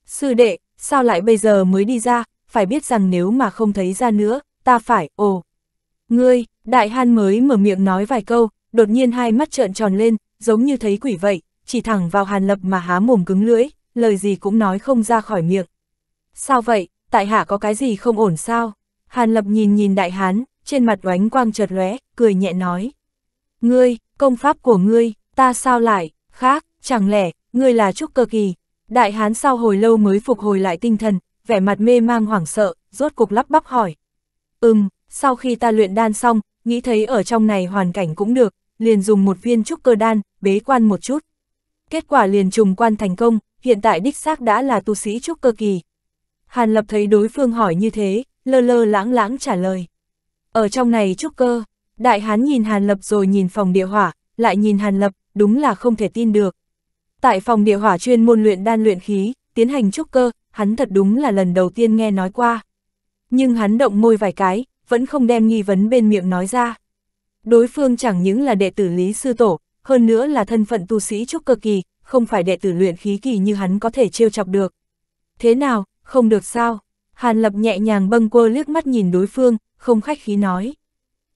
Sư đệ, sao lại bây giờ mới đi ra, phải biết rằng nếu mà không thấy ra nữa, ta phải, ồ. Ngươi, đại hán mới mở miệng nói vài câu, đột nhiên hai mắt trợn tròn lên, giống như thấy quỷ vậy, chỉ thẳng vào Hàn Lập mà há mồm cứng lưỡi, lời gì cũng nói không ra khỏi miệng. Sao vậy, tại hạ có cái gì không ổn sao? Hàn Lập nhìn nhìn đại hán, trên mặt oánh quang chợt lóe, cười nhẹ nói. Ngươi, công pháp của ngươi, ta sao lại, khác, chẳng lẽ, ngươi là trúc cơ kỳ. Đại hán sau hồi lâu mới phục hồi lại tinh thần, vẻ mặt mê mang hoảng sợ, rốt cục lắp bắp hỏi. Ừm, sau khi ta luyện đan xong, nghĩ thấy ở trong này hoàn cảnh cũng được, liền dùng một viên trúc cơ đan, bế quan một chút kết quả liền trùng quan thành công, hiện tại đích xác đã là tu sĩ trúc cơ kỳ. Hàn Lập thấy đối phương hỏi như thế, lơ lơ lãng lãng trả lời. Ở trong này trúc cơ, đại hán nhìn Hàn Lập rồi nhìn phòng địa hỏa, lại nhìn Hàn Lập, đúng là không thể tin được. Tại phòng địa hỏa chuyên môn luyện đan luyện khí, tiến hành trúc cơ, hắn thật đúng là lần đầu tiên nghe nói qua. Nhưng hắn động môi vài cái, vẫn không đem nghi vấn bên miệng nói ra. Đối phương chẳng những là đệ tử Lý Sư Tổ, hơn nữa là thân phận tu sĩ trúc cơ kỳ, không phải đệ tử luyện khí kỳ như hắn có thể trêu chọc được. Thế nào, không được sao? Hàn Lập nhẹ nhàng bâng quơ liếc mắt nhìn đối phương, không khách khí nói.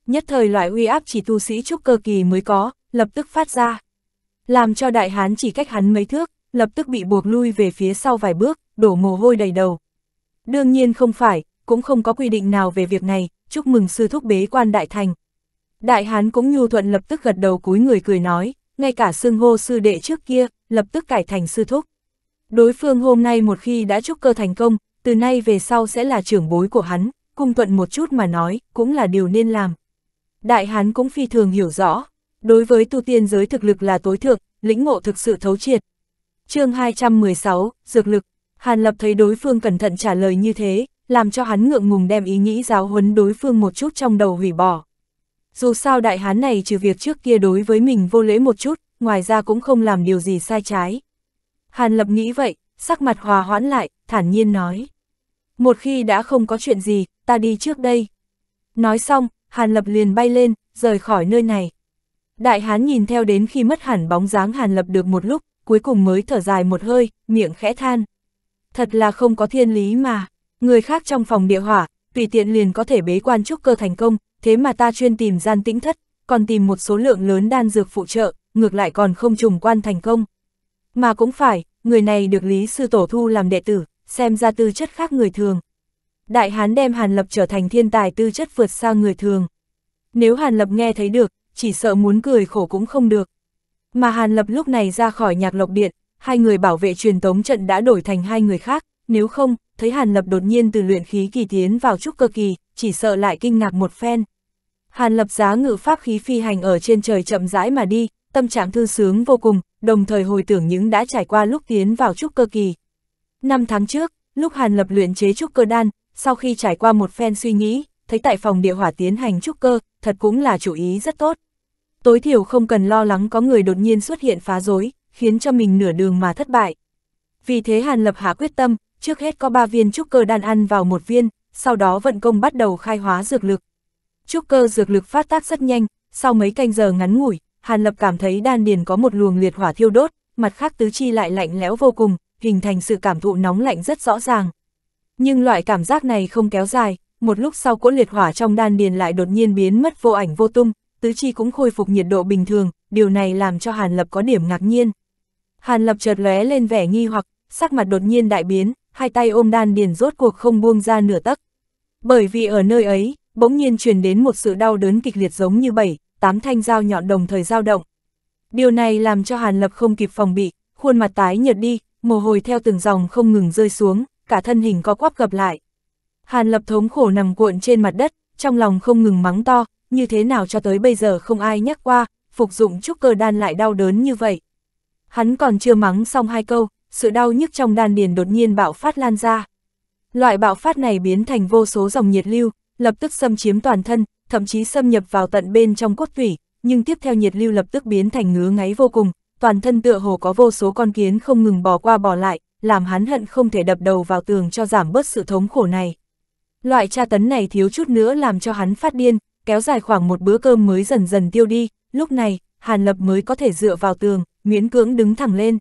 Nhất thời loại uy áp chỉ tu sĩ trúc cơ kỳ mới có, lập tức phát ra. Làm cho đại hán chỉ cách hắn mấy thước, lập tức bị buộc lui về phía sau vài bước, đổ mồ hôi đầy đầu. Đương nhiên không phải, cũng không có quy định nào về việc này, chúc mừng sư thúc bế quan đại thành, Đại Hán cũng nhu thuận lập tức gật đầu cúi người cười nói, ngay cả xưng hô sư đệ trước kia, lập tức cải thành sư thúc. Đối phương hôm nay một khi đã trúc cơ thành công, từ nay về sau sẽ là trưởng bối của hắn, cung thuận một chút mà nói, cũng là điều nên làm. Đại Hán cũng phi thường hiểu rõ, đối với tu tiên giới thực lực là tối thượng, lĩnh ngộ thực sự thấu triệt. chương 216, Dược lực, Hàn Lập thấy đối phương cẩn thận trả lời như thế, làm cho hắn ngượng ngùng đem ý nghĩ giáo huấn đối phương một chút trong đầu hủy bỏ dù sao đại hán này trừ việc trước kia đối với mình vô lễ một chút, ngoài ra cũng không làm điều gì sai trái. Hàn Lập nghĩ vậy, sắc mặt hòa hoãn lại, thản nhiên nói. Một khi đã không có chuyện gì, ta đi trước đây. Nói xong, Hàn Lập liền bay lên, rời khỏi nơi này. Đại hán nhìn theo đến khi mất hẳn bóng dáng Hàn Lập được một lúc, cuối cùng mới thở dài một hơi, miệng khẽ than. Thật là không có thiên lý mà, người khác trong phòng địa hỏa, tùy tiện liền có thể bế quan trúc cơ thành công, thế mà ta chuyên tìm gian tĩnh thất, còn tìm một số lượng lớn đan dược phụ trợ, ngược lại còn không trùng quan thành công. Mà cũng phải, người này được Lý Sư Tổ thu làm đệ tử, xem ra tư chất khác người thường. Đại Hán đem Hàn Lập trở thành thiên tài tư chất vượt xa người thường. Nếu Hàn Lập nghe thấy được, chỉ sợ muốn cười khổ cũng không được. Mà Hàn Lập lúc này ra khỏi nhạc lộc điện, hai người bảo vệ truyền tống trận đã đổi thành hai người khác, nếu không, thấy Hàn Lập đột nhiên từ luyện khí kỳ tiến vào trúc cơ kỳ, chỉ sợ lại kinh ngạc một phen. Hàn lập giá ngự pháp khí phi hành ở trên trời chậm rãi mà đi, tâm trạng thư sướng vô cùng, đồng thời hồi tưởng những đã trải qua lúc tiến vào trúc cơ kỳ. Năm tháng trước, lúc Hàn lập luyện chế trúc cơ đan, sau khi trải qua một phen suy nghĩ, thấy tại phòng địa hỏa tiến hành trúc cơ, thật cũng là chủ ý rất tốt. Tối thiểu không cần lo lắng có người đột nhiên xuất hiện phá rối, khiến cho mình nửa đường mà thất bại. Vì thế Hàn Lập hạ quyết tâm, trước hết có ba viên trúc cơ đan ăn vào một viên, sau đó vận công bắt đầu khai hóa dược lực, trúc cơ dược lực phát tác rất nhanh, sau mấy canh giờ ngắn ngủi, Hàn Lập cảm thấy đan điền có một luồng liệt hỏa thiêu đốt, mặt khác tứ chi lại lạnh lẽo vô cùng, hình thành sự cảm thụ nóng lạnh rất rõ ràng. Nhưng loại cảm giác này không kéo dài, một lúc sau cỗ liệt hỏa trong đan điền lại đột nhiên biến mất vô ảnh vô tung, tứ chi cũng khôi phục nhiệt độ bình thường, điều này làm cho Hàn Lập có điểm ngạc nhiên. Hàn Lập chợt lóe lên vẻ nghi hoặc, sắc mặt đột nhiên đại biến, hai tay ôm đan điền rốt cuộc không buông ra nửa tấc. Bởi vì ở nơi ấy, bỗng nhiên truyền đến một sự đau đớn kịch liệt giống như bảy, tám thanh dao nhọn đồng thời dao động. Điều này làm cho Hàn Lập không kịp phòng bị, khuôn mặt tái nhợt đi, mồ hôi theo từng dòng không ngừng rơi xuống, cả thân hình co quắp gập lại. Hàn Lập thống khổ nằm cuộn trên mặt đất, trong lòng không ngừng mắng to, như thế nào cho tới bây giờ không ai nhắc qua, phục dụng trúc cơ đan lại đau đớn như vậy. Hắn còn chưa mắng xong hai câu, sự đau nhức trong đan điền đột nhiên bạo phát lan ra. Loại bạo phát này biến thành vô số dòng nhiệt lưu, lập tức xâm chiếm toàn thân, thậm chí xâm nhập vào tận bên trong cốt thủy, nhưng tiếp theo nhiệt lưu lập tức biến thành ngứa ngáy vô cùng, toàn thân tựa hồ có vô số con kiến không ngừng bò qua bò lại, làm hắn hận không thể đập đầu vào tường cho giảm bớt sự thống khổ này. Loại tra tấn này thiếu chút nữa làm cho hắn phát điên, kéo dài khoảng một bữa cơm mới dần dần tiêu đi, lúc này, Hàn Lập mới có thể dựa vào tường, miễn cưỡng đứng thẳng lên.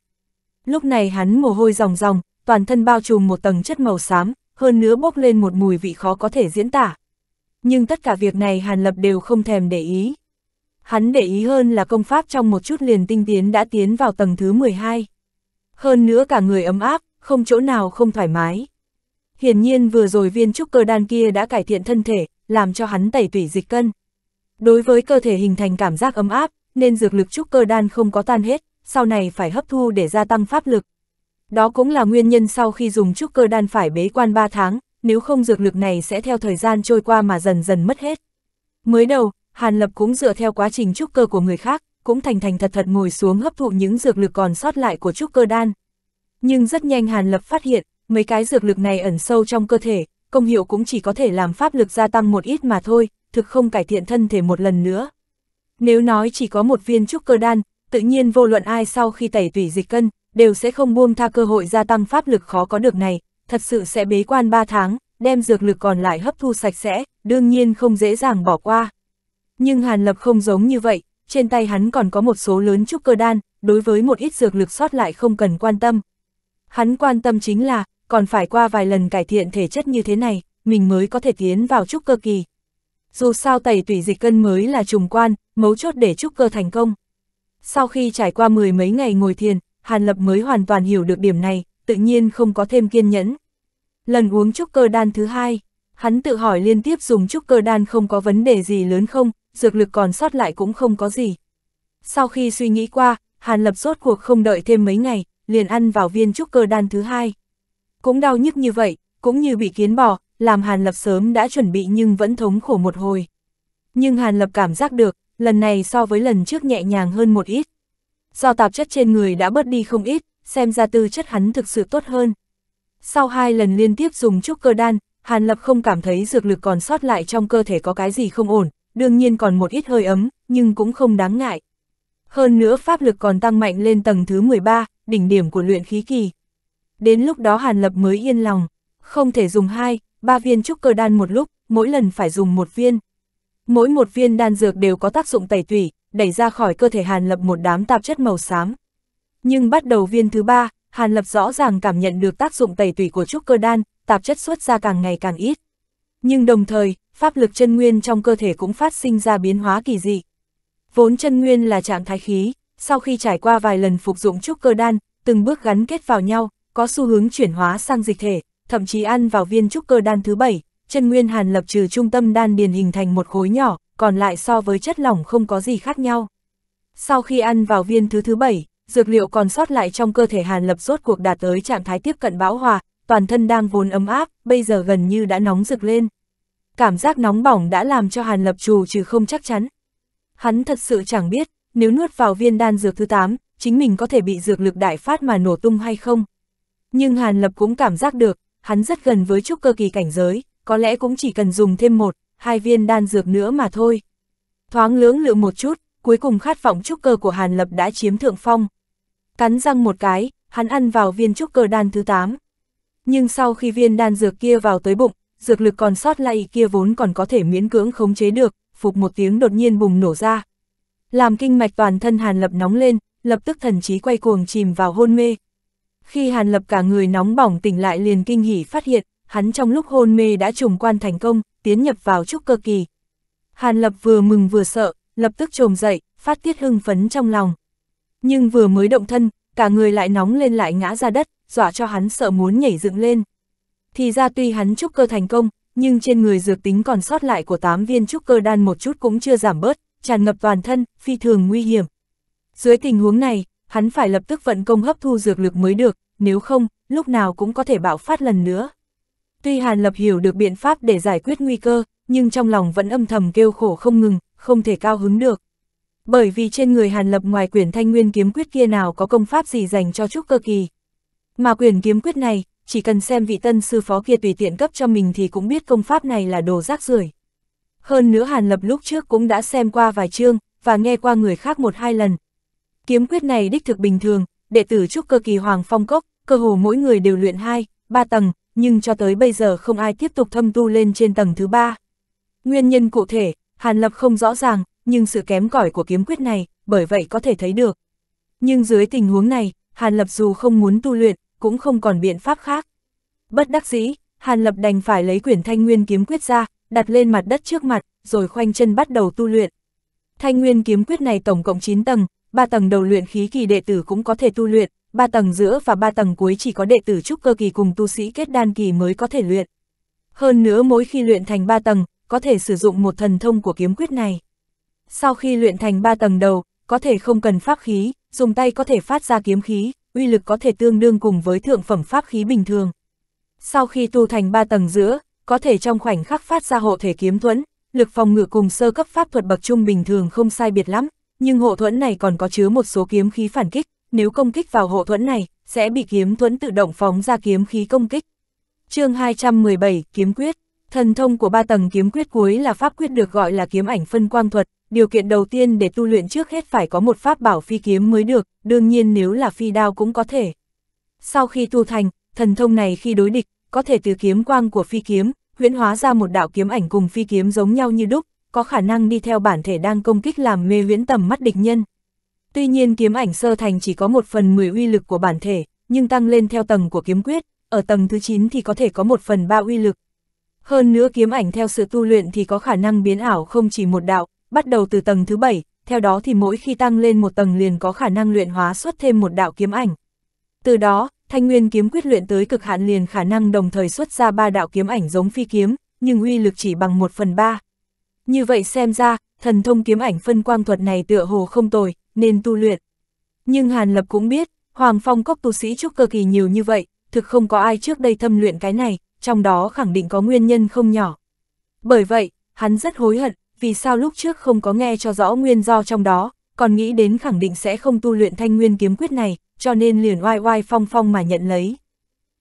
Lúc này hắn mồ hôi ròng ròng, toàn thân bao trùm một tầng chất màu xám, hơn nữa bốc lên một mùi vị khó có thể diễn tả, nhưng tất cả việc này Hàn Lập đều không thèm để ý. Hắn để ý hơn là công pháp trong một chút liền tinh tiến đã tiến vào tầng thứ 12. Hơn nữa cả người ấm áp, không chỗ nào không thoải mái. Hiển nhiên vừa rồi viên trúc cơ đan kia đã cải thiện thân thể, làm cho hắn tẩy tủy dịch cân. Đối với cơ thể hình thành cảm giác ấm áp, nên dược lực trúc cơ đan không có tan hết, sau này phải hấp thu để gia tăng pháp lực. Đó cũng là nguyên nhân sau khi dùng trúc cơ đan phải bế quan 3 tháng, nếu không dược lực này sẽ theo thời gian trôi qua mà dần dần mất hết. Mới đầu, Hàn Lập cũng dựa theo quá trình trúc cơ của người khác, cũng thành thành thật thật ngồi xuống hấp thụ những dược lực còn sót lại của trúc cơ đan. Nhưng rất nhanh Hàn Lập phát hiện, mấy cái dược lực này ẩn sâu trong cơ thể, công hiệu cũng chỉ có thể làm pháp lực gia tăng một ít mà thôi, thực không cải thiện thân thể một lần nữa. Nếu nói chỉ có một viên trúc cơ đan, tự nhiên vô luận ai sau khi tẩy tủy dịch cân, đều sẽ không buông tha cơ hội gia tăng pháp lực khó có được này, thật sự sẽ bế quan 3 tháng, đem dược lực còn lại hấp thu sạch sẽ, đương nhiên không dễ dàng bỏ qua. Nhưng Hàn Lập không giống như vậy, trên tay hắn còn có một số lớn trúc cơ đan, đối với một ít dược lực sót lại không cần quan tâm. Hắn quan tâm chính là, còn phải qua vài lần cải thiện thể chất như thế này, mình mới có thể tiến vào trúc cơ kỳ. Dù sao tẩy tủy dịch cân mới là trùng quan, mấu chốt để trúc cơ thành công. Sau khi trải qua mười mấy ngày ngồi thiền, Hàn Lập mới hoàn toàn hiểu được điểm này, tự nhiên không có thêm kiên nhẫn. Lần uống trúc cơ đan thứ hai, hắn tự hỏi liên tiếp dùng trúc cơ đan không có vấn đề gì lớn không, dược lực còn sót lại cũng không có gì. Sau khi suy nghĩ qua, Hàn Lập rốt cuộc không đợi thêm mấy ngày, liền ăn vào viên trúc cơ đan thứ hai. Cũng đau nhức như vậy, cũng như bị kiến bò, làm Hàn Lập sớm đã chuẩn bị nhưng vẫn thống khổ một hồi. Nhưng Hàn Lập cảm giác được, lần này so với lần trước nhẹ nhàng hơn một ít. Do tạp chất trên người đã bớt đi không ít, xem ra tư chất hắn thực sự tốt hơn. Sau hai lần liên tiếp dùng trúc cơ đan, Hàn Lập không cảm thấy dược lực còn sót lại trong cơ thể có cái gì không ổn, đương nhiên còn một ít hơi ấm, nhưng cũng không đáng ngại. Hơn nữa pháp lực còn tăng mạnh lên tầng thứ 13, đỉnh điểm của luyện khí kỳ. Đến lúc đó Hàn Lập mới yên lòng, không thể dùng hai, ba viên trúc cơ đan một lúc, mỗi lần phải dùng một viên. Mỗi một viên đan dược đều có tác dụng tẩy tủy, đẩy ra khỏi cơ thể Hàn Lập một đám tạp chất màu xám. Nhưng bắt đầu viên thứ ba, Hàn Lập rõ ràng cảm nhận được tác dụng tẩy tủy của trúc cơ đan, tạp chất xuất ra càng ngày càng ít. Nhưng đồng thời, pháp lực chân nguyên trong cơ thể cũng phát sinh ra biến hóa kỳ dị. Vốn chân nguyên là trạng thái khí, sau khi trải qua vài lần phục dụng trúc cơ đan, từng bước gắn kết vào nhau, có xu hướng chuyển hóa sang dịch thể, thậm chí ăn vào viên trúc cơ đan thứ bảy, chân nguyên hàn lập trừ trung tâm đan điền hình thành một khối nhỏ, còn lại so với chất lỏng không có gì khác nhau. Sau khi ăn vào viên thứ thứ bảy, dược liệu còn sót lại trong cơ thể Hàn Lập rốt cuộc đạt tới trạng thái tiếp cận bão hòa, toàn thân đang vốn ấm áp, bây giờ gần như đã nóng rực lên. Cảm giác nóng bỏng đã làm cho Hàn Lập trù trừ không chắc chắn. Hắn thật sự chẳng biết, nếu nuốt vào viên đan dược thứ 8, chính mình có thể bị dược lực đại phát mà nổ tung hay không. Nhưng Hàn Lập cũng cảm giác được, hắn rất gần với trúc cơ kỳ cảnh giới, có lẽ cũng chỉ cần dùng thêm một, hai viên đan dược nữa mà thôi. Thoáng lưỡng lự một chút, cuối cùng khát vọng chúc cơ của Hàn Lập đã chiếm thượng phong, Cắn răng một cái, hắn ăn vào viên trúc cơ đan thứ 8. Nhưng sau khi viên đan dược kia vào tới bụng, dược lực còn sót lại kia vốn còn có thể miễn cưỡng khống chế được, phục một tiếng đột nhiên bùng nổ ra. Làm kinh mạch toàn thân Hàn Lập nóng lên, lập tức thần trí quay cuồng chìm vào hôn mê. Khi Hàn Lập cả người nóng bỏng tỉnh lại liền kinh hỉ phát hiện, hắn trong lúc hôn mê đã trùng quan thành công, tiến nhập vào trúc cơ kỳ. Hàn Lập vừa mừng vừa sợ, lập tức trồm dậy, phát tiết hưng phấn trong lòng nhưng vừa mới động thân, cả người lại nóng lên lại ngã ra đất, dọa cho hắn sợ muốn nhảy dựng lên. Thì ra tuy hắn trúc cơ thành công, nhưng trên người dược tính còn sót lại của 8 viên trúc cơ đan một chút cũng chưa giảm bớt, tràn ngập toàn thân, phi thường nguy hiểm. Dưới tình huống này, hắn phải lập tức vận công hấp thu dược lực mới được, nếu không, lúc nào cũng có thể bạo phát lần nữa. Tuy Hàn Lập hiểu được biện pháp để giải quyết nguy cơ, nhưng trong lòng vẫn âm thầm kêu khổ không ngừng, không thể cao hứng được. Bởi vì trên người Hàn Lập ngoài quyển thanh nguyên kiếm quyết kia nào có công pháp gì dành cho trúc cơ kỳ. Mà quyển kiếm quyết này, chỉ cần xem vị tân sư phó kia tùy tiện cấp cho mình thì cũng biết công pháp này là đồ rác rưởi. Hơn nữa Hàn Lập lúc trước cũng đã xem qua vài chương, và nghe qua người khác một hai lần. Kiếm quyết này đích thực bình thường, đệ tử trúc cơ kỳ Hoàng Phong Cốc, cơ hồ mỗi người đều luyện hai ba tầng, nhưng cho tới bây giờ không ai tiếp tục thâm tu lên trên tầng thứ ba. Nguyên nhân cụ thể, Hàn Lập không rõ ràng, nhưng sự kém cỏi của kiếm quyết này, bởi vậy có thể thấy được. Nhưng dưới tình huống này, Hàn Lập dù không muốn tu luyện, cũng không còn biện pháp khác. Bất đắc dĩ, Hàn Lập đành phải lấy quyển thanh nguyên kiếm quyết ra, đặt lên mặt đất trước mặt, rồi khoanh chân bắt đầu tu luyện. Thanh nguyên kiếm quyết này tổng cộng 9 tầng, 3 tầng đầu luyện khí kỳ đệ tử cũng có thể tu luyện, 3 tầng giữa và 3 tầng cuối chỉ có đệ tử trúc cơ kỳ cùng tu sĩ kết đan kỳ mới có thể luyện. Hơn nữa mỗi khi luyện thành 3 tầng, có thể sử dụng một thần thông của kiếm quyết này sau khi luyện thành ba tầng đầu, có thể không cần pháp khí, dùng tay có thể phát ra kiếm khí, uy lực có thể tương đương cùng với thượng phẩm pháp khí bình thường. Sau khi tu thành ba tầng giữa, có thể trong khoảnh khắc phát ra hộ thể kiếm thuẫn, lực phòng ngự cùng sơ cấp pháp thuật bậc trung bình thường không sai biệt lắm, nhưng hộ thuẫn này còn có chứa một số kiếm khí phản kích, nếu công kích vào hộ thuẫn này, sẽ bị kiếm thuẫn tự động phóng ra kiếm khí công kích. chương 217, Kiếm Quyết Thần thông của ba tầng kiếm quyết cuối là pháp quyết được gọi là kiếm ảnh phân quang thuật, điều kiện đầu tiên để tu luyện trước hết phải có một pháp bảo phi kiếm mới được, đương nhiên nếu là phi đao cũng có thể. Sau khi tu thành, thần thông này khi đối địch, có thể từ kiếm quang của phi kiếm, huyễn hóa ra một đạo kiếm ảnh cùng phi kiếm giống nhau như đúc, có khả năng đi theo bản thể đang công kích làm mê huyễn tầm mắt địch nhân. Tuy nhiên kiếm ảnh sơ thành chỉ có một phần 10 uy lực của bản thể, nhưng tăng lên theo tầng của kiếm quyết, ở tầng thứ 9 thì có thể có một phần ba uy lực. Hơn nữa kiếm ảnh theo sự tu luyện thì có khả năng biến ảo không chỉ một đạo, bắt đầu từ tầng thứ bảy, theo đó thì mỗi khi tăng lên một tầng liền có khả năng luyện hóa xuất thêm một đạo kiếm ảnh. Từ đó, Thanh Nguyên kiếm quyết luyện tới cực hạn liền khả năng đồng thời xuất ra ba đạo kiếm ảnh giống phi kiếm, nhưng uy lực chỉ bằng một phần ba. Như vậy xem ra, thần thông kiếm ảnh phân quang thuật này tựa hồ không tồi, nên tu luyện. Nhưng Hàn Lập cũng biết, Hoàng Phong cốc tu sĩ trúc cơ kỳ nhiều như vậy, thực không có ai trước đây thâm luyện cái này, trong đó khẳng định có nguyên nhân không nhỏ. Bởi vậy, hắn rất hối hận, vì sao lúc trước không có nghe cho rõ nguyên do trong đó, còn nghĩ đến khẳng định sẽ không tu luyện thanh nguyên kiếm quyết này, cho nên liền oai oai phong phong mà nhận lấy.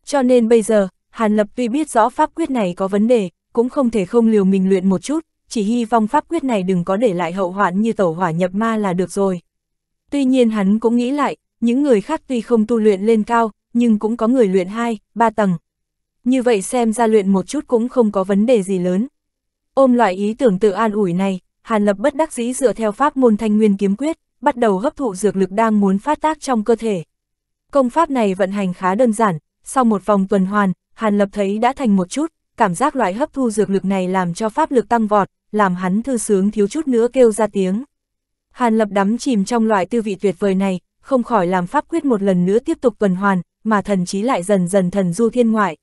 Cho nên bây giờ, Hàn Lập tuy biết rõ pháp quyết này có vấn đề, cũng không thể không liều mình luyện một chút, chỉ hy vọng pháp quyết này đừng có để lại hậu hoạn như tẩu hỏa nhập ma là được rồi. Tuy nhiên hắn cũng nghĩ lại, những người khác tuy không tu luyện lên cao, nhưng cũng có người luyện hai ba tầng. Như vậy xem ra luyện một chút cũng không có vấn đề gì lớn, Ôm loại ý tưởng tự an ủi này, Hàn Lập bất đắc dĩ dựa theo pháp môn thanh nguyên kiếm quyết, bắt đầu hấp thụ dược lực đang muốn phát tác trong cơ thể. Công pháp này vận hành khá đơn giản, sau một vòng tuần hoàn, Hàn Lập thấy đã thành một chút, cảm giác loại hấp thu dược lực này làm cho pháp lực tăng vọt, làm hắn thư sướng thiếu chút nữa kêu ra tiếng. Hàn Lập đắm chìm trong loại tư vị tuyệt vời này, không khỏi làm pháp quyết một lần nữa tiếp tục tuần hoàn, mà thần trí lại dần dần thần du thiên ngoại.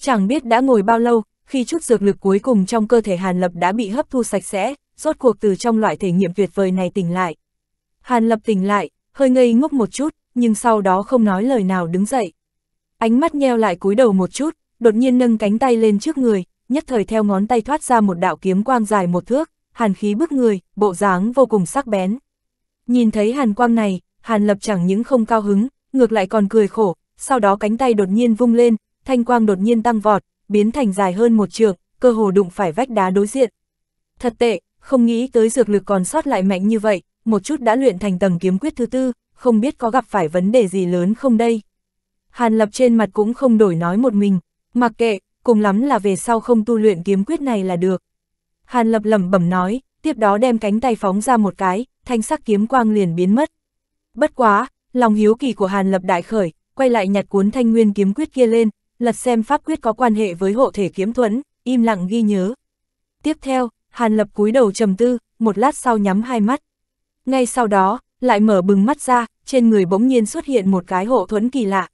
Chẳng biết đã ngồi bao lâu, khi chút dược lực cuối cùng trong cơ thể Hàn Lập đã bị hấp thu sạch sẽ, rốt cuộc từ trong loại thể nghiệm tuyệt vời này tỉnh lại. Hàn Lập tỉnh lại, hơi ngây ngốc một chút, nhưng sau đó không nói lời nào đứng dậy. Ánh mắt nheo lại cúi đầu một chút, đột nhiên nâng cánh tay lên trước người, nhất thời theo ngón tay thoát ra một đạo kiếm quang dài một thước, hàn khí bức người, bộ dáng vô cùng sắc bén. Nhìn thấy hàn quang này, hàn lập chẳng những không cao hứng, ngược lại còn cười khổ, sau đó cánh tay đột nhiên vung lên, thanh quang đột nhiên tăng vọt, biến thành dài hơn một trường, cơ hồ đụng phải vách đá đối diện. Thật tệ, không nghĩ tới dược lực còn sót lại mạnh như vậy, một chút đã luyện thành tầng kiếm quyết thứ tư, không biết có gặp phải vấn đề gì lớn không đây. Hàn lập trên mặt cũng không đổi nói một mình, mặc kệ, cùng lắm là về sau không tu luyện kiếm quyết này là được. Hàn lập lẩm bẩm nói, tiếp đó đem cánh tay phóng ra một cái, thanh sắc kiếm quang liền biến mất. Bất quá, lòng hiếu kỳ của Hàn lập đại khởi, quay lại nhặt cuốn thanh nguyên kiếm quyết kia lên, lật xem pháp quyết có quan hệ với hộ thể kiếm thuẫn, im lặng ghi nhớ. Tiếp theo, Hàn Lập cúi đầu trầm tư, một lát sau nhắm hai mắt. Ngay sau đó, lại mở bừng mắt ra, trên người bỗng nhiên xuất hiện một cái hộ thuẫn kỳ lạ.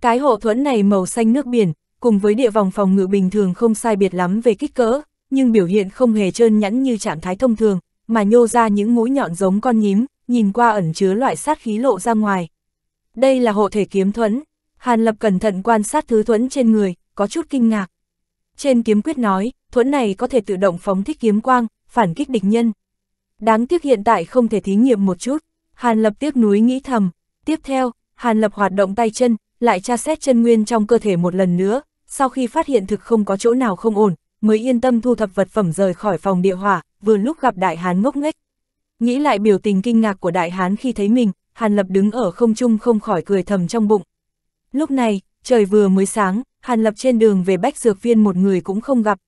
Cái hộ thuẫn này màu xanh nước biển, cùng với địa vòng phòng ngự bình thường không sai biệt lắm về kích cỡ, nhưng biểu hiện không hề trơn nhẵn như trạng thái thông thường, mà nhô ra những mũi nhọn giống con nhím, nhìn qua ẩn chứa loại sát khí lộ ra ngoài. Đây là hộ thể kiếm thuẫn, Hàn Lập cẩn thận quan sát thứ thuẫn trên người, có chút kinh ngạc. Trên kiếm quyết nói, thuẫn này có thể tự động phóng thích kiếm quang, phản kích địch nhân. Đáng tiếc hiện tại không thể thí nghiệm một chút. Hàn Lập tiếc núi nghĩ thầm. Tiếp theo, Hàn Lập hoạt động tay chân, lại tra xét chân nguyên trong cơ thể một lần nữa, sau khi phát hiện thực không có chỗ nào không ổn, mới yên tâm thu thập vật phẩm rời khỏi phòng địa hỏa, vừa lúc gặp đại hán ngốc nghếch. Nghĩ lại biểu tình kinh ngạc của đại hán khi thấy mình, Hàn Lập đứng ở không trung không khỏi cười thầm trong bụng, Lúc này, trời vừa mới sáng, Hàn Lập trên đường về Bách Dược Viên một người cũng không gặp.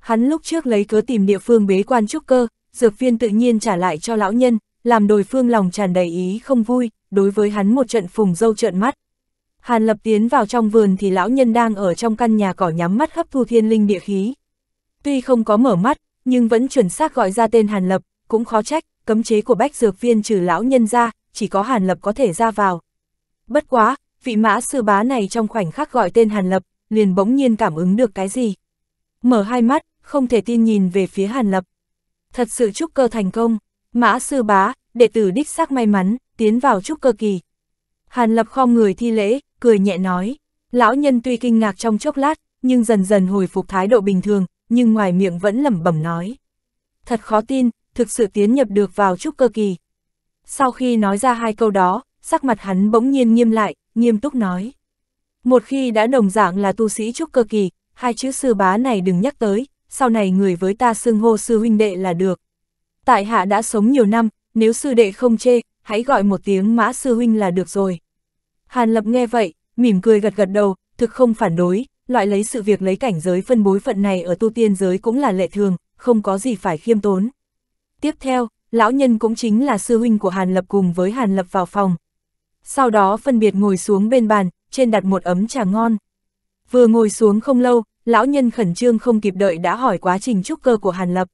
Hắn lúc trước lấy cớ tìm địa phương bế quan trúc cơ, Dược Viên tự nhiên trả lại cho lão nhân, làm đồi phương lòng tràn đầy ý không vui, đối với hắn một trận phùng dâu trợn mắt. Hàn Lập tiến vào trong vườn thì lão nhân đang ở trong căn nhà cỏ nhắm mắt hấp thu thiên linh địa khí. Tuy không có mở mắt, nhưng vẫn chuẩn xác gọi ra tên Hàn Lập, cũng khó trách, cấm chế của Bách Dược Viên trừ lão nhân ra, chỉ có Hàn Lập có thể ra vào. Bất quá, vị mã sư bá này trong khoảnh khắc gọi tên Hàn Lập, liền bỗng nhiên cảm ứng được cái gì. Mở hai mắt, không thể tin nhìn về phía Hàn Lập. Thật sự chúc cơ thành công, mã sư bá, đệ tử đích xác may mắn, tiến vào chúc cơ kỳ. Hàn Lập khom người thi lễ, cười nhẹ nói. Lão nhân tuy kinh ngạc trong chốc lát, nhưng dần dần hồi phục thái độ bình thường, nhưng ngoài miệng vẫn lẩm bẩm nói. Thật khó tin, thực sự tiến nhập được vào chúc cơ kỳ. Sau khi nói ra hai câu đó, sắc mặt hắn bỗng nhiên nghiêm lại, nghiêm túc nói. Một khi đã đồng dạng là tu sĩ trúc cơ kỳ, hai chữ sư bá này đừng nhắc tới, sau này người với ta xưng hô sư huynh đệ là được. Tại hạ đã sống nhiều năm, nếu sư đệ không chê, hãy gọi một tiếng mã sư huynh là được rồi. Hàn Lập nghe vậy, mỉm cười gật gật đầu, thực không phản đối, loại lấy sự việc lấy cảnh giới phân bối phận này ở tu tiên giới cũng là lệ thường, không có gì phải khiêm tốn. Tiếp theo, lão nhân cũng chính là sư huynh của Hàn Lập cùng với Hàn Lập vào phòng, sau đó phân biệt ngồi xuống bên bàn, trên đặt một ấm trà ngon. Vừa ngồi xuống không lâu, lão nhân khẩn trương không kịp đợi đã hỏi quá trình trúc cơ của Hàn Lập.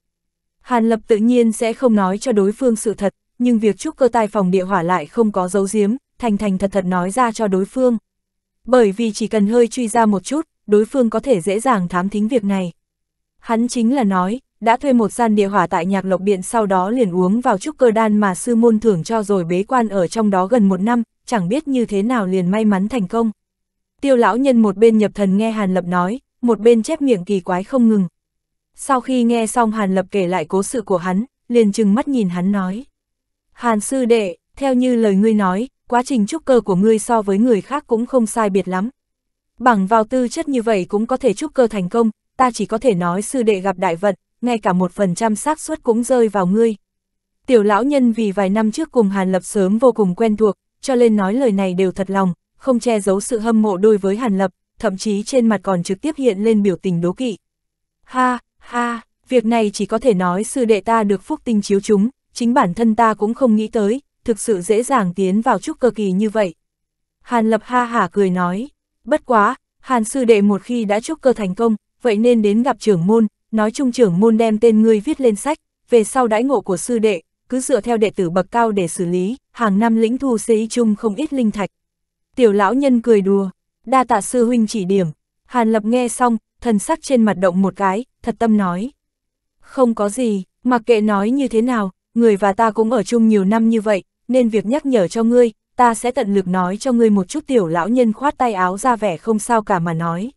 Hàn Lập tự nhiên sẽ không nói cho đối phương sự thật, nhưng việc trúc cơ tài phòng địa hỏa lại không có dấu giếm, thành thành thật thật nói ra cho đối phương. Bởi vì chỉ cần hơi truy ra một chút, đối phương có thể dễ dàng thám thính việc này. Hắn chính là nói, đã thuê một gian địa hỏa tại nhạc lộc biện sau đó liền uống vào trúc cơ đan mà sư môn thưởng cho rồi bế quan ở trong đó gần một năm, chẳng biết như thế nào liền may mắn thành công. Tiêu lão nhân một bên nhập thần nghe Hàn Lập nói, một bên chép miệng kỳ quái không ngừng. Sau khi nghe xong Hàn Lập kể lại cố sự của hắn, liền chừng mắt nhìn hắn nói. Hàn sư đệ, theo như lời ngươi nói, quá trình trúc cơ của ngươi so với người khác cũng không sai biệt lắm. Bằng vào tư chất như vậy cũng có thể trúc cơ thành công, ta chỉ có thể nói sư đệ gặp đại vận, ngay cả một phần trăm xác suất cũng rơi vào ngươi. Tiểu lão nhân vì vài năm trước cùng Hàn Lập sớm vô cùng quen thuộc, cho nên nói lời này đều thật lòng, không che giấu sự hâm mộ đối với Hàn Lập, thậm chí trên mặt còn trực tiếp hiện lên biểu tình đố kỵ. Ha, ha, việc này chỉ có thể nói sư đệ ta được phúc tinh chiếu chúng, chính bản thân ta cũng không nghĩ tới, thực sự dễ dàng tiến vào chút cơ kỳ như vậy. Hàn Lập ha hả cười nói, bất quá, Hàn sư đệ một khi đã chúc cơ thành công, vậy nên đến gặp trưởng môn, nói chung trưởng môn đem tên ngươi viết lên sách, về sau đãi ngộ của sư đệ, cứ dựa theo đệ tử bậc cao để xử lý, hàng năm lĩnh thu sĩ chung không ít linh thạch. Tiểu lão nhân cười đùa, đa tạ sư huynh chỉ điểm, Hàn Lập nghe xong, thần sắc trên mặt động một cái, thật tâm nói. Không có gì, mặc kệ nói như thế nào, người và ta cũng ở chung nhiều năm như vậy, nên việc nhắc nhở cho ngươi, ta sẽ tận lực nói cho ngươi một chút tiểu lão nhân khoát tay áo ra vẻ không sao cả mà nói.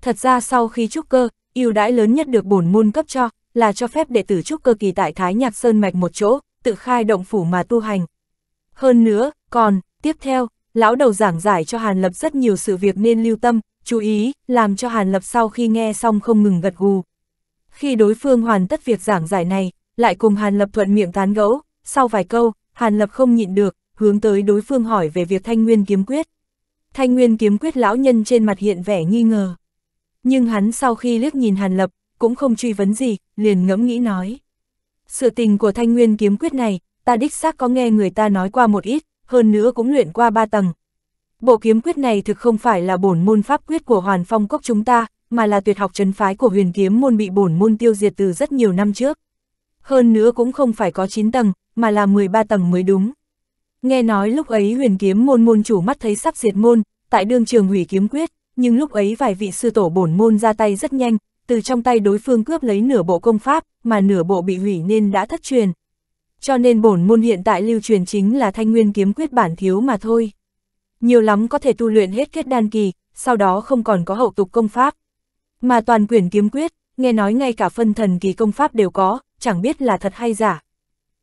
Thật ra sau khi trúc cơ, yêu đãi lớn nhất được bổn môn cấp cho, là cho phép đệ tử trúc cơ kỳ tại Thái Nhạc Sơn Mạch một chỗ, tự khai động phủ mà tu hành. Hơn nữa, còn, tiếp theo, lão đầu giảng giải cho Hàn Lập rất nhiều sự việc nên lưu tâm, chú ý, làm cho Hàn Lập sau khi nghe xong không ngừng gật gù. Khi đối phương hoàn tất việc giảng giải này, lại cùng Hàn Lập thuận miệng tán gẫu, sau vài câu, Hàn Lập không nhịn được, hướng tới đối phương hỏi về việc Thanh Nguyên kiếm quyết. Thanh Nguyên kiếm quyết lão nhân trên mặt hiện vẻ nghi ngờ. Nhưng hắn sau khi liếc nhìn Hàn Lập, cũng không truy vấn gì, liền ngẫm nghĩ nói. Sự tình của thanh nguyên kiếm quyết này, ta đích xác có nghe người ta nói qua một ít, hơn nữa cũng luyện qua ba tầng. Bộ kiếm quyết này thực không phải là bổn môn pháp quyết của Hoàn Phong Cốc chúng ta, mà là tuyệt học trấn phái của huyền kiếm môn bị bổn môn tiêu diệt từ rất nhiều năm trước. Hơn nữa cũng không phải có 9 tầng, mà là 13 tầng mới đúng. Nghe nói lúc ấy huyền kiếm môn môn chủ mắt thấy sắp diệt môn, tại đương trường hủy kiếm quyết, nhưng lúc ấy vài vị sư tổ bổn môn ra tay rất nhanh, từ trong tay đối phương cướp lấy nửa bộ công pháp, mà nửa bộ bị hủy nên đã thất truyền. Cho nên bổn môn hiện tại lưu truyền chính là thanh nguyên kiếm quyết bản thiếu mà thôi. Nhiều lắm có thể tu luyện hết kết đan kỳ, sau đó không còn có hậu tục công pháp. Mà toàn quyển kiếm quyết, nghe nói ngay cả phân thần kỳ công pháp đều có, chẳng biết là thật hay giả.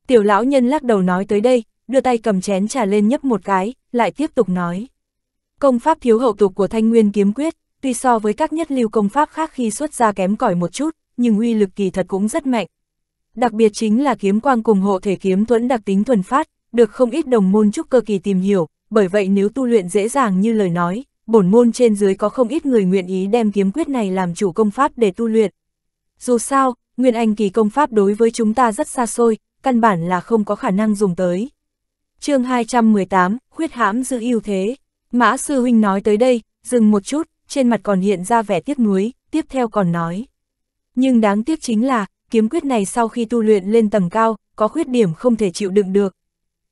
Tiểu lão nhân lắc đầu nói tới đây, đưa tay cầm chén trà lên nhấp một cái, lại tiếp tục nói. Công pháp thiếu hậu tục của thanh nguyên kiếm quyết, tuy so với các nhất lưu công pháp khác khi xuất ra kém cỏi một chút, nhưng uy lực kỳ thật cũng rất mạnh. Đặc biệt chính là kiếm quang cùng hộ thể kiếm tuấn đặc tính thuần phát, được không ít đồng môn trúc cơ kỳ tìm hiểu, bởi vậy nếu tu luyện dễ dàng như lời nói, bổn môn trên dưới có không ít người nguyện ý đem kiếm quyết này làm chủ công pháp để tu luyện. Dù sao, Nguyên Anh kỳ công pháp đối với chúng ta rất xa xôi, căn bản là không có khả năng dùng tới. chương 218, khuyết hãm giữ ưu thế. Mã Sư Huynh nói tới đây, dừng một chút, trên mặt còn hiện ra vẻ tiếc nuối, tiếp theo còn nói. Nhưng đáng tiếc chính là, kiếm quyết này sau khi tu luyện lên tầng cao, có khuyết điểm không thể chịu đựng được.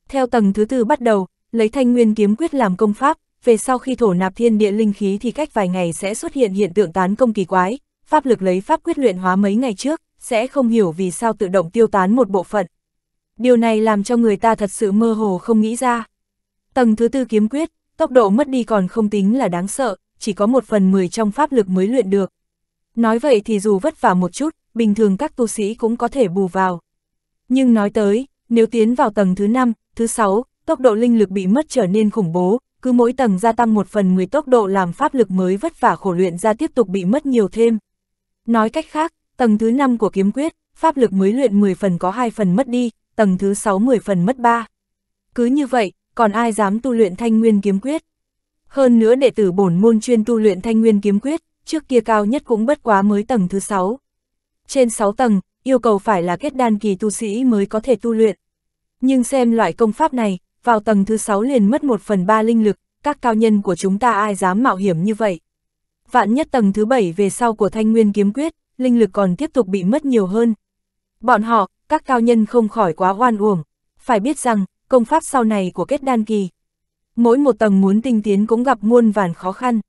Theo tầng thứ tư bắt đầu, lấy thanh nguyên kiếm quyết làm công pháp, về sau khi thổ nạp thiên địa linh khí thì cách vài ngày sẽ xuất hiện hiện tượng tán công kỳ quái, pháp lực lấy pháp quyết luyện hóa mấy ngày trước, sẽ không hiểu vì sao tự động tiêu tán một bộ phận. Điều này làm cho người ta thật sự mơ hồ không nghĩ ra. Tầng thứ tư kiếm quyết, tốc độ mất đi còn không tính là đáng sợ, chỉ có một phần mười trong pháp lực mới luyện được. Nói vậy thì dù vất vả một chút, bình thường các tu sĩ cũng có thể bù vào. Nhưng nói tới, nếu tiến vào tầng thứ năm thứ sáu tốc độ linh lực bị mất trở nên khủng bố, cứ mỗi tầng gia tăng một phần mười tốc độ làm pháp lực mới vất vả khổ luyện ra tiếp tục bị mất nhiều thêm. Nói cách khác, tầng thứ năm của kiếm quyết, pháp lực mới luyện 10 phần có hai phần mất đi, tầng thứ sáu 10 phần mất ba Cứ như vậy, còn ai dám tu luyện thanh nguyên kiếm quyết? Hơn nữa đệ tử bổn môn chuyên tu luyện thanh nguyên kiếm quyết, trước kia cao nhất cũng bất quá mới tầng thứ 6. Trên 6 tầng, yêu cầu phải là kết đan kỳ tu sĩ mới có thể tu luyện. Nhưng xem loại công pháp này, vào tầng thứ 6 liền mất 1 phần 3 linh lực, các cao nhân của chúng ta ai dám mạo hiểm như vậy. Vạn nhất tầng thứ 7 về sau của thanh nguyên kiếm quyết, linh lực còn tiếp tục bị mất nhiều hơn. Bọn họ, các cao nhân không khỏi quá oan uổng, phải biết rằng, công pháp sau này của kết đan kỳ, mỗi một tầng muốn tinh tiến cũng gặp muôn vàn khó khăn.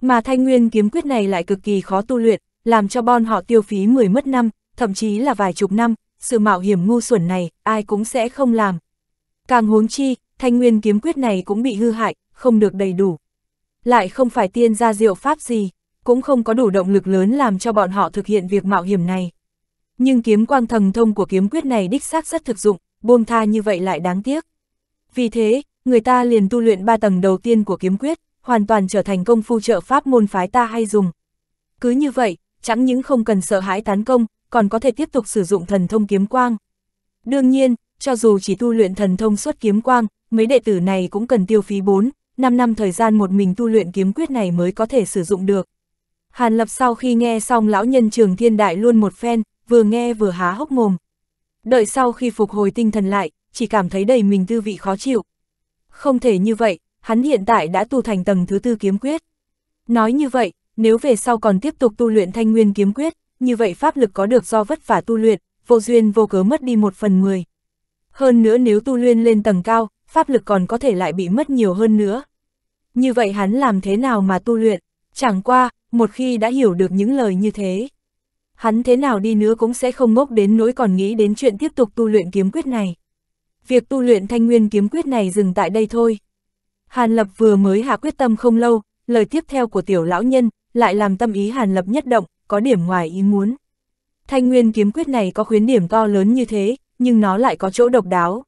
Mà thanh nguyên kiếm quyết này lại cực kỳ khó tu luyện, làm cho bọn họ tiêu phí mười mất năm, thậm chí là vài chục năm, sự mạo hiểm ngu xuẩn này, ai cũng sẽ không làm. Càng huống chi, thanh nguyên kiếm quyết này cũng bị hư hại, không được đầy đủ. Lại không phải tiên ra diệu pháp gì, cũng không có đủ động lực lớn làm cho bọn họ thực hiện việc mạo hiểm này. Nhưng kiếm quang thần thông của kiếm quyết này đích xác rất thực dụng, buông tha như vậy lại đáng tiếc. Vì thế, người ta liền tu luyện ba tầng đầu tiên của kiếm quyết, hoàn toàn trở thành công phu trợ pháp môn phái ta hay dùng. Cứ như vậy, chẳng những không cần sợ hãi tán công, còn có thể tiếp tục sử dụng thần thông kiếm quang. Đương nhiên, cho dù chỉ tu luyện thần thông xuất kiếm quang, mấy đệ tử này cũng cần tiêu phí 4, 5 năm thời gian một mình tu luyện kiếm quyết này mới có thể sử dụng được. Hàn Lập sau khi nghe xong lão nhân trường thiên đại luôn một phen, vừa nghe vừa há hốc mồm. Đợi sau khi phục hồi tinh thần lại, chỉ cảm thấy đầy mình tư vị khó chịu, không thể như vậy, hắn hiện tại đã tu thành tầng thứ tư kiếm quyết. Nói như vậy, nếu về sau còn tiếp tục tu luyện thanh nguyên kiếm quyết, như vậy pháp lực có được do vất vả tu luyện, vô duyên vô cớ mất đi một phần mười. Hơn nữa nếu tu luyện lên tầng cao, pháp lực còn có thể lại bị mất nhiều hơn nữa. Như vậy hắn làm thế nào mà tu luyện? Chẳng qua, một khi đã hiểu được những lời như thế. Hắn thế nào đi nữa cũng sẽ không ngốc đến nỗi còn nghĩ đến chuyện tiếp tục tu luyện kiếm quyết này việc tu luyện thanh nguyên kiếm quyết này dừng tại đây thôi. Hàn Lập vừa mới hạ quyết tâm không lâu, lời tiếp theo của tiểu lão nhân lại làm tâm ý Hàn Lập nhất động, có điểm ngoài ý muốn. Thanh nguyên kiếm quyết này có khuyến điểm to lớn như thế, nhưng nó lại có chỗ độc đáo.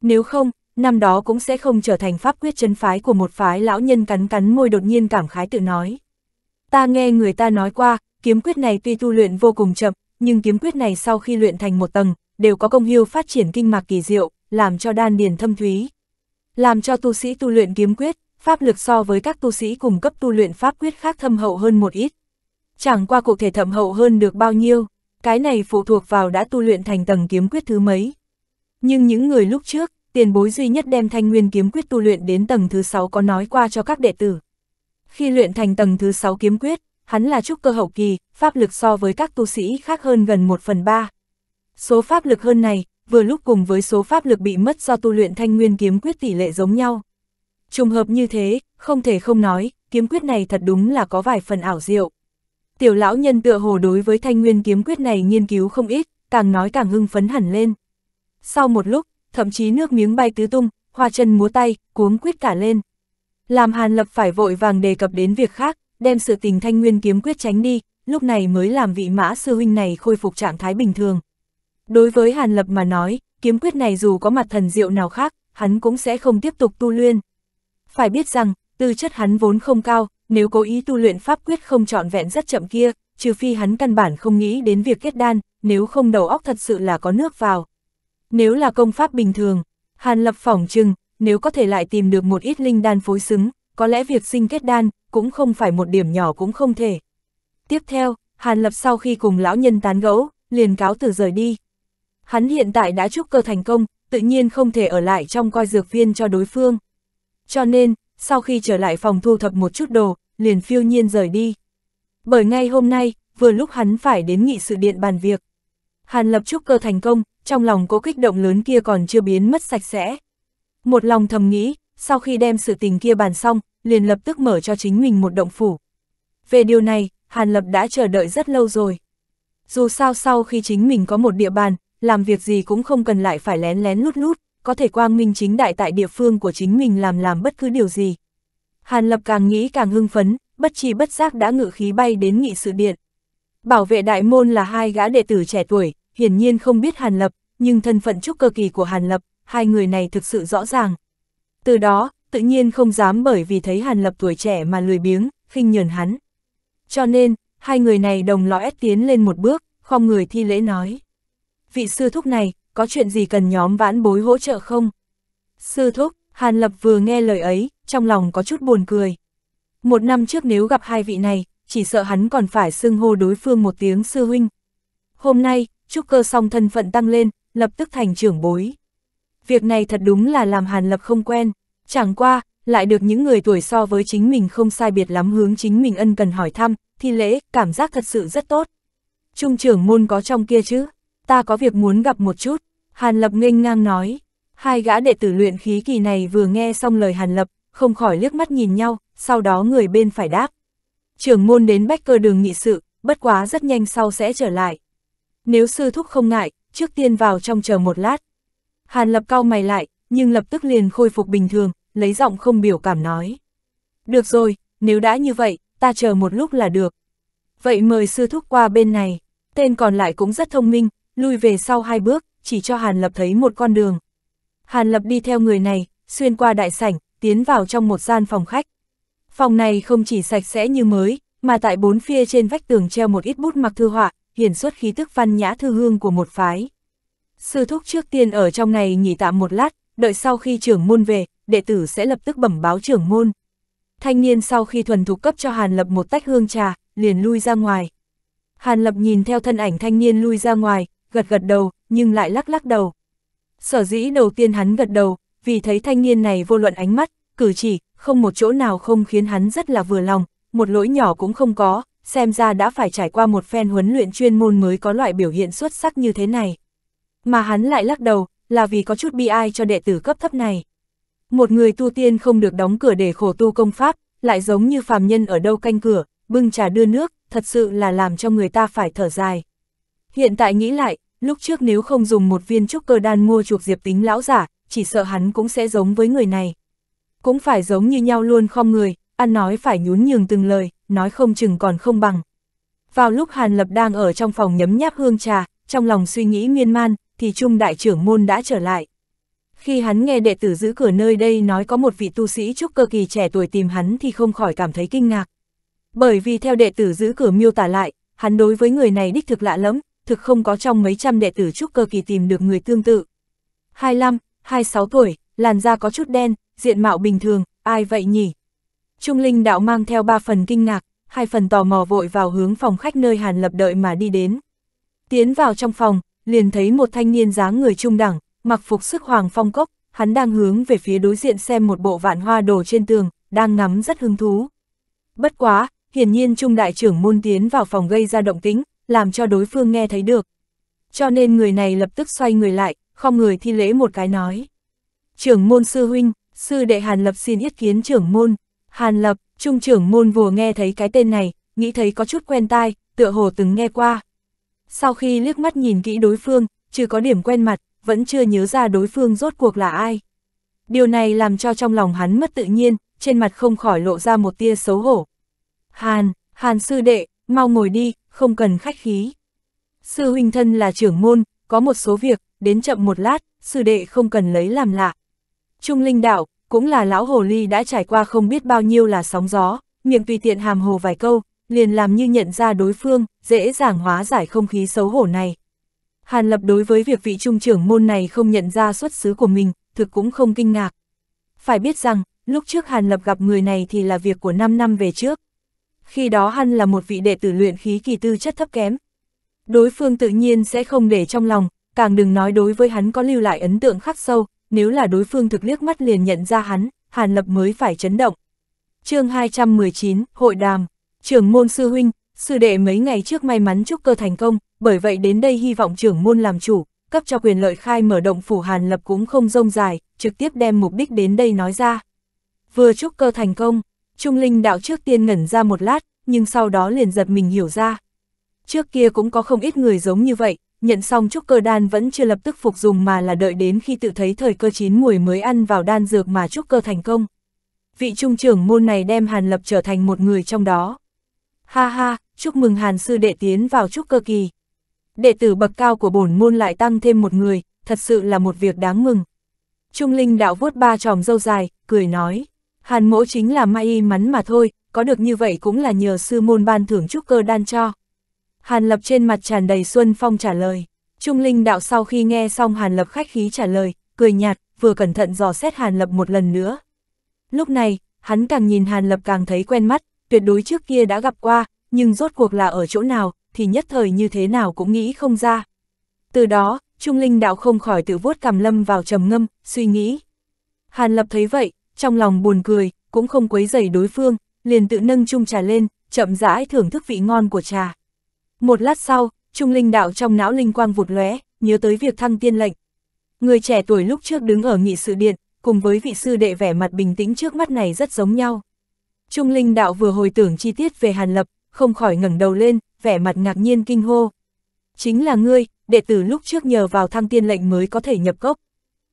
Nếu không, năm đó cũng sẽ không trở thành pháp quyết chân phái của một phái lão nhân cắn cắn môi đột nhiên cảm khái tự nói. Ta nghe người ta nói qua, kiếm quyết này tuy tu luyện vô cùng chậm, nhưng kiếm quyết này sau khi luyện thành một tầng, đều có công hiệu phát triển kinh mạc kỳ diệu, làm cho đan điền thâm thúy. Làm cho tu sĩ tu luyện kiếm quyết, pháp lực so với các tu sĩ cùng cấp tu luyện pháp quyết khác thâm hậu hơn một ít. Chẳng qua cụ thể thâm hậu hơn được bao nhiêu, cái này phụ thuộc vào đã tu luyện thành tầng kiếm quyết thứ mấy. Nhưng những người lúc trước, tiền bối duy nhất đem thanh nguyên kiếm quyết tu luyện đến tầng thứ 6 có nói qua cho các đệ tử. Khi luyện thành tầng thứ 6 kiếm quyết, hắn là trúc cơ hậu kỳ, pháp lực so với các tu sĩ khác hơn gần 1 phần 3. Số pháp lực hơn này, vừa lúc cùng với số pháp lực bị mất do tu luyện thanh nguyên kiếm quyết tỷ lệ giống nhau. Trùng hợp như thế, không thể không nói, kiếm quyết này thật đúng là có vài phần ảo diệu. Tiểu lão nhân tựa hồ đối với thanh nguyên kiếm quyết này nghiên cứu không ít, càng nói càng hưng phấn hẳn lên. Sau một lúc, thậm chí nước miếng bay tứ tung, hoa chân múa tay, cuống quyết cả lên. Làm Hàn Lập phải vội vàng đề cập đến việc khác, đem sự tình thanh nguyên kiếm quyết tránh đi, lúc này mới làm vị mã sư huynh này khôi phục trạng thái bình thường. Đối với Hàn Lập mà nói, kiếm quyết này dù có mặt thần diệu nào khác, hắn cũng sẽ không tiếp tục tu luyện. Phải biết rằng, tư chất hắn vốn không cao, nếu cố ý tu luyện pháp quyết không trọn vẹn rất chậm kia, trừ phi hắn căn bản không nghĩ đến việc kết đan, nếu không đầu óc thật sự là có nước vào. Nếu là công pháp bình thường, Hàn Lập phỏng chừng, nếu có thể lại tìm được một ít linh đan phối xứng, có lẽ việc sinh kết đan cũng không phải một điểm nhỏ cũng không thể. Tiếp theo, Hàn Lập sau khi cùng lão nhân tán gẫu, liền cáo từ rời đi. Hắn hiện tại đã trúc cơ thành công, tự nhiên không thể ở lại trong coi dược viên cho đối phương. Cho nên, sau khi trở lại phòng thu thập một chút đồ, liền phiêu nhiên rời đi. Bởi ngay hôm nay, vừa lúc hắn phải đến nghị sự điện bàn việc. Hàn lập trúc cơ thành công, trong lòng cố kích động lớn kia còn chưa biến mất sạch sẽ. Một lòng thầm nghĩ, sau khi đem sự tình kia bàn xong, liền lập tức mở cho chính mình một động phủ. Về điều này, Hàn Lập đã chờ đợi rất lâu rồi. Dù sao sau khi chính mình có một địa bàn, làm việc gì cũng không cần lại phải lén lén lút lút, có thể quang minh chính đại tại địa phương của chính mình làm làm bất cứ điều gì. Hàn Lập càng nghĩ càng hưng phấn, bất chi bất giác đã ngự khí bay đến nghị sự điện. Bảo vệ đại môn là hai gã đệ tử trẻ tuổi, hiển nhiên không biết Hàn Lập, nhưng thân phận trúc cơ kỳ của Hàn Lập, hai người này thực sự rõ ràng. Từ đó, tự nhiên không dám bởi vì thấy Hàn Lập tuổi trẻ mà lười biếng, khinh nhờn hắn. Cho nên, hai người này đồng lõi tiến lên một bước, không người thi lễ nói vị sư thúc này, có chuyện gì cần nhóm vãn bối hỗ trợ không? Sư thúc, Hàn Lập vừa nghe lời ấy, trong lòng có chút buồn cười. Một năm trước nếu gặp hai vị này, chỉ sợ hắn còn phải xưng hô đối phương một tiếng sư huynh. Hôm nay, trúc cơ song thân phận tăng lên, lập tức thành trưởng bối. Việc này thật đúng là làm Hàn Lập không quen, chẳng qua, lại được những người tuổi so với chính mình không sai biệt lắm hướng chính mình ân cần hỏi thăm, thì lễ, cảm giác thật sự rất tốt. Trung trưởng môn có trong kia chứ? ta có việc muốn gặp một chút, Hàn Lập nghênh ngang nói. Hai gã đệ tử luyện khí kỳ này vừa nghe xong lời Hàn Lập, không khỏi liếc mắt nhìn nhau, sau đó người bên phải đáp. Trưởng môn đến bách cơ đường nghị sự, bất quá rất nhanh sau sẽ trở lại. Nếu sư thúc không ngại, trước tiên vào trong chờ một lát. Hàn Lập cau mày lại, nhưng lập tức liền khôi phục bình thường, lấy giọng không biểu cảm nói. Được rồi, nếu đã như vậy, ta chờ một lúc là được. Vậy mời sư thúc qua bên này. Tên còn lại cũng rất thông minh, lui về sau hai bước, chỉ cho Hàn Lập thấy một con đường. Hàn Lập đi theo người này, xuyên qua đại sảnh, tiến vào trong một gian phòng khách. Phòng này không chỉ sạch sẽ như mới, mà tại bốn phía trên vách tường treo một ít bút mặc thư họa, hiển xuất khí tức văn nhã thư hương của một phái. Sư thúc trước tiên ở trong này nghỉ tạm một lát, đợi sau khi trưởng môn về, đệ tử sẽ lập tức bẩm báo trưởng môn. Thanh niên sau khi thuần thục cấp cho Hàn Lập một tách hương trà, liền lui ra ngoài. Hàn Lập nhìn theo thân ảnh thanh niên lui ra ngoài, gật gật đầu, nhưng lại lắc lắc đầu. Sở dĩ đầu tiên hắn gật đầu, vì thấy thanh niên này vô luận ánh mắt, cử chỉ, không một chỗ nào không khiến hắn rất là vừa lòng, một lỗi nhỏ cũng không có, xem ra đã phải trải qua một phen huấn luyện chuyên môn mới có loại biểu hiện xuất sắc như thế này. Mà hắn lại lắc đầu, là vì có chút bi ai cho đệ tử cấp thấp này. Một người tu tiên không được đóng cửa để khổ tu công pháp, lại giống như phàm nhân ở đâu canh cửa, bưng trà đưa nước, thật sự là làm cho người ta phải thở dài. Hiện tại nghĩ lại, lúc trước nếu không dùng một viên trúc cơ đan mua chuộc diệp tính lão giả, chỉ sợ hắn cũng sẽ giống với người này. Cũng phải giống như nhau luôn không người, ăn nói phải nhún nhường từng lời, nói không chừng còn không bằng. Vào lúc Hàn Lập đang ở trong phòng nhấm nháp hương trà, trong lòng suy nghĩ miên man, thì Trung đại trưởng môn đã trở lại. Khi hắn nghe đệ tử giữ cửa nơi đây nói có một vị tu sĩ trúc cơ kỳ trẻ tuổi tìm hắn thì không khỏi cảm thấy kinh ngạc. Bởi vì theo đệ tử giữ cửa miêu tả lại, hắn đối với người này đích thực lạ lẫm thực không có trong mấy trăm đệ tử trúc cơ kỳ tìm được người tương tự. 25, 26 tuổi, làn da có chút đen, diện mạo bình thường, ai vậy nhỉ? Trung linh đạo mang theo ba phần kinh ngạc, hai phần tò mò vội vào hướng phòng khách nơi Hàn Lập đợi mà đi đến. Tiến vào trong phòng, liền thấy một thanh niên dáng người trung đẳng, mặc phục sức hoàng phong cốc, hắn đang hướng về phía đối diện xem một bộ vạn hoa đồ trên tường, đang ngắm rất hứng thú. Bất quá, hiển nhiên trung đại trưởng môn tiến vào phòng gây ra động tĩnh làm cho đối phương nghe thấy được. Cho nên người này lập tức xoay người lại, không người thi lễ một cái nói. Trưởng môn sư huynh, sư đệ Hàn Lập xin yết kiến trưởng môn. Hàn Lập, trung trưởng môn vừa nghe thấy cái tên này, nghĩ thấy có chút quen tai, tựa hồ từng nghe qua. Sau khi liếc mắt nhìn kỹ đối phương, chưa có điểm quen mặt, vẫn chưa nhớ ra đối phương rốt cuộc là ai. Điều này làm cho trong lòng hắn mất tự nhiên, trên mặt không khỏi lộ ra một tia xấu hổ. Hàn, Hàn sư đệ, mau ngồi đi, không cần khách khí. Sư huynh thân là trưởng môn, có một số việc, đến chậm một lát, sư đệ không cần lấy làm lạ. Trung linh đạo, cũng là lão hồ ly đã trải qua không biết bao nhiêu là sóng gió, miệng tùy tiện hàm hồ vài câu, liền làm như nhận ra đối phương, dễ dàng hóa giải không khí xấu hổ này. Hàn lập đối với việc vị trung trưởng môn này không nhận ra xuất xứ của mình, thực cũng không kinh ngạc. Phải biết rằng, lúc trước Hàn lập gặp người này thì là việc của 5 năm về trước khi đó hắn là một vị đệ tử luyện khí kỳ tư chất thấp kém. Đối phương tự nhiên sẽ không để trong lòng, càng đừng nói đối với hắn có lưu lại ấn tượng khắc sâu, nếu là đối phương thực liếc mắt liền nhận ra hắn, Hàn Lập mới phải chấn động. chương 219, Hội đàm, trưởng môn sư huynh, sư đệ mấy ngày trước may mắn chúc cơ thành công, bởi vậy đến đây hy vọng trưởng môn làm chủ, cấp cho quyền lợi khai mở động phủ Hàn Lập cũng không rông dài, trực tiếp đem mục đích đến đây nói ra. Vừa chúc cơ thành công, Trung linh đạo trước tiên ngẩn ra một lát, nhưng sau đó liền giật mình hiểu ra. Trước kia cũng có không ít người giống như vậy, nhận xong trúc cơ đan vẫn chưa lập tức phục dùng mà là đợi đến khi tự thấy thời cơ chín mùi mới ăn vào đan dược mà trúc cơ thành công. Vị trung trưởng môn này đem Hàn Lập trở thành một người trong đó. Ha ha, chúc mừng Hàn sư đệ tiến vào trúc cơ kỳ. Đệ tử bậc cao của bổn môn lại tăng thêm một người, thật sự là một việc đáng mừng. Trung Linh đạo vuốt ba tròm dâu dài, cười nói. Hàn mỗ chính là may mắn mà thôi, có được như vậy cũng là nhờ sư môn ban thưởng trúc cơ đan cho. Hàn lập trên mặt tràn đầy xuân phong trả lời. Trung linh đạo sau khi nghe xong hàn lập khách khí trả lời, cười nhạt, vừa cẩn thận dò xét hàn lập một lần nữa. Lúc này, hắn càng nhìn hàn lập càng thấy quen mắt, tuyệt đối trước kia đã gặp qua, nhưng rốt cuộc là ở chỗ nào, thì nhất thời như thế nào cũng nghĩ không ra. Từ đó, Trung Linh Đạo không khỏi tự vuốt cằm lâm vào trầm ngâm, suy nghĩ. Hàn Lập thấy vậy, trong lòng buồn cười, cũng không quấy dày đối phương, liền tự nâng chung trà lên, chậm rãi thưởng thức vị ngon của trà. Một lát sau, trung linh đạo trong não linh quang vụt lóe, nhớ tới việc thăng tiên lệnh. Người trẻ tuổi lúc trước đứng ở nghị sự điện, cùng với vị sư đệ vẻ mặt bình tĩnh trước mắt này rất giống nhau. Trung linh đạo vừa hồi tưởng chi tiết về Hàn Lập, không khỏi ngẩng đầu lên, vẻ mặt ngạc nhiên kinh hô. Chính là ngươi, đệ tử lúc trước nhờ vào thăng tiên lệnh mới có thể nhập cốc.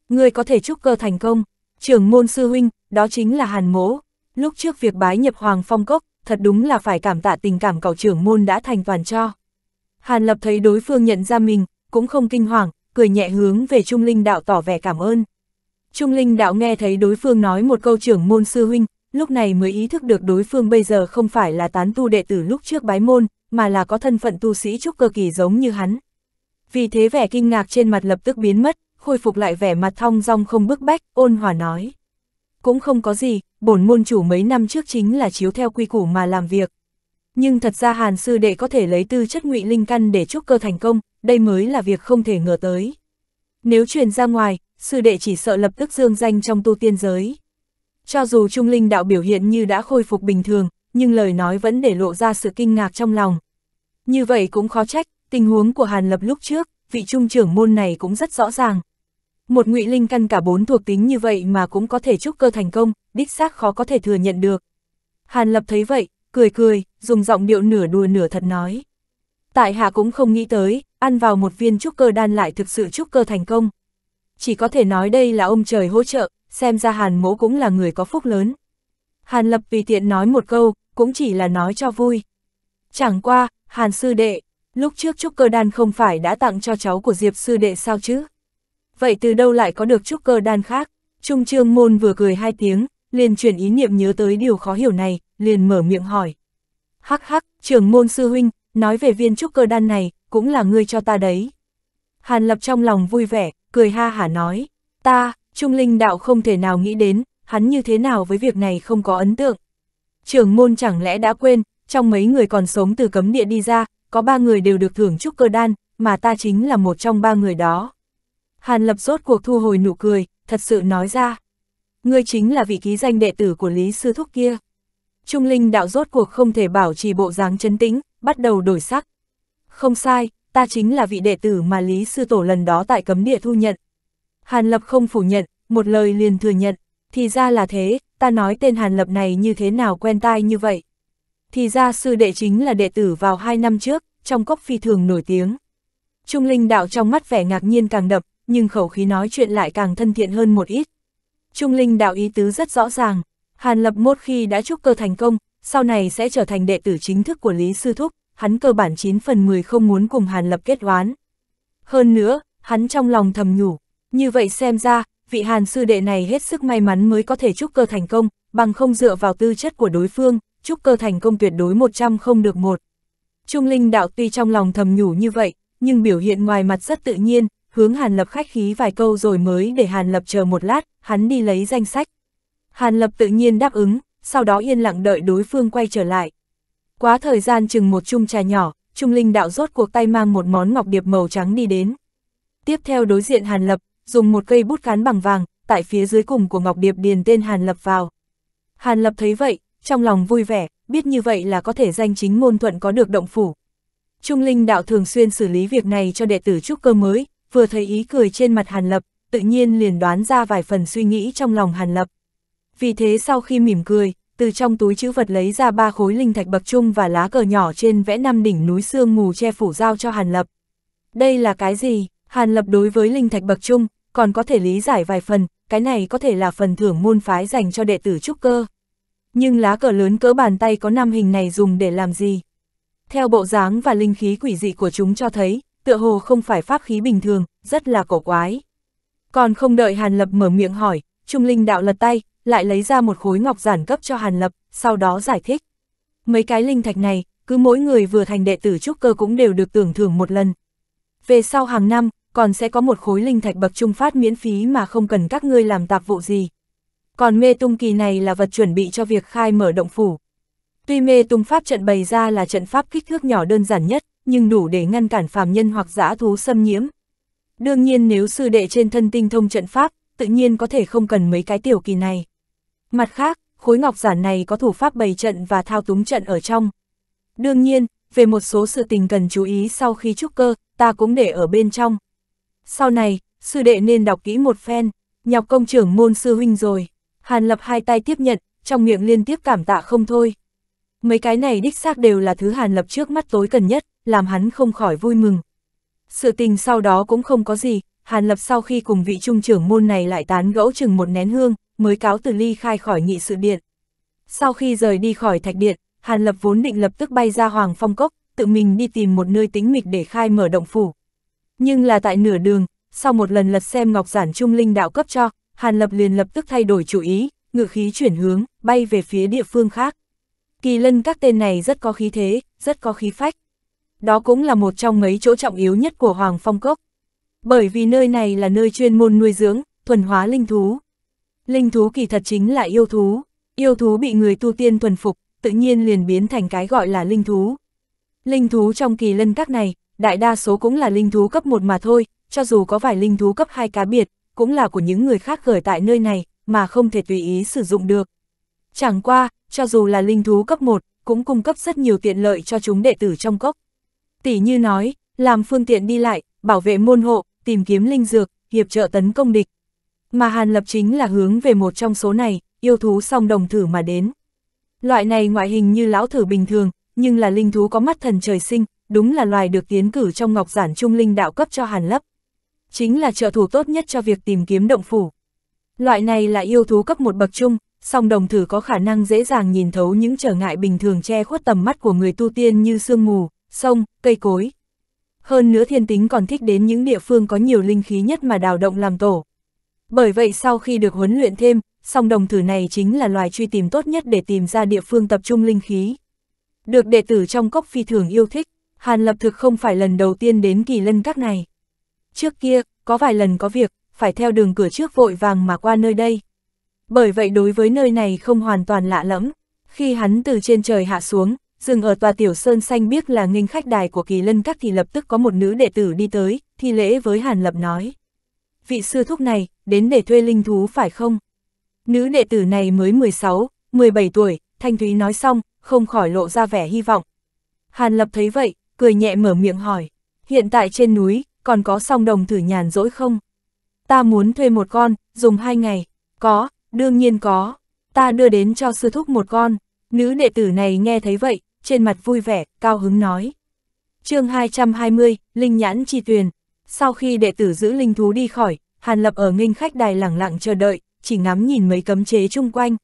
Ngươi có thể chúc cơ thành công. Trưởng môn sư huynh, đó chính là Hàn Mỗ. Lúc trước việc bái nhập Hoàng Phong Cốc, thật đúng là phải cảm tạ tình cảm cậu trưởng môn đã thành toàn cho. Hàn Lập thấy đối phương nhận ra mình, cũng không kinh hoàng, cười nhẹ hướng về Trung Linh Đạo tỏ vẻ cảm ơn. Trung Linh Đạo nghe thấy đối phương nói một câu trưởng môn sư huynh, lúc này mới ý thức được đối phương bây giờ không phải là tán tu đệ tử lúc trước bái môn, mà là có thân phận tu sĩ trúc cơ kỳ giống như hắn. Vì thế vẻ kinh ngạc trên mặt lập tức biến mất, khôi phục lại vẻ mặt thong dong không bức bách, ôn hòa nói. Cũng không có gì, bổn môn chủ mấy năm trước chính là chiếu theo quy củ mà làm việc. Nhưng thật ra Hàn sư đệ có thể lấy tư chất ngụy linh căn để chúc cơ thành công, đây mới là việc không thể ngờ tới. Nếu truyền ra ngoài, sư đệ chỉ sợ lập tức dương danh trong tu tiên giới. Cho dù Trung Linh đạo biểu hiện như đã khôi phục bình thường, nhưng lời nói vẫn để lộ ra sự kinh ngạc trong lòng. Như vậy cũng khó trách, tình huống của Hàn Lập lúc trước, vị trung trưởng môn này cũng rất rõ ràng. Một ngụy linh căn cả bốn thuộc tính như vậy mà cũng có thể trúc cơ thành công, đích xác khó có thể thừa nhận được. Hàn Lập thấy vậy, cười cười, dùng giọng điệu nửa đùa nửa thật nói. Tại hạ cũng không nghĩ tới, ăn vào một viên trúc cơ đan lại thực sự trúc cơ thành công. Chỉ có thể nói đây là ông trời hỗ trợ, xem ra Hàn mỗ cũng là người có phúc lớn. Hàn Lập vì tiện nói một câu, cũng chỉ là nói cho vui. Chẳng qua, Hàn sư đệ, lúc trước trúc cơ đan không phải đã tặng cho cháu của Diệp sư đệ sao chứ? vậy từ đâu lại có được trúc cơ đan khác? Trung trương môn vừa cười hai tiếng, liền chuyển ý niệm nhớ tới điều khó hiểu này, liền mở miệng hỏi. Hắc hắc, trưởng môn sư huynh, nói về viên trúc cơ đan này, cũng là ngươi cho ta đấy. Hàn lập trong lòng vui vẻ, cười ha hả nói, ta, trung linh đạo không thể nào nghĩ đến, hắn như thế nào với việc này không có ấn tượng. Trưởng môn chẳng lẽ đã quên, trong mấy người còn sống từ cấm địa đi ra, có ba người đều được thưởng trúc cơ đan, mà ta chính là một trong ba người đó. Hàn Lập rốt cuộc thu hồi nụ cười, thật sự nói ra. Ngươi chính là vị ký danh đệ tử của Lý Sư Thúc kia. Trung linh đạo rốt cuộc không thể bảo trì bộ dáng chấn tĩnh, bắt đầu đổi sắc. Không sai, ta chính là vị đệ tử mà Lý Sư Tổ lần đó tại cấm địa thu nhận. Hàn Lập không phủ nhận, một lời liền thừa nhận. Thì ra là thế, ta nói tên Hàn Lập này như thế nào quen tai như vậy. Thì ra sư đệ chính là đệ tử vào hai năm trước, trong cốc phi thường nổi tiếng. Trung linh đạo trong mắt vẻ ngạc nhiên càng đập, nhưng khẩu khí nói chuyện lại càng thân thiện hơn một ít. Trung linh đạo ý tứ rất rõ ràng, Hàn Lập Mốt khi đã trúc cơ thành công, sau này sẽ trở thành đệ tử chính thức của Lý Sư Thúc, hắn cơ bản 9 phần 10 không muốn cùng Hàn Lập kết oán. Hơn nữa, hắn trong lòng thầm nhủ, như vậy xem ra, vị Hàn Sư Đệ này hết sức may mắn mới có thể trúc cơ thành công, bằng không dựa vào tư chất của đối phương, trúc cơ thành công tuyệt đối 100 không được một. Trung Linh Đạo tuy trong lòng thầm nhủ như vậy, nhưng biểu hiện ngoài mặt rất tự nhiên, hướng Hàn Lập khách khí vài câu rồi mới để Hàn Lập chờ một lát, hắn đi lấy danh sách. Hàn Lập tự nhiên đáp ứng, sau đó yên lặng đợi đối phương quay trở lại. Quá thời gian chừng một chung trà nhỏ, Trung Linh đạo rốt cuộc tay mang một món ngọc điệp màu trắng đi đến. Tiếp theo đối diện Hàn Lập, dùng một cây bút cán bằng vàng, tại phía dưới cùng của ngọc điệp điền tên Hàn Lập vào. Hàn Lập thấy vậy, trong lòng vui vẻ, biết như vậy là có thể danh chính ngôn thuận có được động phủ. Trung Linh đạo thường xuyên xử lý việc này cho đệ tử trúc cơ mới, vừa thấy ý cười trên mặt Hàn Lập, tự nhiên liền đoán ra vài phần suy nghĩ trong lòng Hàn Lập. Vì thế sau khi mỉm cười, từ trong túi chữ vật lấy ra ba khối linh thạch bậc trung và lá cờ nhỏ trên vẽ năm đỉnh núi sương mù che phủ giao cho Hàn Lập. Đây là cái gì? Hàn Lập đối với linh thạch bậc trung, còn có thể lý giải vài phần, cái này có thể là phần thưởng môn phái dành cho đệ tử trúc cơ. Nhưng lá cờ lớn cỡ bàn tay có năm hình này dùng để làm gì? Theo bộ dáng và linh khí quỷ dị của chúng cho thấy, tựa hồ không phải pháp khí bình thường, rất là cổ quái. Còn không đợi Hàn Lập mở miệng hỏi, Trung Linh đạo lật tay, lại lấy ra một khối ngọc giản cấp cho Hàn Lập, sau đó giải thích. Mấy cái linh thạch này, cứ mỗi người vừa thành đệ tử trúc cơ cũng đều được tưởng thưởng một lần. Về sau hàng năm, còn sẽ có một khối linh thạch bậc trung phát miễn phí mà không cần các ngươi làm tạp vụ gì. Còn mê tung kỳ này là vật chuẩn bị cho việc khai mở động phủ. Tuy mê tung pháp trận bày ra là trận pháp kích thước nhỏ đơn giản nhất, nhưng đủ để ngăn cản phàm nhân hoặc giã thú xâm nhiễm. Đương nhiên nếu sư đệ trên thân tinh thông trận pháp, tự nhiên có thể không cần mấy cái tiểu kỳ này. Mặt khác, khối ngọc giản này có thủ pháp bày trận và thao túng trận ở trong. Đương nhiên, về một số sự tình cần chú ý sau khi trúc cơ, ta cũng để ở bên trong. Sau này, sư đệ nên đọc kỹ một phen, nhọc công trưởng môn sư huynh rồi. Hàn lập hai tay tiếp nhận, trong miệng liên tiếp cảm tạ không thôi. Mấy cái này đích xác đều là thứ Hàn Lập trước mắt tối cần nhất, làm hắn không khỏi vui mừng. Sự tình sau đó cũng không có gì, Hàn Lập sau khi cùng vị trung trưởng môn này lại tán gẫu chừng một nén hương, mới cáo từ ly khai khỏi nghị sự điện. Sau khi rời đi khỏi thạch điện, Hàn Lập vốn định lập tức bay ra Hoàng Phong Cốc, tự mình đi tìm một nơi tĩnh mịch để khai mở động phủ. Nhưng là tại nửa đường, sau một lần lật xem Ngọc Giản Trung Linh đạo cấp cho, Hàn Lập liền lập tức thay đổi chủ ý, ngự khí chuyển hướng, bay về phía địa phương khác kỳ lân các tên này rất có khí thế, rất có khí phách. Đó cũng là một trong mấy chỗ trọng yếu nhất của Hoàng Phong Cốc. Bởi vì nơi này là nơi chuyên môn nuôi dưỡng, thuần hóa linh thú. Linh thú kỳ thật chính là yêu thú, yêu thú bị người tu tiên thuần phục, tự nhiên liền biến thành cái gọi là linh thú. Linh thú trong kỳ lân các này, đại đa số cũng là linh thú cấp 1 mà thôi, cho dù có vài linh thú cấp 2 cá biệt, cũng là của những người khác gửi tại nơi này, mà không thể tùy ý sử dụng được. Chẳng qua, cho dù là linh thú cấp 1, cũng cung cấp rất nhiều tiện lợi cho chúng đệ tử trong cốc. Tỷ như nói, làm phương tiện đi lại, bảo vệ môn hộ, tìm kiếm linh dược, hiệp trợ tấn công địch. Mà Hàn Lập chính là hướng về một trong số này, yêu thú song đồng thử mà đến. Loại này ngoại hình như lão thử bình thường, nhưng là linh thú có mắt thần trời sinh, đúng là loài được tiến cử trong ngọc giản trung linh đạo cấp cho Hàn Lập. Chính là trợ thủ tốt nhất cho việc tìm kiếm động phủ. Loại này là yêu thú cấp một bậc trung, song đồng thử có khả năng dễ dàng nhìn thấu những trở ngại bình thường che khuất tầm mắt của người tu tiên như sương mù, sông, cây cối. Hơn nữa thiên tính còn thích đến những địa phương có nhiều linh khí nhất mà đào động làm tổ. Bởi vậy sau khi được huấn luyện thêm, song đồng thử này chính là loài truy tìm tốt nhất để tìm ra địa phương tập trung linh khí. Được đệ tử trong cốc phi thường yêu thích, Hàn Lập thực không phải lần đầu tiên đến kỳ lân các này. Trước kia, có vài lần có việc, phải theo đường cửa trước vội vàng mà qua nơi đây. Bởi vậy đối với nơi này không hoàn toàn lạ lẫm, khi hắn từ trên trời hạ xuống, dừng ở tòa tiểu sơn xanh biết là nghinh khách đài của kỳ lân các thì lập tức có một nữ đệ tử đi tới, thi lễ với Hàn Lập nói. Vị sư thúc này, đến để thuê linh thú phải không? Nữ đệ tử này mới 16, 17 tuổi, Thanh Thúy nói xong, không khỏi lộ ra vẻ hy vọng. Hàn Lập thấy vậy, cười nhẹ mở miệng hỏi, hiện tại trên núi, còn có song đồng thử nhàn dỗi không? Ta muốn thuê một con, dùng hai ngày, có, Đương nhiên có, ta đưa đến cho sư thúc một con, nữ đệ tử này nghe thấy vậy, trên mặt vui vẻ, cao hứng nói. chương 220, Linh Nhãn Chi Tuyền, sau khi đệ tử giữ linh thú đi khỏi, Hàn Lập ở nghênh khách đài lẳng lặng chờ đợi, chỉ ngắm nhìn mấy cấm chế chung quanh.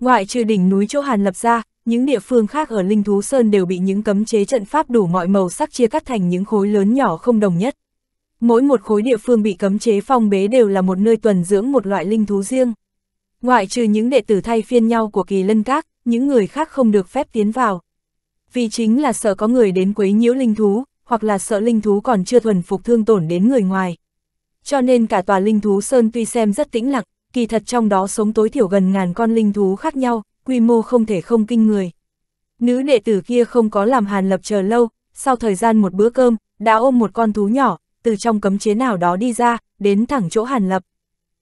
Ngoại trừ đỉnh núi chỗ Hàn Lập ra, những địa phương khác ở Linh Thú Sơn đều bị những cấm chế trận pháp đủ mọi màu sắc chia cắt thành những khối lớn nhỏ không đồng nhất. Mỗi một khối địa phương bị cấm chế phong bế đều là một nơi tuần dưỡng một loại linh thú riêng. Ngoại trừ những đệ tử thay phiên nhau của kỳ lân các, những người khác không được phép tiến vào. Vì chính là sợ có người đến quấy nhiễu linh thú, hoặc là sợ linh thú còn chưa thuần phục thương tổn đến người ngoài. Cho nên cả tòa linh thú sơn tuy xem rất tĩnh lặng, kỳ thật trong đó sống tối thiểu gần ngàn con linh thú khác nhau, quy mô không thể không kinh người. Nữ đệ tử kia không có làm hàn lập chờ lâu, sau thời gian một bữa cơm, đã ôm một con thú nhỏ, từ trong cấm chế nào đó đi ra, đến thẳng chỗ hàn lập.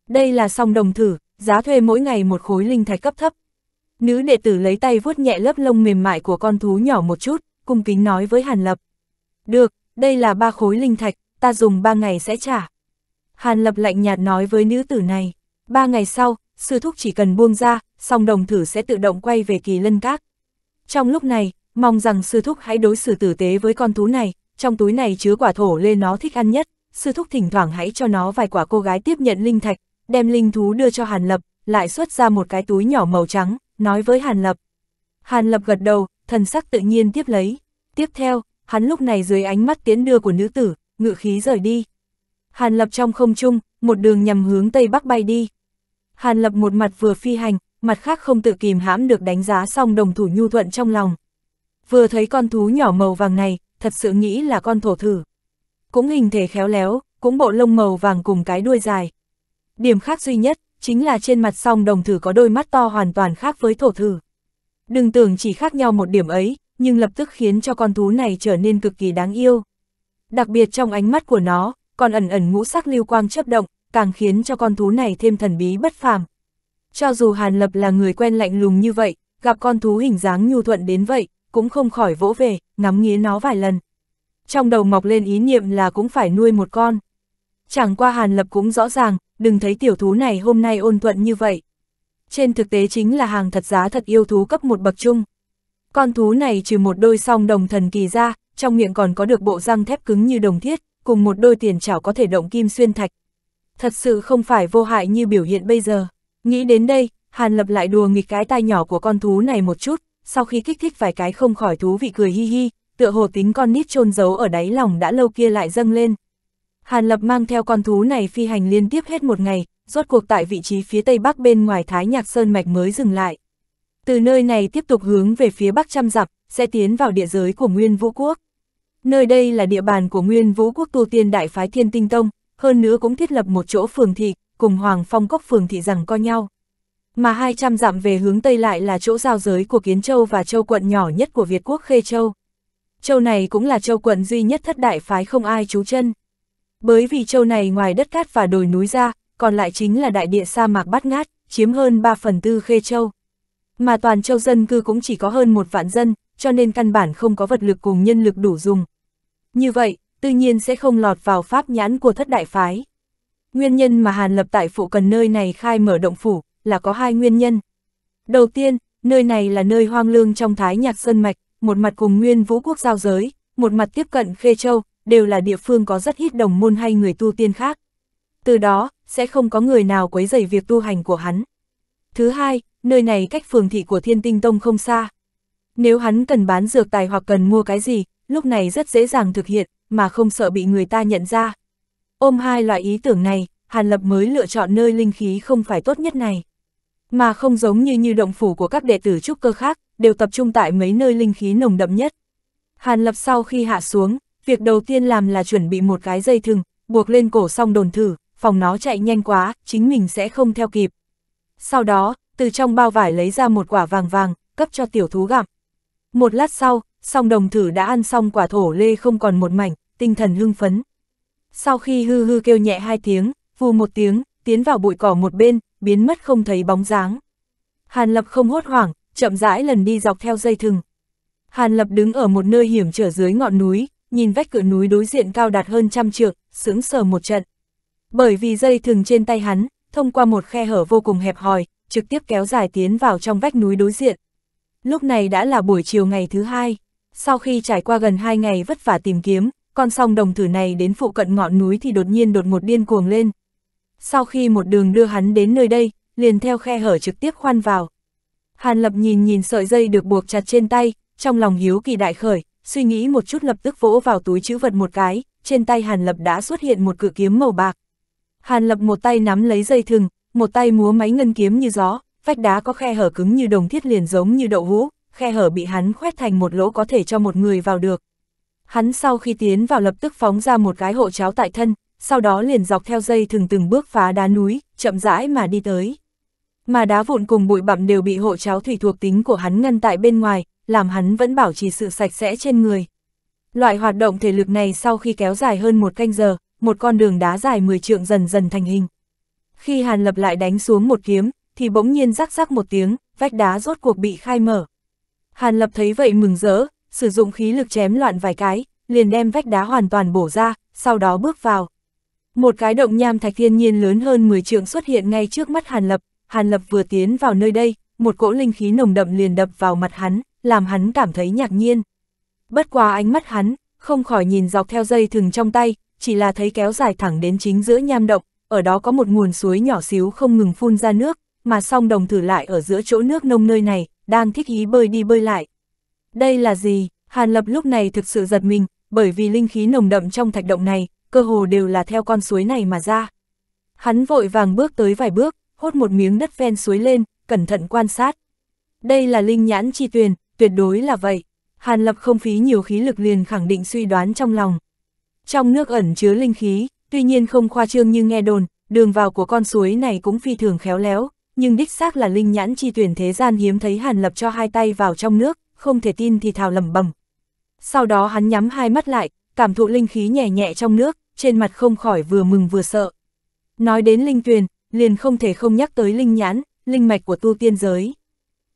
Đây là song đồng thử, giá thuê mỗi ngày một khối linh thạch cấp thấp. Nữ đệ tử lấy tay vuốt nhẹ lớp lông mềm mại của con thú nhỏ một chút, cung kính nói với Hàn Lập. Được, đây là ba khối linh thạch, ta dùng ba ngày sẽ trả. Hàn Lập lạnh nhạt nói với nữ tử này. Ba ngày sau, sư thúc chỉ cần buông ra, song đồng thử sẽ tự động quay về kỳ lân các. Trong lúc này, mong rằng sư thúc hãy đối xử tử tế với con thú này, trong túi này chứa quả thổ lê nó thích ăn nhất, sư thúc thỉnh thoảng hãy cho nó vài quả cô gái tiếp nhận linh thạch, đem linh thú đưa cho Hàn Lập, lại xuất ra một cái túi nhỏ màu trắng, nói với Hàn Lập. Hàn Lập gật đầu, thần sắc tự nhiên tiếp lấy. Tiếp theo, hắn lúc này dưới ánh mắt tiến đưa của nữ tử, ngự khí rời đi. Hàn Lập trong không trung, một đường nhằm hướng tây bắc bay đi. Hàn Lập một mặt vừa phi hành, mặt khác không tự kìm hãm được đánh giá xong đồng thủ nhu thuận trong lòng. Vừa thấy con thú nhỏ màu vàng này, thật sự nghĩ là con thổ thử. Cũng hình thể khéo léo, cũng bộ lông màu vàng cùng cái đuôi dài điểm khác duy nhất, chính là trên mặt song đồng thử có đôi mắt to hoàn toàn khác với thổ thử. Đừng tưởng chỉ khác nhau một điểm ấy, nhưng lập tức khiến cho con thú này trở nên cực kỳ đáng yêu. Đặc biệt trong ánh mắt của nó, còn ẩn ẩn ngũ sắc lưu quang chớp động, càng khiến cho con thú này thêm thần bí bất phàm. Cho dù Hàn Lập là người quen lạnh lùng như vậy, gặp con thú hình dáng nhu thuận đến vậy, cũng không khỏi vỗ về, ngắm nghía nó vài lần. Trong đầu mọc lên ý niệm là cũng phải nuôi một con chẳng qua Hàn Lập cũng rõ ràng, đừng thấy tiểu thú này hôm nay ôn thuận như vậy. Trên thực tế chính là hàng thật giá thật yêu thú cấp một bậc chung. Con thú này trừ một đôi song đồng thần kỳ ra, trong miệng còn có được bộ răng thép cứng như đồng thiết, cùng một đôi tiền chảo có thể động kim xuyên thạch. Thật sự không phải vô hại như biểu hiện bây giờ. Nghĩ đến đây, Hàn Lập lại đùa nghịch cái tai nhỏ của con thú này một chút, sau khi kích thích vài cái không khỏi thú vị cười hi hi, tựa hồ tính con nít chôn giấu ở đáy lòng đã lâu kia lại dâng lên. Hàn Lập mang theo con thú này phi hành liên tiếp hết một ngày, rốt cuộc tại vị trí phía tây bắc bên ngoài Thái Nhạc Sơn Mạch mới dừng lại. Từ nơi này tiếp tục hướng về phía bắc trăm dặm, sẽ tiến vào địa giới của Nguyên Vũ Quốc. Nơi đây là địa bàn của Nguyên Vũ Quốc tu tiên đại phái Thiên Tinh Tông, hơn nữa cũng thiết lập một chỗ phường thị, cùng Hoàng Phong Cốc phường thị rằng co nhau. Mà 200 dặm về hướng Tây lại là chỗ giao giới của Kiến Châu và Châu quận nhỏ nhất của Việt Quốc Khê Châu. Châu này cũng là châu quận duy nhất thất đại phái không ai trú chân. Bởi vì châu này ngoài đất cát và đồi núi ra, còn lại chính là đại địa sa mạc bát ngát, chiếm hơn 3 phần tư khê châu. Mà toàn châu dân cư cũng chỉ có hơn một vạn dân, cho nên căn bản không có vật lực cùng nhân lực đủ dùng. Như vậy, tự nhiên sẽ không lọt vào pháp nhãn của thất đại phái. Nguyên nhân mà Hàn Lập tại phụ cần nơi này khai mở động phủ, là có hai nguyên nhân. Đầu tiên, nơi này là nơi hoang lương trong thái nhạc sơn mạch, một mặt cùng nguyên vũ quốc giao giới, một mặt tiếp cận Khê Châu, đều là địa phương có rất ít đồng môn hay người tu tiên khác. Từ đó, sẽ không có người nào quấy rầy việc tu hành của hắn. Thứ hai, nơi này cách phường thị của Thiên Tinh Tông không xa. Nếu hắn cần bán dược tài hoặc cần mua cái gì, lúc này rất dễ dàng thực hiện, mà không sợ bị người ta nhận ra. Ôm hai loại ý tưởng này, Hàn Lập mới lựa chọn nơi linh khí không phải tốt nhất này. Mà không giống như như động phủ của các đệ tử trúc cơ khác, đều tập trung tại mấy nơi linh khí nồng đậm nhất. Hàn Lập sau khi hạ xuống, việc đầu tiên làm là chuẩn bị một cái dây thừng, buộc lên cổ xong đồn thử, phòng nó chạy nhanh quá, chính mình sẽ không theo kịp. Sau đó, từ trong bao vải lấy ra một quả vàng vàng, cấp cho tiểu thú gặm. Một lát sau, song đồng thử đã ăn xong quả thổ lê không còn một mảnh, tinh thần hưng phấn. Sau khi hư hư kêu nhẹ hai tiếng, vù một tiếng, tiến vào bụi cỏ một bên, biến mất không thấy bóng dáng. Hàn Lập không hốt hoảng, chậm rãi lần đi dọc theo dây thừng. Hàn Lập đứng ở một nơi hiểm trở dưới ngọn núi, nhìn vách cửa núi đối diện cao đạt hơn trăm trượng, sững sờ một trận. Bởi vì dây thừng trên tay hắn, thông qua một khe hở vô cùng hẹp hòi, trực tiếp kéo dài tiến vào trong vách núi đối diện. Lúc này đã là buổi chiều ngày thứ hai, sau khi trải qua gần hai ngày vất vả tìm kiếm, con song đồng thử này đến phụ cận ngọn núi thì đột nhiên đột một điên cuồng lên. Sau khi một đường đưa hắn đến nơi đây, liền theo khe hở trực tiếp khoan vào. Hàn Lập nhìn nhìn sợi dây được buộc chặt trên tay, trong lòng hiếu kỳ đại khởi, suy nghĩ một chút lập tức vỗ vào túi chữ vật một cái, trên tay Hàn Lập đã xuất hiện một cử kiếm màu bạc. Hàn Lập một tay nắm lấy dây thừng, một tay múa máy ngân kiếm như gió, vách đá có khe hở cứng như đồng thiết liền giống như đậu hũ, khe hở bị hắn khoét thành một lỗ có thể cho một người vào được. Hắn sau khi tiến vào lập tức phóng ra một cái hộ cháo tại thân, sau đó liền dọc theo dây thừng từng bước phá đá núi, chậm rãi mà đi tới. Mà đá vụn cùng bụi bặm đều bị hộ cháo thủy thuộc tính của hắn ngăn tại bên ngoài, làm hắn vẫn bảo trì sự sạch sẽ trên người. Loại hoạt động thể lực này sau khi kéo dài hơn một canh giờ, một con đường đá dài 10 trượng dần dần thành hình. Khi Hàn Lập lại đánh xuống một kiếm, thì bỗng nhiên rắc rắc một tiếng, vách đá rốt cuộc bị khai mở. Hàn Lập thấy vậy mừng rỡ, sử dụng khí lực chém loạn vài cái, liền đem vách đá hoàn toàn bổ ra, sau đó bước vào. Một cái động nham thạch thiên nhiên lớn hơn 10 trượng xuất hiện ngay trước mắt Hàn Lập, Hàn Lập vừa tiến vào nơi đây, một cỗ linh khí nồng đậm liền đập vào mặt hắn, làm hắn cảm thấy ngạc nhiên. Bất qua ánh mắt hắn, không khỏi nhìn dọc theo dây thừng trong tay, chỉ là thấy kéo dài thẳng đến chính giữa nham động, ở đó có một nguồn suối nhỏ xíu không ngừng phun ra nước, mà song đồng thử lại ở giữa chỗ nước nông nơi này, đang thích ý bơi đi bơi lại. Đây là gì? Hàn Lập lúc này thực sự giật mình, bởi vì linh khí nồng đậm trong thạch động này, cơ hồ đều là theo con suối này mà ra. Hắn vội vàng bước tới vài bước, hốt một miếng đất ven suối lên, cẩn thận quan sát. Đây là linh nhãn chi tuyền, tuyệt đối là vậy. Hàn Lập không phí nhiều khí lực liền khẳng định suy đoán trong lòng. Trong nước ẩn chứa linh khí, tuy nhiên không khoa trương như nghe đồn, đường vào của con suối này cũng phi thường khéo léo, nhưng đích xác là linh nhãn chi tuyển thế gian hiếm thấy Hàn Lập cho hai tay vào trong nước, không thể tin thì thào lẩm bẩm. Sau đó hắn nhắm hai mắt lại, cảm thụ linh khí nhẹ nhẹ trong nước, trên mặt không khỏi vừa mừng vừa sợ. Nói đến linh tuyền, liền không thể không nhắc tới linh nhãn, linh mạch của tu tiên giới.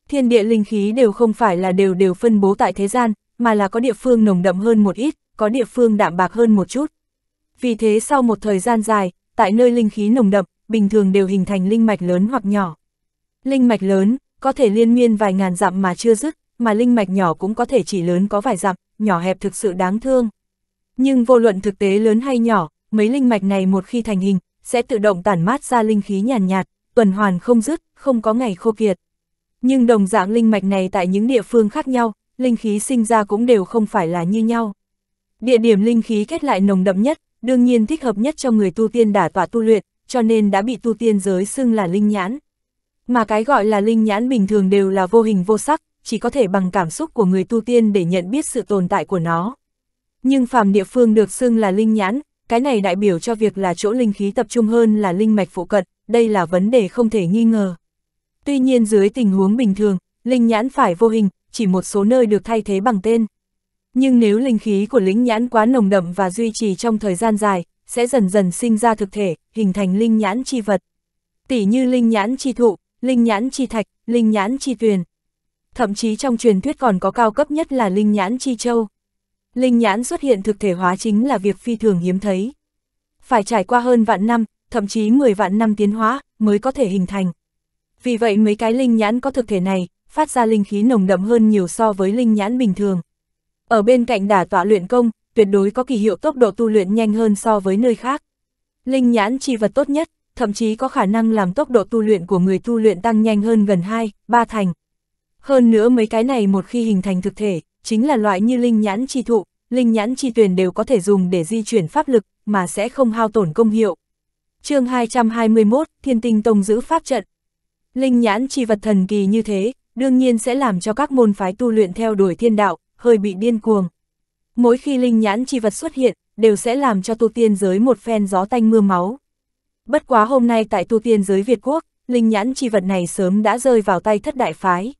Thiên địa linh khí đều không phải là đều đều phân bố tại thế gian, mà là có địa phương nồng đậm hơn một ít, có địa phương đạm bạc hơn một chút. Vì thế sau một thời gian dài, tại nơi linh khí nồng đậm, bình thường đều hình thành linh mạch lớn hoặc nhỏ. Linh mạch lớn, có thể liên miên vài ngàn dặm mà chưa dứt, mà linh mạch nhỏ cũng có thể chỉ lớn có vài dặm, nhỏ hẹp thực sự đáng thương. Nhưng vô luận thực tế lớn hay nhỏ, mấy linh mạch này một khi thành hình, sẽ tự động tản mát ra linh khí nhàn nhạt, tuần hoàn không dứt, không có ngày khô kiệt. Nhưng đồng dạng linh mạch này tại những địa phương khác nhau, linh khí sinh ra cũng đều không phải là như nhau. Địa điểm linh khí kết lại nồng đậm nhất, đương nhiên thích hợp nhất cho người tu tiên đả tọa tu luyện, cho nên đã bị tu tiên giới xưng là linh nhãn. Mà cái gọi là linh nhãn bình thường đều là vô hình vô sắc, chỉ có thể bằng cảm xúc của người tu tiên để nhận biết sự tồn tại của nó. Nhưng phàm địa phương được xưng là linh nhãn, cái này đại biểu cho việc là chỗ linh khí tập trung hơn là linh mạch phụ cận, đây là vấn đề không thể nghi ngờ. Tuy nhiên dưới tình huống bình thường, linh nhãn phải vô hình, chỉ một số nơi được thay thế bằng tên. Nhưng nếu linh khí của linh nhãn quá nồng đậm và duy trì trong thời gian dài, sẽ dần dần sinh ra thực thể, hình thành linh nhãn chi vật. Tỷ như linh nhãn chi thụ, linh nhãn chi thạch, linh nhãn chi tuyền. Thậm chí trong truyền thuyết còn có cao cấp nhất là linh nhãn chi châu. Linh nhãn xuất hiện thực thể hóa chính là việc phi thường hiếm thấy. Phải trải qua hơn vạn năm, thậm chí 10 vạn năm tiến hóa mới có thể hình thành. Vì vậy mấy cái linh nhãn có thực thể này, phát ra linh khí nồng đậm hơn nhiều so với linh nhãn bình thường. Ở bên cạnh đả tọa luyện công, tuyệt đối có kỳ hiệu tốc độ tu luyện nhanh hơn so với nơi khác. Linh nhãn chi vật tốt nhất, thậm chí có khả năng làm tốc độ tu luyện của người tu luyện tăng nhanh hơn gần 2, 3 thành. Hơn nữa mấy cái này một khi hình thành thực thể, chính là loại như linh nhãn chi thụ, linh nhãn chi tuyển đều có thể dùng để di chuyển pháp lực, mà sẽ không hao tổn công hiệu. chương 221, Thiên Tinh Tông giữ pháp trận. Linh nhãn chi vật thần kỳ như thế, đương nhiên sẽ làm cho các môn phái tu luyện theo đuổi thiên đạo, hơi bị điên cuồng. Mỗi khi linh nhãn chi vật xuất hiện, đều sẽ làm cho tu tiên giới một phen gió tanh mưa máu. Bất quá hôm nay tại tu tiên giới Việt Quốc, linh nhãn chi vật này sớm đã rơi vào tay thất đại phái.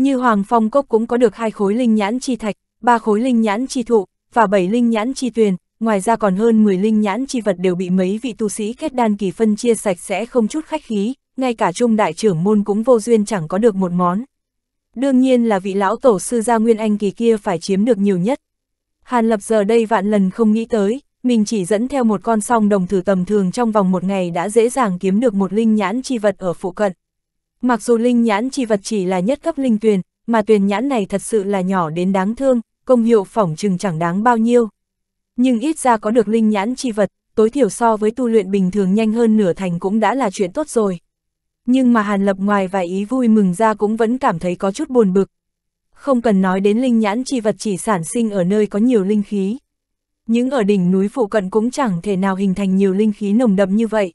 Như Hoàng Phong Cốc cũng có được hai khối linh nhãn chi thạch, ba khối linh nhãn chi thụ và bảy linh nhãn chi tuyền, ngoài ra còn hơn 10 linh nhãn chi vật đều bị mấy vị tu sĩ kết đan kỳ phân chia sạch sẽ không chút khách khí, ngay cả trung đại trưởng môn cũng vô duyên chẳng có được một món. Đương nhiên là vị lão tổ sư gia Nguyên Anh kỳ kia phải chiếm được nhiều nhất. Hàn Lập giờ đây vạn lần không nghĩ tới, mình chỉ dẫn theo một con song đồng thử tầm thường trong vòng một ngày đã dễ dàng kiếm được một linh nhãn chi vật ở phụ cận. Mặc dù linh nhãn chi vật chỉ là nhất cấp linh tuyền, mà tuyền nhãn này thật sự là nhỏ đến đáng thương, công hiệu phỏng chừng chẳng đáng bao nhiêu. Nhưng ít ra có được linh nhãn chi vật, tối thiểu so với tu luyện bình thường nhanh hơn nửa thành cũng đã là chuyện tốt rồi. Nhưng mà Hàn Lập ngoài vài ý vui mừng ra cũng vẫn cảm thấy có chút buồn bực. Không cần nói đến linh nhãn chi vật chỉ sản sinh ở nơi có nhiều linh khí. Những ở đỉnh núi phụ cận cũng chẳng thể nào hình thành nhiều linh khí nồng đậm như vậy.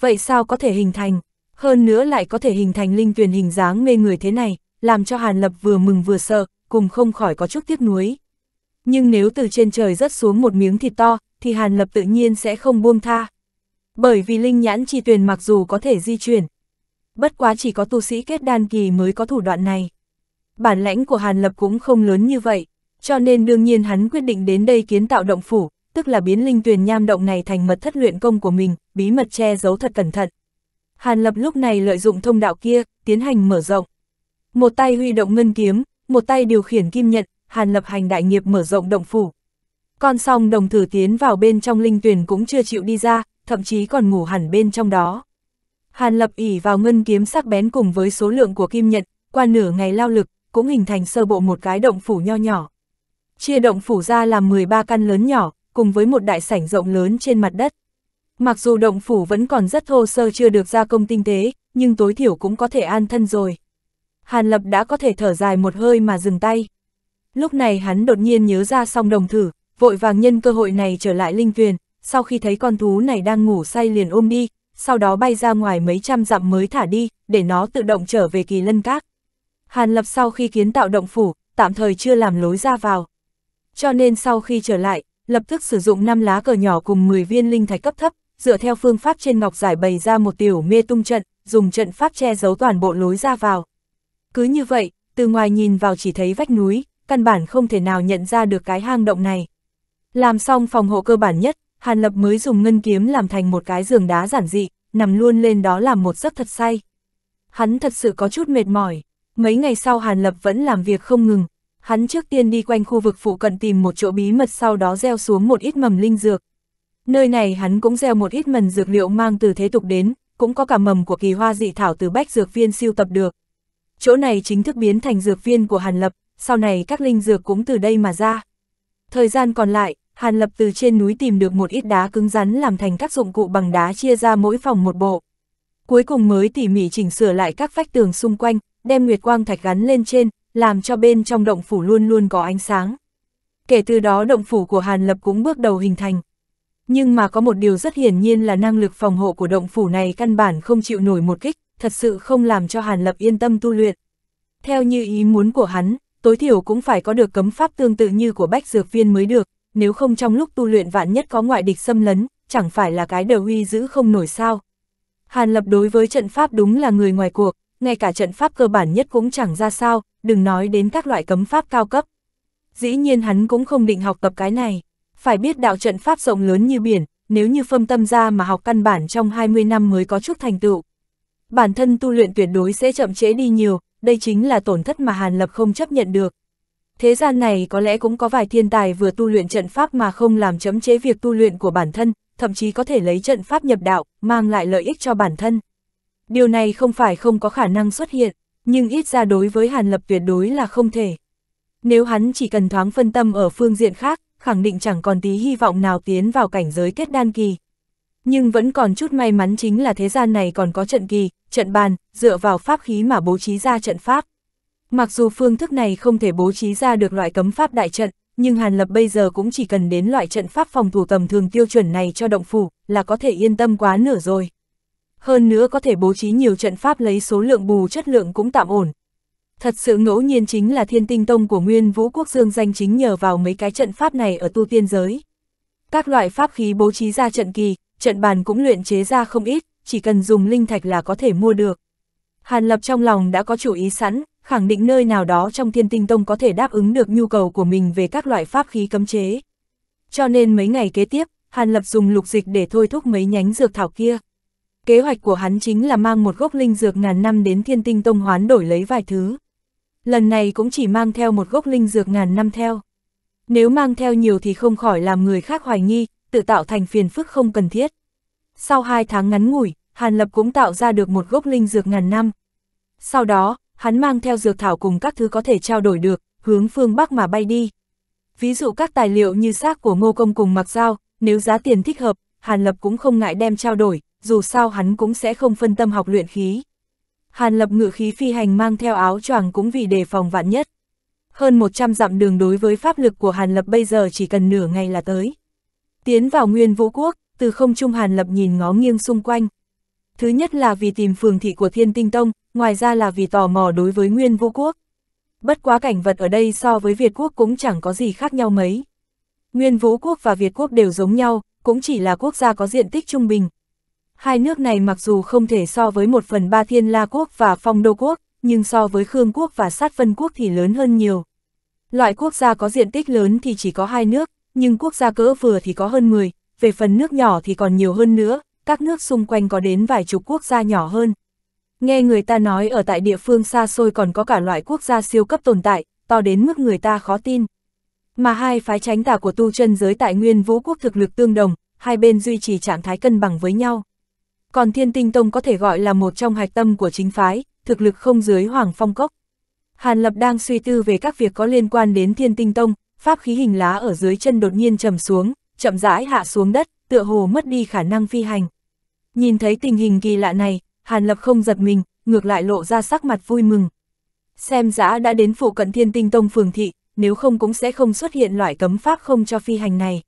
Vậy sao có thể hình thành? hơn nữa lại có thể hình thành linh tuyền hình dáng mê người thế này, làm cho Hàn Lập vừa mừng vừa sợ, cùng không khỏi có chút tiếc nuối. Nhưng nếu từ trên trời rớt xuống một miếng thịt to, thì Hàn Lập tự nhiên sẽ không buông tha. Bởi vì linh nhãn chi tuyền mặc dù có thể di chuyển, bất quá chỉ có tu sĩ kết đan kỳ mới có thủ đoạn này. Bản lãnh của Hàn Lập cũng không lớn như vậy, cho nên đương nhiên hắn quyết định đến đây kiến tạo động phủ, tức là biến linh tuyền nham động này thành mật thất luyện công của mình, bí mật che giấu thật cẩn thận. Hàn Lập lúc này lợi dụng thông đạo kia, tiến hành mở rộng. Một tay huy động ngân kiếm, một tay điều khiển kim nhận, Hàn Lập hành đại nghiệp mở rộng động phủ. Con song đồng thử tiến vào bên trong linh tuyển cũng chưa chịu đi ra, thậm chí còn ngủ hẳn bên trong đó. Hàn Lập ỉ vào ngân kiếm sắc bén cùng với số lượng của kim nhận, qua nửa ngày lao lực, cũng hình thành sơ bộ một cái động phủ nho nhỏ. Chia động phủ ra làm 13 căn lớn nhỏ, cùng với một đại sảnh rộng lớn trên mặt đất. Mặc dù động phủ vẫn còn rất thô sơ chưa được gia công tinh tế, nhưng tối thiểu cũng có thể an thân rồi. Hàn Lập đã có thể thở dài một hơi mà dừng tay. Lúc này hắn đột nhiên nhớ ra song đồng thử, vội vàng nhân cơ hội này trở lại linh tuyền, sau khi thấy con thú này đang ngủ say liền ôm đi, sau đó bay ra ngoài mấy trăm dặm mới thả đi, để nó tự động trở về kỳ lân các. Hàn Lập sau khi kiến tạo động phủ, tạm thời chưa làm lối ra vào. Cho nên sau khi trở lại, lập tức sử dụng 5 lá cờ nhỏ cùng 10 viên linh thạch cấp thấp, dựa theo phương pháp trên ngọc giải bày ra một tiểu mê tung trận, dùng trận pháp che giấu toàn bộ lối ra vào. Cứ như vậy, từ ngoài nhìn vào chỉ thấy vách núi, căn bản không thể nào nhận ra được cái hang động này. Làm xong phòng hộ cơ bản nhất, Hàn Lập mới dùng ngân kiếm làm thành một cái giường đá giản dị, nằm luôn lên đó làm một giấc thật say. Hắn thật sự có chút mệt mỏi, mấy ngày sau Hàn Lập vẫn làm việc không ngừng, hắn trước tiên đi quanh khu vực phụ cận tìm một chỗ bí mật sau đó gieo xuống một ít mầm linh dược, Nơi này hắn cũng gieo một ít mần dược liệu mang từ thế tục đến, cũng có cả mầm của kỳ hoa dị thảo từ bách dược viên siêu tập được. Chỗ này chính thức biến thành dược viên của Hàn Lập, sau này các linh dược cũng từ đây mà ra. Thời gian còn lại, Hàn Lập từ trên núi tìm được một ít đá cứng rắn làm thành các dụng cụ bằng đá chia ra mỗi phòng một bộ. Cuối cùng mới tỉ mỉ chỉnh sửa lại các vách tường xung quanh, đem nguyệt quang thạch gắn lên trên, làm cho bên trong động phủ luôn luôn có ánh sáng. Kể từ đó động phủ của Hàn Lập cũng bước đầu hình thành. Nhưng mà có một điều rất hiển nhiên là năng lực phòng hộ của động phủ này căn bản không chịu nổi một kích, thật sự không làm cho Hàn Lập yên tâm tu luyện. Theo như ý muốn của hắn, tối thiểu cũng phải có được cấm pháp tương tự như của Bách Dược Viên mới được, nếu không trong lúc tu luyện vạn nhất có ngoại địch xâm lấn, chẳng phải là cái đầu huy giữ không nổi sao. Hàn Lập đối với trận pháp đúng là người ngoài cuộc, ngay cả trận pháp cơ bản nhất cũng chẳng ra sao, đừng nói đến các loại cấm pháp cao cấp. Dĩ nhiên hắn cũng không định học tập cái này phải biết đạo trận pháp rộng lớn như biển, nếu như phâm tâm ra mà học căn bản trong 20 năm mới có chút thành tựu. Bản thân tu luyện tuyệt đối sẽ chậm trễ đi nhiều, đây chính là tổn thất mà Hàn Lập không chấp nhận được. Thế gian này có lẽ cũng có vài thiên tài vừa tu luyện trận pháp mà không làm chấm chế việc tu luyện của bản thân, thậm chí có thể lấy trận pháp nhập đạo, mang lại lợi ích cho bản thân. Điều này không phải không có khả năng xuất hiện, nhưng ít ra đối với Hàn Lập tuyệt đối là không thể. Nếu hắn chỉ cần thoáng phân tâm ở phương diện khác, khẳng định chẳng còn tí hy vọng nào tiến vào cảnh giới kết đan kỳ. Nhưng vẫn còn chút may mắn chính là thế gian này còn có trận kỳ, trận bàn, dựa vào pháp khí mà bố trí ra trận pháp. Mặc dù phương thức này không thể bố trí ra được loại cấm pháp đại trận, nhưng Hàn Lập bây giờ cũng chỉ cần đến loại trận pháp phòng thủ tầm thường tiêu chuẩn này cho động phủ, là có thể yên tâm quá nửa rồi. Hơn nữa có thể bố trí nhiều trận pháp lấy số lượng bù chất lượng cũng tạm ổn, Thật sự ngẫu nhiên chính là thiên tinh tông của nguyên vũ quốc dương danh chính nhờ vào mấy cái trận pháp này ở tu tiên giới. Các loại pháp khí bố trí ra trận kỳ, trận bàn cũng luyện chế ra không ít, chỉ cần dùng linh thạch là có thể mua được. Hàn Lập trong lòng đã có chủ ý sẵn, khẳng định nơi nào đó trong thiên tinh tông có thể đáp ứng được nhu cầu của mình về các loại pháp khí cấm chế. Cho nên mấy ngày kế tiếp, Hàn Lập dùng lục dịch để thôi thúc mấy nhánh dược thảo kia. Kế hoạch của hắn chính là mang một gốc linh dược ngàn năm đến thiên tinh tông hoán đổi lấy vài thứ lần này cũng chỉ mang theo một gốc linh dược ngàn năm theo. Nếu mang theo nhiều thì không khỏi làm người khác hoài nghi, tự tạo thành phiền phức không cần thiết. Sau hai tháng ngắn ngủi, Hàn Lập cũng tạo ra được một gốc linh dược ngàn năm. Sau đó, hắn mang theo dược thảo cùng các thứ có thể trao đổi được, hướng phương Bắc mà bay đi. Ví dụ các tài liệu như xác của Ngô Công cùng mặc Giao, nếu giá tiền thích hợp, Hàn Lập cũng không ngại đem trao đổi, dù sao hắn cũng sẽ không phân tâm học luyện khí. Hàn Lập ngự khí phi hành mang theo áo choàng cũng vì đề phòng vạn nhất. Hơn 100 dặm đường đối với pháp lực của Hàn Lập bây giờ chỉ cần nửa ngày là tới. Tiến vào Nguyên Vũ Quốc, từ không trung Hàn Lập nhìn ngó nghiêng xung quanh. Thứ nhất là vì tìm phường thị của Thiên Tinh Tông, ngoài ra là vì tò mò đối với Nguyên Vũ Quốc. Bất quá cảnh vật ở đây so với Việt Quốc cũng chẳng có gì khác nhau mấy. Nguyên Vũ Quốc và Việt Quốc đều giống nhau, cũng chỉ là quốc gia có diện tích trung bình, Hai nước này mặc dù không thể so với một phần ba thiên la quốc và phong đô quốc, nhưng so với Khương quốc và sát vân quốc thì lớn hơn nhiều. Loại quốc gia có diện tích lớn thì chỉ có hai nước, nhưng quốc gia cỡ vừa thì có hơn 10, về phần nước nhỏ thì còn nhiều hơn nữa, các nước xung quanh có đến vài chục quốc gia nhỏ hơn. Nghe người ta nói ở tại địa phương xa xôi còn có cả loại quốc gia siêu cấp tồn tại, to đến mức người ta khó tin. Mà hai phái tránh tả của tu chân giới tại nguyên vũ quốc thực lực tương đồng, hai bên duy trì trạng thái cân bằng với nhau. Còn Thiên Tinh Tông có thể gọi là một trong hạch tâm của chính phái, thực lực không dưới Hoàng Phong Cốc. Hàn Lập đang suy tư về các việc có liên quan đến Thiên Tinh Tông, pháp khí hình lá ở dưới chân đột nhiên trầm xuống, chậm rãi hạ xuống đất, tựa hồ mất đi khả năng phi hành. Nhìn thấy tình hình kỳ lạ này, Hàn Lập không giật mình, ngược lại lộ ra sắc mặt vui mừng. Xem giã đã đến phụ cận Thiên Tinh Tông phường thị, nếu không cũng sẽ không xuất hiện loại cấm pháp không cho phi hành này.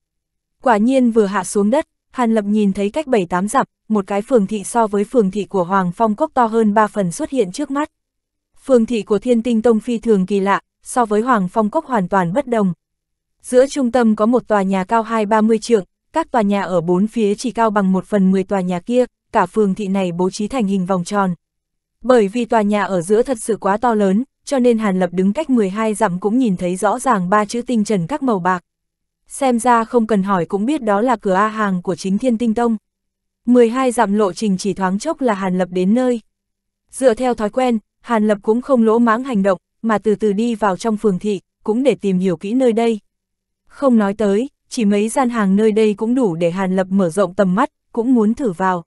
Quả nhiên vừa hạ xuống đất, Hàn Lập nhìn thấy cách bảy tám dặm, một cái phường thị so với phường thị của Hoàng Phong Cốc to hơn 3 phần xuất hiện trước mắt. Phường thị của Thiên Tinh Tông phi thường kỳ lạ, so với Hoàng Phong Cốc hoàn toàn bất đồng. Giữa trung tâm có một tòa nhà cao 2-30 trượng, các tòa nhà ở bốn phía chỉ cao bằng 1 phần 10 tòa nhà kia, cả phường thị này bố trí thành hình vòng tròn. Bởi vì tòa nhà ở giữa thật sự quá to lớn, cho nên Hàn Lập đứng cách 12 dặm cũng nhìn thấy rõ ràng ba chữ tinh trần các màu bạc. Xem ra không cần hỏi cũng biết đó là cửa A hàng của chính Thiên Tinh Tông. 12 dặm lộ trình chỉ thoáng chốc là Hàn Lập đến nơi. Dựa theo thói quen, Hàn Lập cũng không lỗ mãng hành động, mà từ từ đi vào trong phường thị, cũng để tìm hiểu kỹ nơi đây. Không nói tới, chỉ mấy gian hàng nơi đây cũng đủ để Hàn Lập mở rộng tầm mắt, cũng muốn thử vào.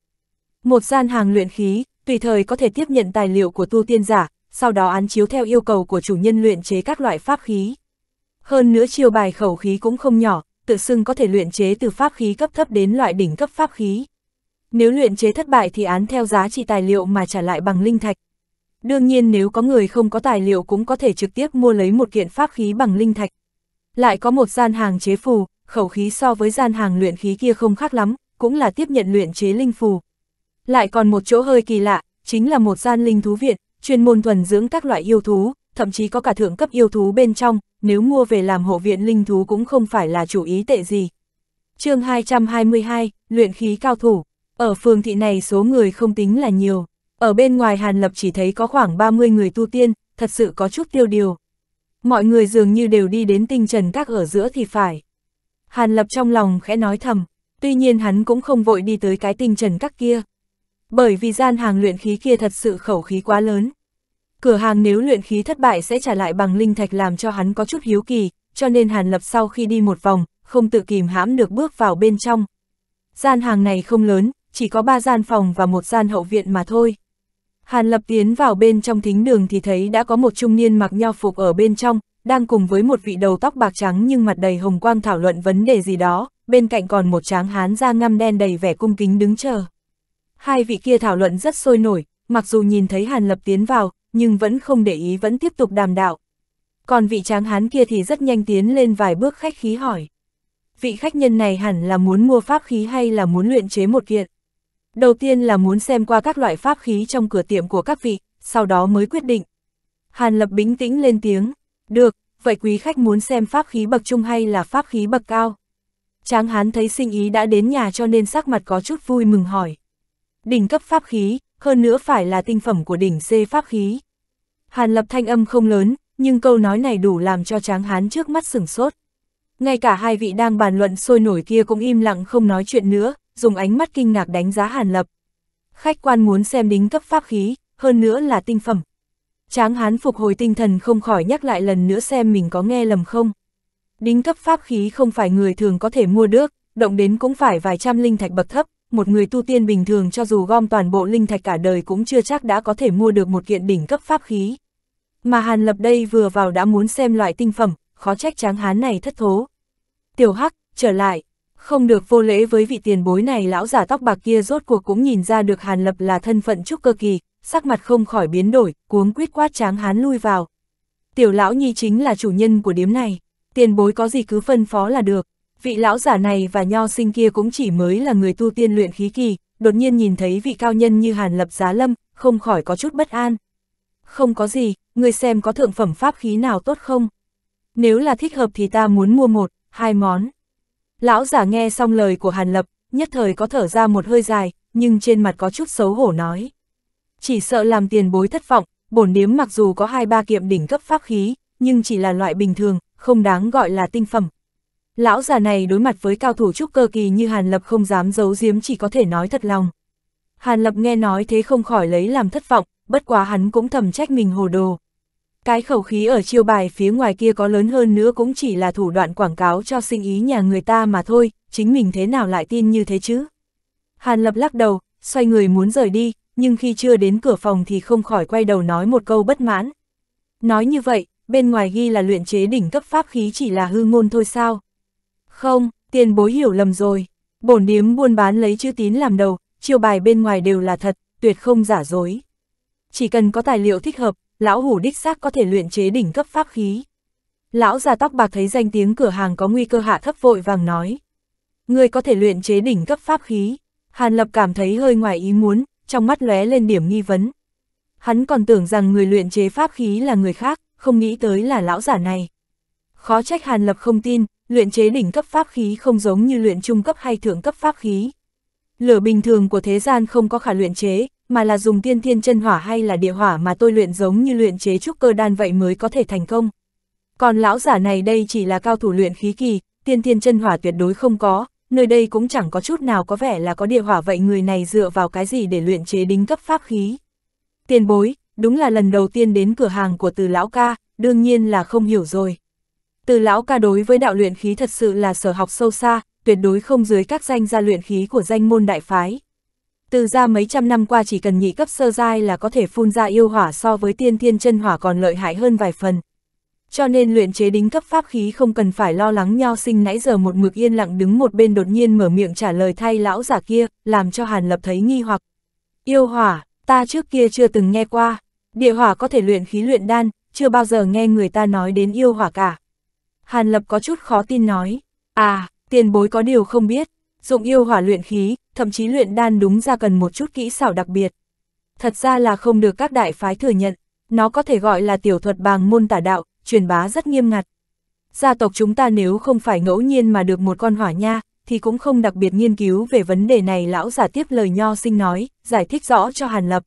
Một gian hàng luyện khí, tùy thời có thể tiếp nhận tài liệu của tu tiên giả, sau đó án chiếu theo yêu cầu của chủ nhân luyện chế các loại pháp khí. Hơn nữa chiêu bài khẩu khí cũng không nhỏ, tự xưng có thể luyện chế từ pháp khí cấp thấp đến loại đỉnh cấp pháp khí. Nếu luyện chế thất bại thì án theo giá trị tài liệu mà trả lại bằng linh thạch. Đương nhiên nếu có người không có tài liệu cũng có thể trực tiếp mua lấy một kiện pháp khí bằng linh thạch. Lại có một gian hàng chế phù, khẩu khí so với gian hàng luyện khí kia không khác lắm, cũng là tiếp nhận luyện chế linh phù. Lại còn một chỗ hơi kỳ lạ, chính là một gian linh thú viện, chuyên môn thuần dưỡng các loại yêu thú, thậm chí có cả thượng cấp yêu thú bên trong, nếu mua về làm hộ viện linh thú cũng không phải là chủ ý tệ gì. chương 222, luyện khí cao thủ ở phường thị này số người không tính là nhiều, ở bên ngoài Hàn Lập chỉ thấy có khoảng 30 người tu tiên, thật sự có chút tiêu điều. Mọi người dường như đều đi đến tinh trần các ở giữa thì phải. Hàn Lập trong lòng khẽ nói thầm, tuy nhiên hắn cũng không vội đi tới cái tinh trần các kia. Bởi vì gian hàng luyện khí kia thật sự khẩu khí quá lớn. Cửa hàng nếu luyện khí thất bại sẽ trả lại bằng linh thạch làm cho hắn có chút hiếu kỳ, cho nên Hàn Lập sau khi đi một vòng, không tự kìm hãm được bước vào bên trong. Gian hàng này không lớn, chỉ có ba gian phòng và một gian hậu viện mà thôi. Hàn Lập tiến vào bên trong thính đường thì thấy đã có một trung niên mặc nho phục ở bên trong, đang cùng với một vị đầu tóc bạc trắng nhưng mặt đầy hồng quang thảo luận vấn đề gì đó, bên cạnh còn một tráng hán da ngăm đen đầy vẻ cung kính đứng chờ. Hai vị kia thảo luận rất sôi nổi, mặc dù nhìn thấy Hàn Lập tiến vào, nhưng vẫn không để ý vẫn tiếp tục đàm đạo. Còn vị tráng hán kia thì rất nhanh tiến lên vài bước khách khí hỏi. Vị khách nhân này hẳn là muốn mua pháp khí hay là muốn luyện chế một kiện? Đầu tiên là muốn xem qua các loại pháp khí trong cửa tiệm của các vị, sau đó mới quyết định. Hàn Lập bình tĩnh lên tiếng, được, vậy quý khách muốn xem pháp khí bậc trung hay là pháp khí bậc cao? Tráng hán thấy sinh ý đã đến nhà cho nên sắc mặt có chút vui mừng hỏi. Đỉnh cấp pháp khí, hơn nữa phải là tinh phẩm của đỉnh C pháp khí. Hàn lập thanh âm không lớn, nhưng câu nói này đủ làm cho tráng hán trước mắt sửng sốt. Ngay cả hai vị đang bàn luận sôi nổi kia cũng im lặng không nói chuyện nữa, dùng ánh mắt kinh ngạc đánh giá Hàn Lập. Khách quan muốn xem đính cấp pháp khí, hơn nữa là tinh phẩm. Tráng hán phục hồi tinh thần không khỏi nhắc lại lần nữa xem mình có nghe lầm không. Đính cấp pháp khí không phải người thường có thể mua được, động đến cũng phải vài trăm linh thạch bậc thấp, một người tu tiên bình thường cho dù gom toàn bộ linh thạch cả đời cũng chưa chắc đã có thể mua được một kiện đỉnh cấp pháp khí. Mà Hàn Lập đây vừa vào đã muốn xem loại tinh phẩm, khó trách tráng hán này thất thố. Tiểu Hắc, trở lại, không được vô lễ với vị tiền bối này lão giả tóc bạc kia rốt cuộc cũng nhìn ra được Hàn Lập là thân phận trúc cơ kỳ, sắc mặt không khỏi biến đổi, cuống quyết quát tráng hán lui vào. Tiểu lão nhi chính là chủ nhân của điếm này, tiền bối có gì cứ phân phó là được. Vị lão giả này và nho sinh kia cũng chỉ mới là người tu tiên luyện khí kỳ, đột nhiên nhìn thấy vị cao nhân như Hàn Lập giá lâm, không khỏi có chút bất an. Không có gì, người xem có thượng phẩm pháp khí nào tốt không? Nếu là thích hợp thì ta muốn mua một, hai món. Lão giả nghe xong lời của Hàn Lập, nhất thời có thở ra một hơi dài, nhưng trên mặt có chút xấu hổ nói. Chỉ sợ làm tiền bối thất vọng, bổn điếm mặc dù có hai ba kiệm đỉnh cấp pháp khí, nhưng chỉ là loại bình thường, không đáng gọi là tinh phẩm. Lão già này đối mặt với cao thủ trúc cơ kỳ như Hàn Lập không dám giấu giếm chỉ có thể nói thật lòng. Hàn Lập nghe nói thế không khỏi lấy làm thất vọng, bất quá hắn cũng thầm trách mình hồ đồ. Cái khẩu khí ở chiêu bài phía ngoài kia có lớn hơn nữa cũng chỉ là thủ đoạn quảng cáo cho sinh ý nhà người ta mà thôi, chính mình thế nào lại tin như thế chứ? Hàn Lập lắc đầu, xoay người muốn rời đi, nhưng khi chưa đến cửa phòng thì không khỏi quay đầu nói một câu bất mãn. Nói như vậy, bên ngoài ghi là luyện chế đỉnh cấp pháp khí chỉ là hư ngôn thôi sao? Không, tiền bối hiểu lầm rồi. Bổn điếm buôn bán lấy chữ tín làm đầu, chiêu bài bên ngoài đều là thật, tuyệt không giả dối. Chỉ cần có tài liệu thích hợp, lão hủ đích xác có thể luyện chế đỉnh cấp pháp khí. Lão già tóc bạc thấy danh tiếng cửa hàng có nguy cơ hạ thấp vội vàng nói. Người có thể luyện chế đỉnh cấp pháp khí. Hàn Lập cảm thấy hơi ngoài ý muốn, trong mắt lóe lên điểm nghi vấn. Hắn còn tưởng rằng người luyện chế pháp khí là người khác, không nghĩ tới là lão giả này. Khó trách Hàn Lập không tin, luyện chế đỉnh cấp pháp khí không giống như luyện trung cấp hay thượng cấp pháp khí. Lửa bình thường của thế gian không có khả luyện chế, mà là dùng tiên thiên chân hỏa hay là địa hỏa mà tôi luyện giống như luyện chế trúc cơ đan vậy mới có thể thành công. Còn lão giả này đây chỉ là cao thủ luyện khí kỳ, tiên thiên chân hỏa tuyệt đối không có, nơi đây cũng chẳng có chút nào có vẻ là có địa hỏa vậy người này dựa vào cái gì để luyện chế đính cấp pháp khí. Tiền bối, đúng là lần đầu tiên đến cửa hàng của từ lão ca, đương nhiên là không hiểu rồi. Từ lão ca đối với đạo luyện khí thật sự là sở học sâu xa, tuyệt đối không dưới các danh gia luyện khí của danh môn đại phái. Từ ra mấy trăm năm qua chỉ cần nhị cấp sơ giai là có thể phun ra yêu hỏa so với tiên thiên chân hỏa còn lợi hại hơn vài phần. Cho nên luyện chế đính cấp pháp khí không cần phải lo lắng nho sinh nãy giờ một mực yên lặng đứng một bên đột nhiên mở miệng trả lời thay lão giả kia, làm cho Hàn Lập thấy nghi hoặc. Yêu hỏa, ta trước kia chưa từng nghe qua, địa hỏa có thể luyện khí luyện đan, chưa bao giờ nghe người ta nói đến yêu hỏa cả. Hàn Lập có chút khó tin nói, à, tiền bối có điều không biết, dụng yêu hỏa luyện khí, thậm chí luyện đan đúng ra cần một chút kỹ xảo đặc biệt. Thật ra là không được các đại phái thừa nhận, nó có thể gọi là tiểu thuật bàng môn tả đạo, truyền bá rất nghiêm ngặt. Gia tộc chúng ta nếu không phải ngẫu nhiên mà được một con hỏa nha, thì cũng không đặc biệt nghiên cứu về vấn đề này lão giả tiếp lời nho sinh nói, giải thích rõ cho Hàn Lập.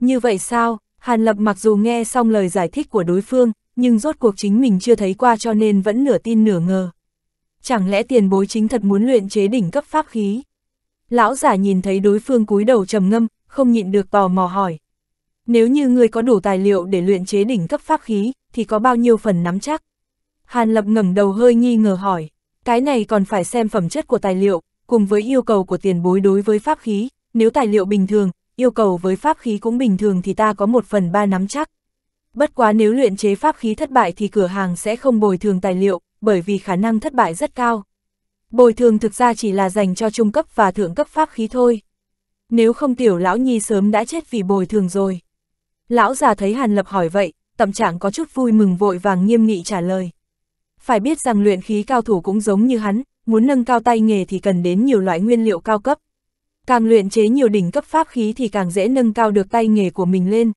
Như vậy sao, Hàn Lập mặc dù nghe xong lời giải thích của đối phương, nhưng rốt cuộc chính mình chưa thấy qua cho nên vẫn nửa tin nửa ngờ. Chẳng lẽ tiền bối chính thật muốn luyện chế đỉnh cấp pháp khí? Lão giả nhìn thấy đối phương cúi đầu trầm ngâm, không nhịn được tò mò hỏi. Nếu như ngươi có đủ tài liệu để luyện chế đỉnh cấp pháp khí, thì có bao nhiêu phần nắm chắc? Hàn Lập ngẩng đầu hơi nghi ngờ hỏi, cái này còn phải xem phẩm chất của tài liệu, cùng với yêu cầu của tiền bối đối với pháp khí, nếu tài liệu bình thường, yêu cầu với pháp khí cũng bình thường thì ta có một phần ba nắm chắc. Bất quá nếu luyện chế pháp khí thất bại thì cửa hàng sẽ không bồi thường tài liệu, bởi vì khả năng thất bại rất cao. Bồi thường thực ra chỉ là dành cho trung cấp và thượng cấp pháp khí thôi. Nếu không tiểu lão nhi sớm đã chết vì bồi thường rồi. Lão già thấy Hàn Lập hỏi vậy, tâm trạng có chút vui mừng vội vàng nghiêm nghị trả lời. Phải biết rằng luyện khí cao thủ cũng giống như hắn, muốn nâng cao tay nghề thì cần đến nhiều loại nguyên liệu cao cấp. Càng luyện chế nhiều đỉnh cấp pháp khí thì càng dễ nâng cao được tay nghề của mình lên.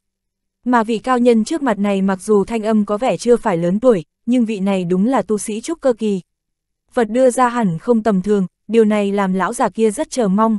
Mà vị cao nhân trước mặt này mặc dù thanh âm có vẻ chưa phải lớn tuổi, nhưng vị này đúng là tu sĩ trúc cơ kỳ, vật đưa ra hẳn không tầm thường, điều này làm lão già kia rất chờ mong,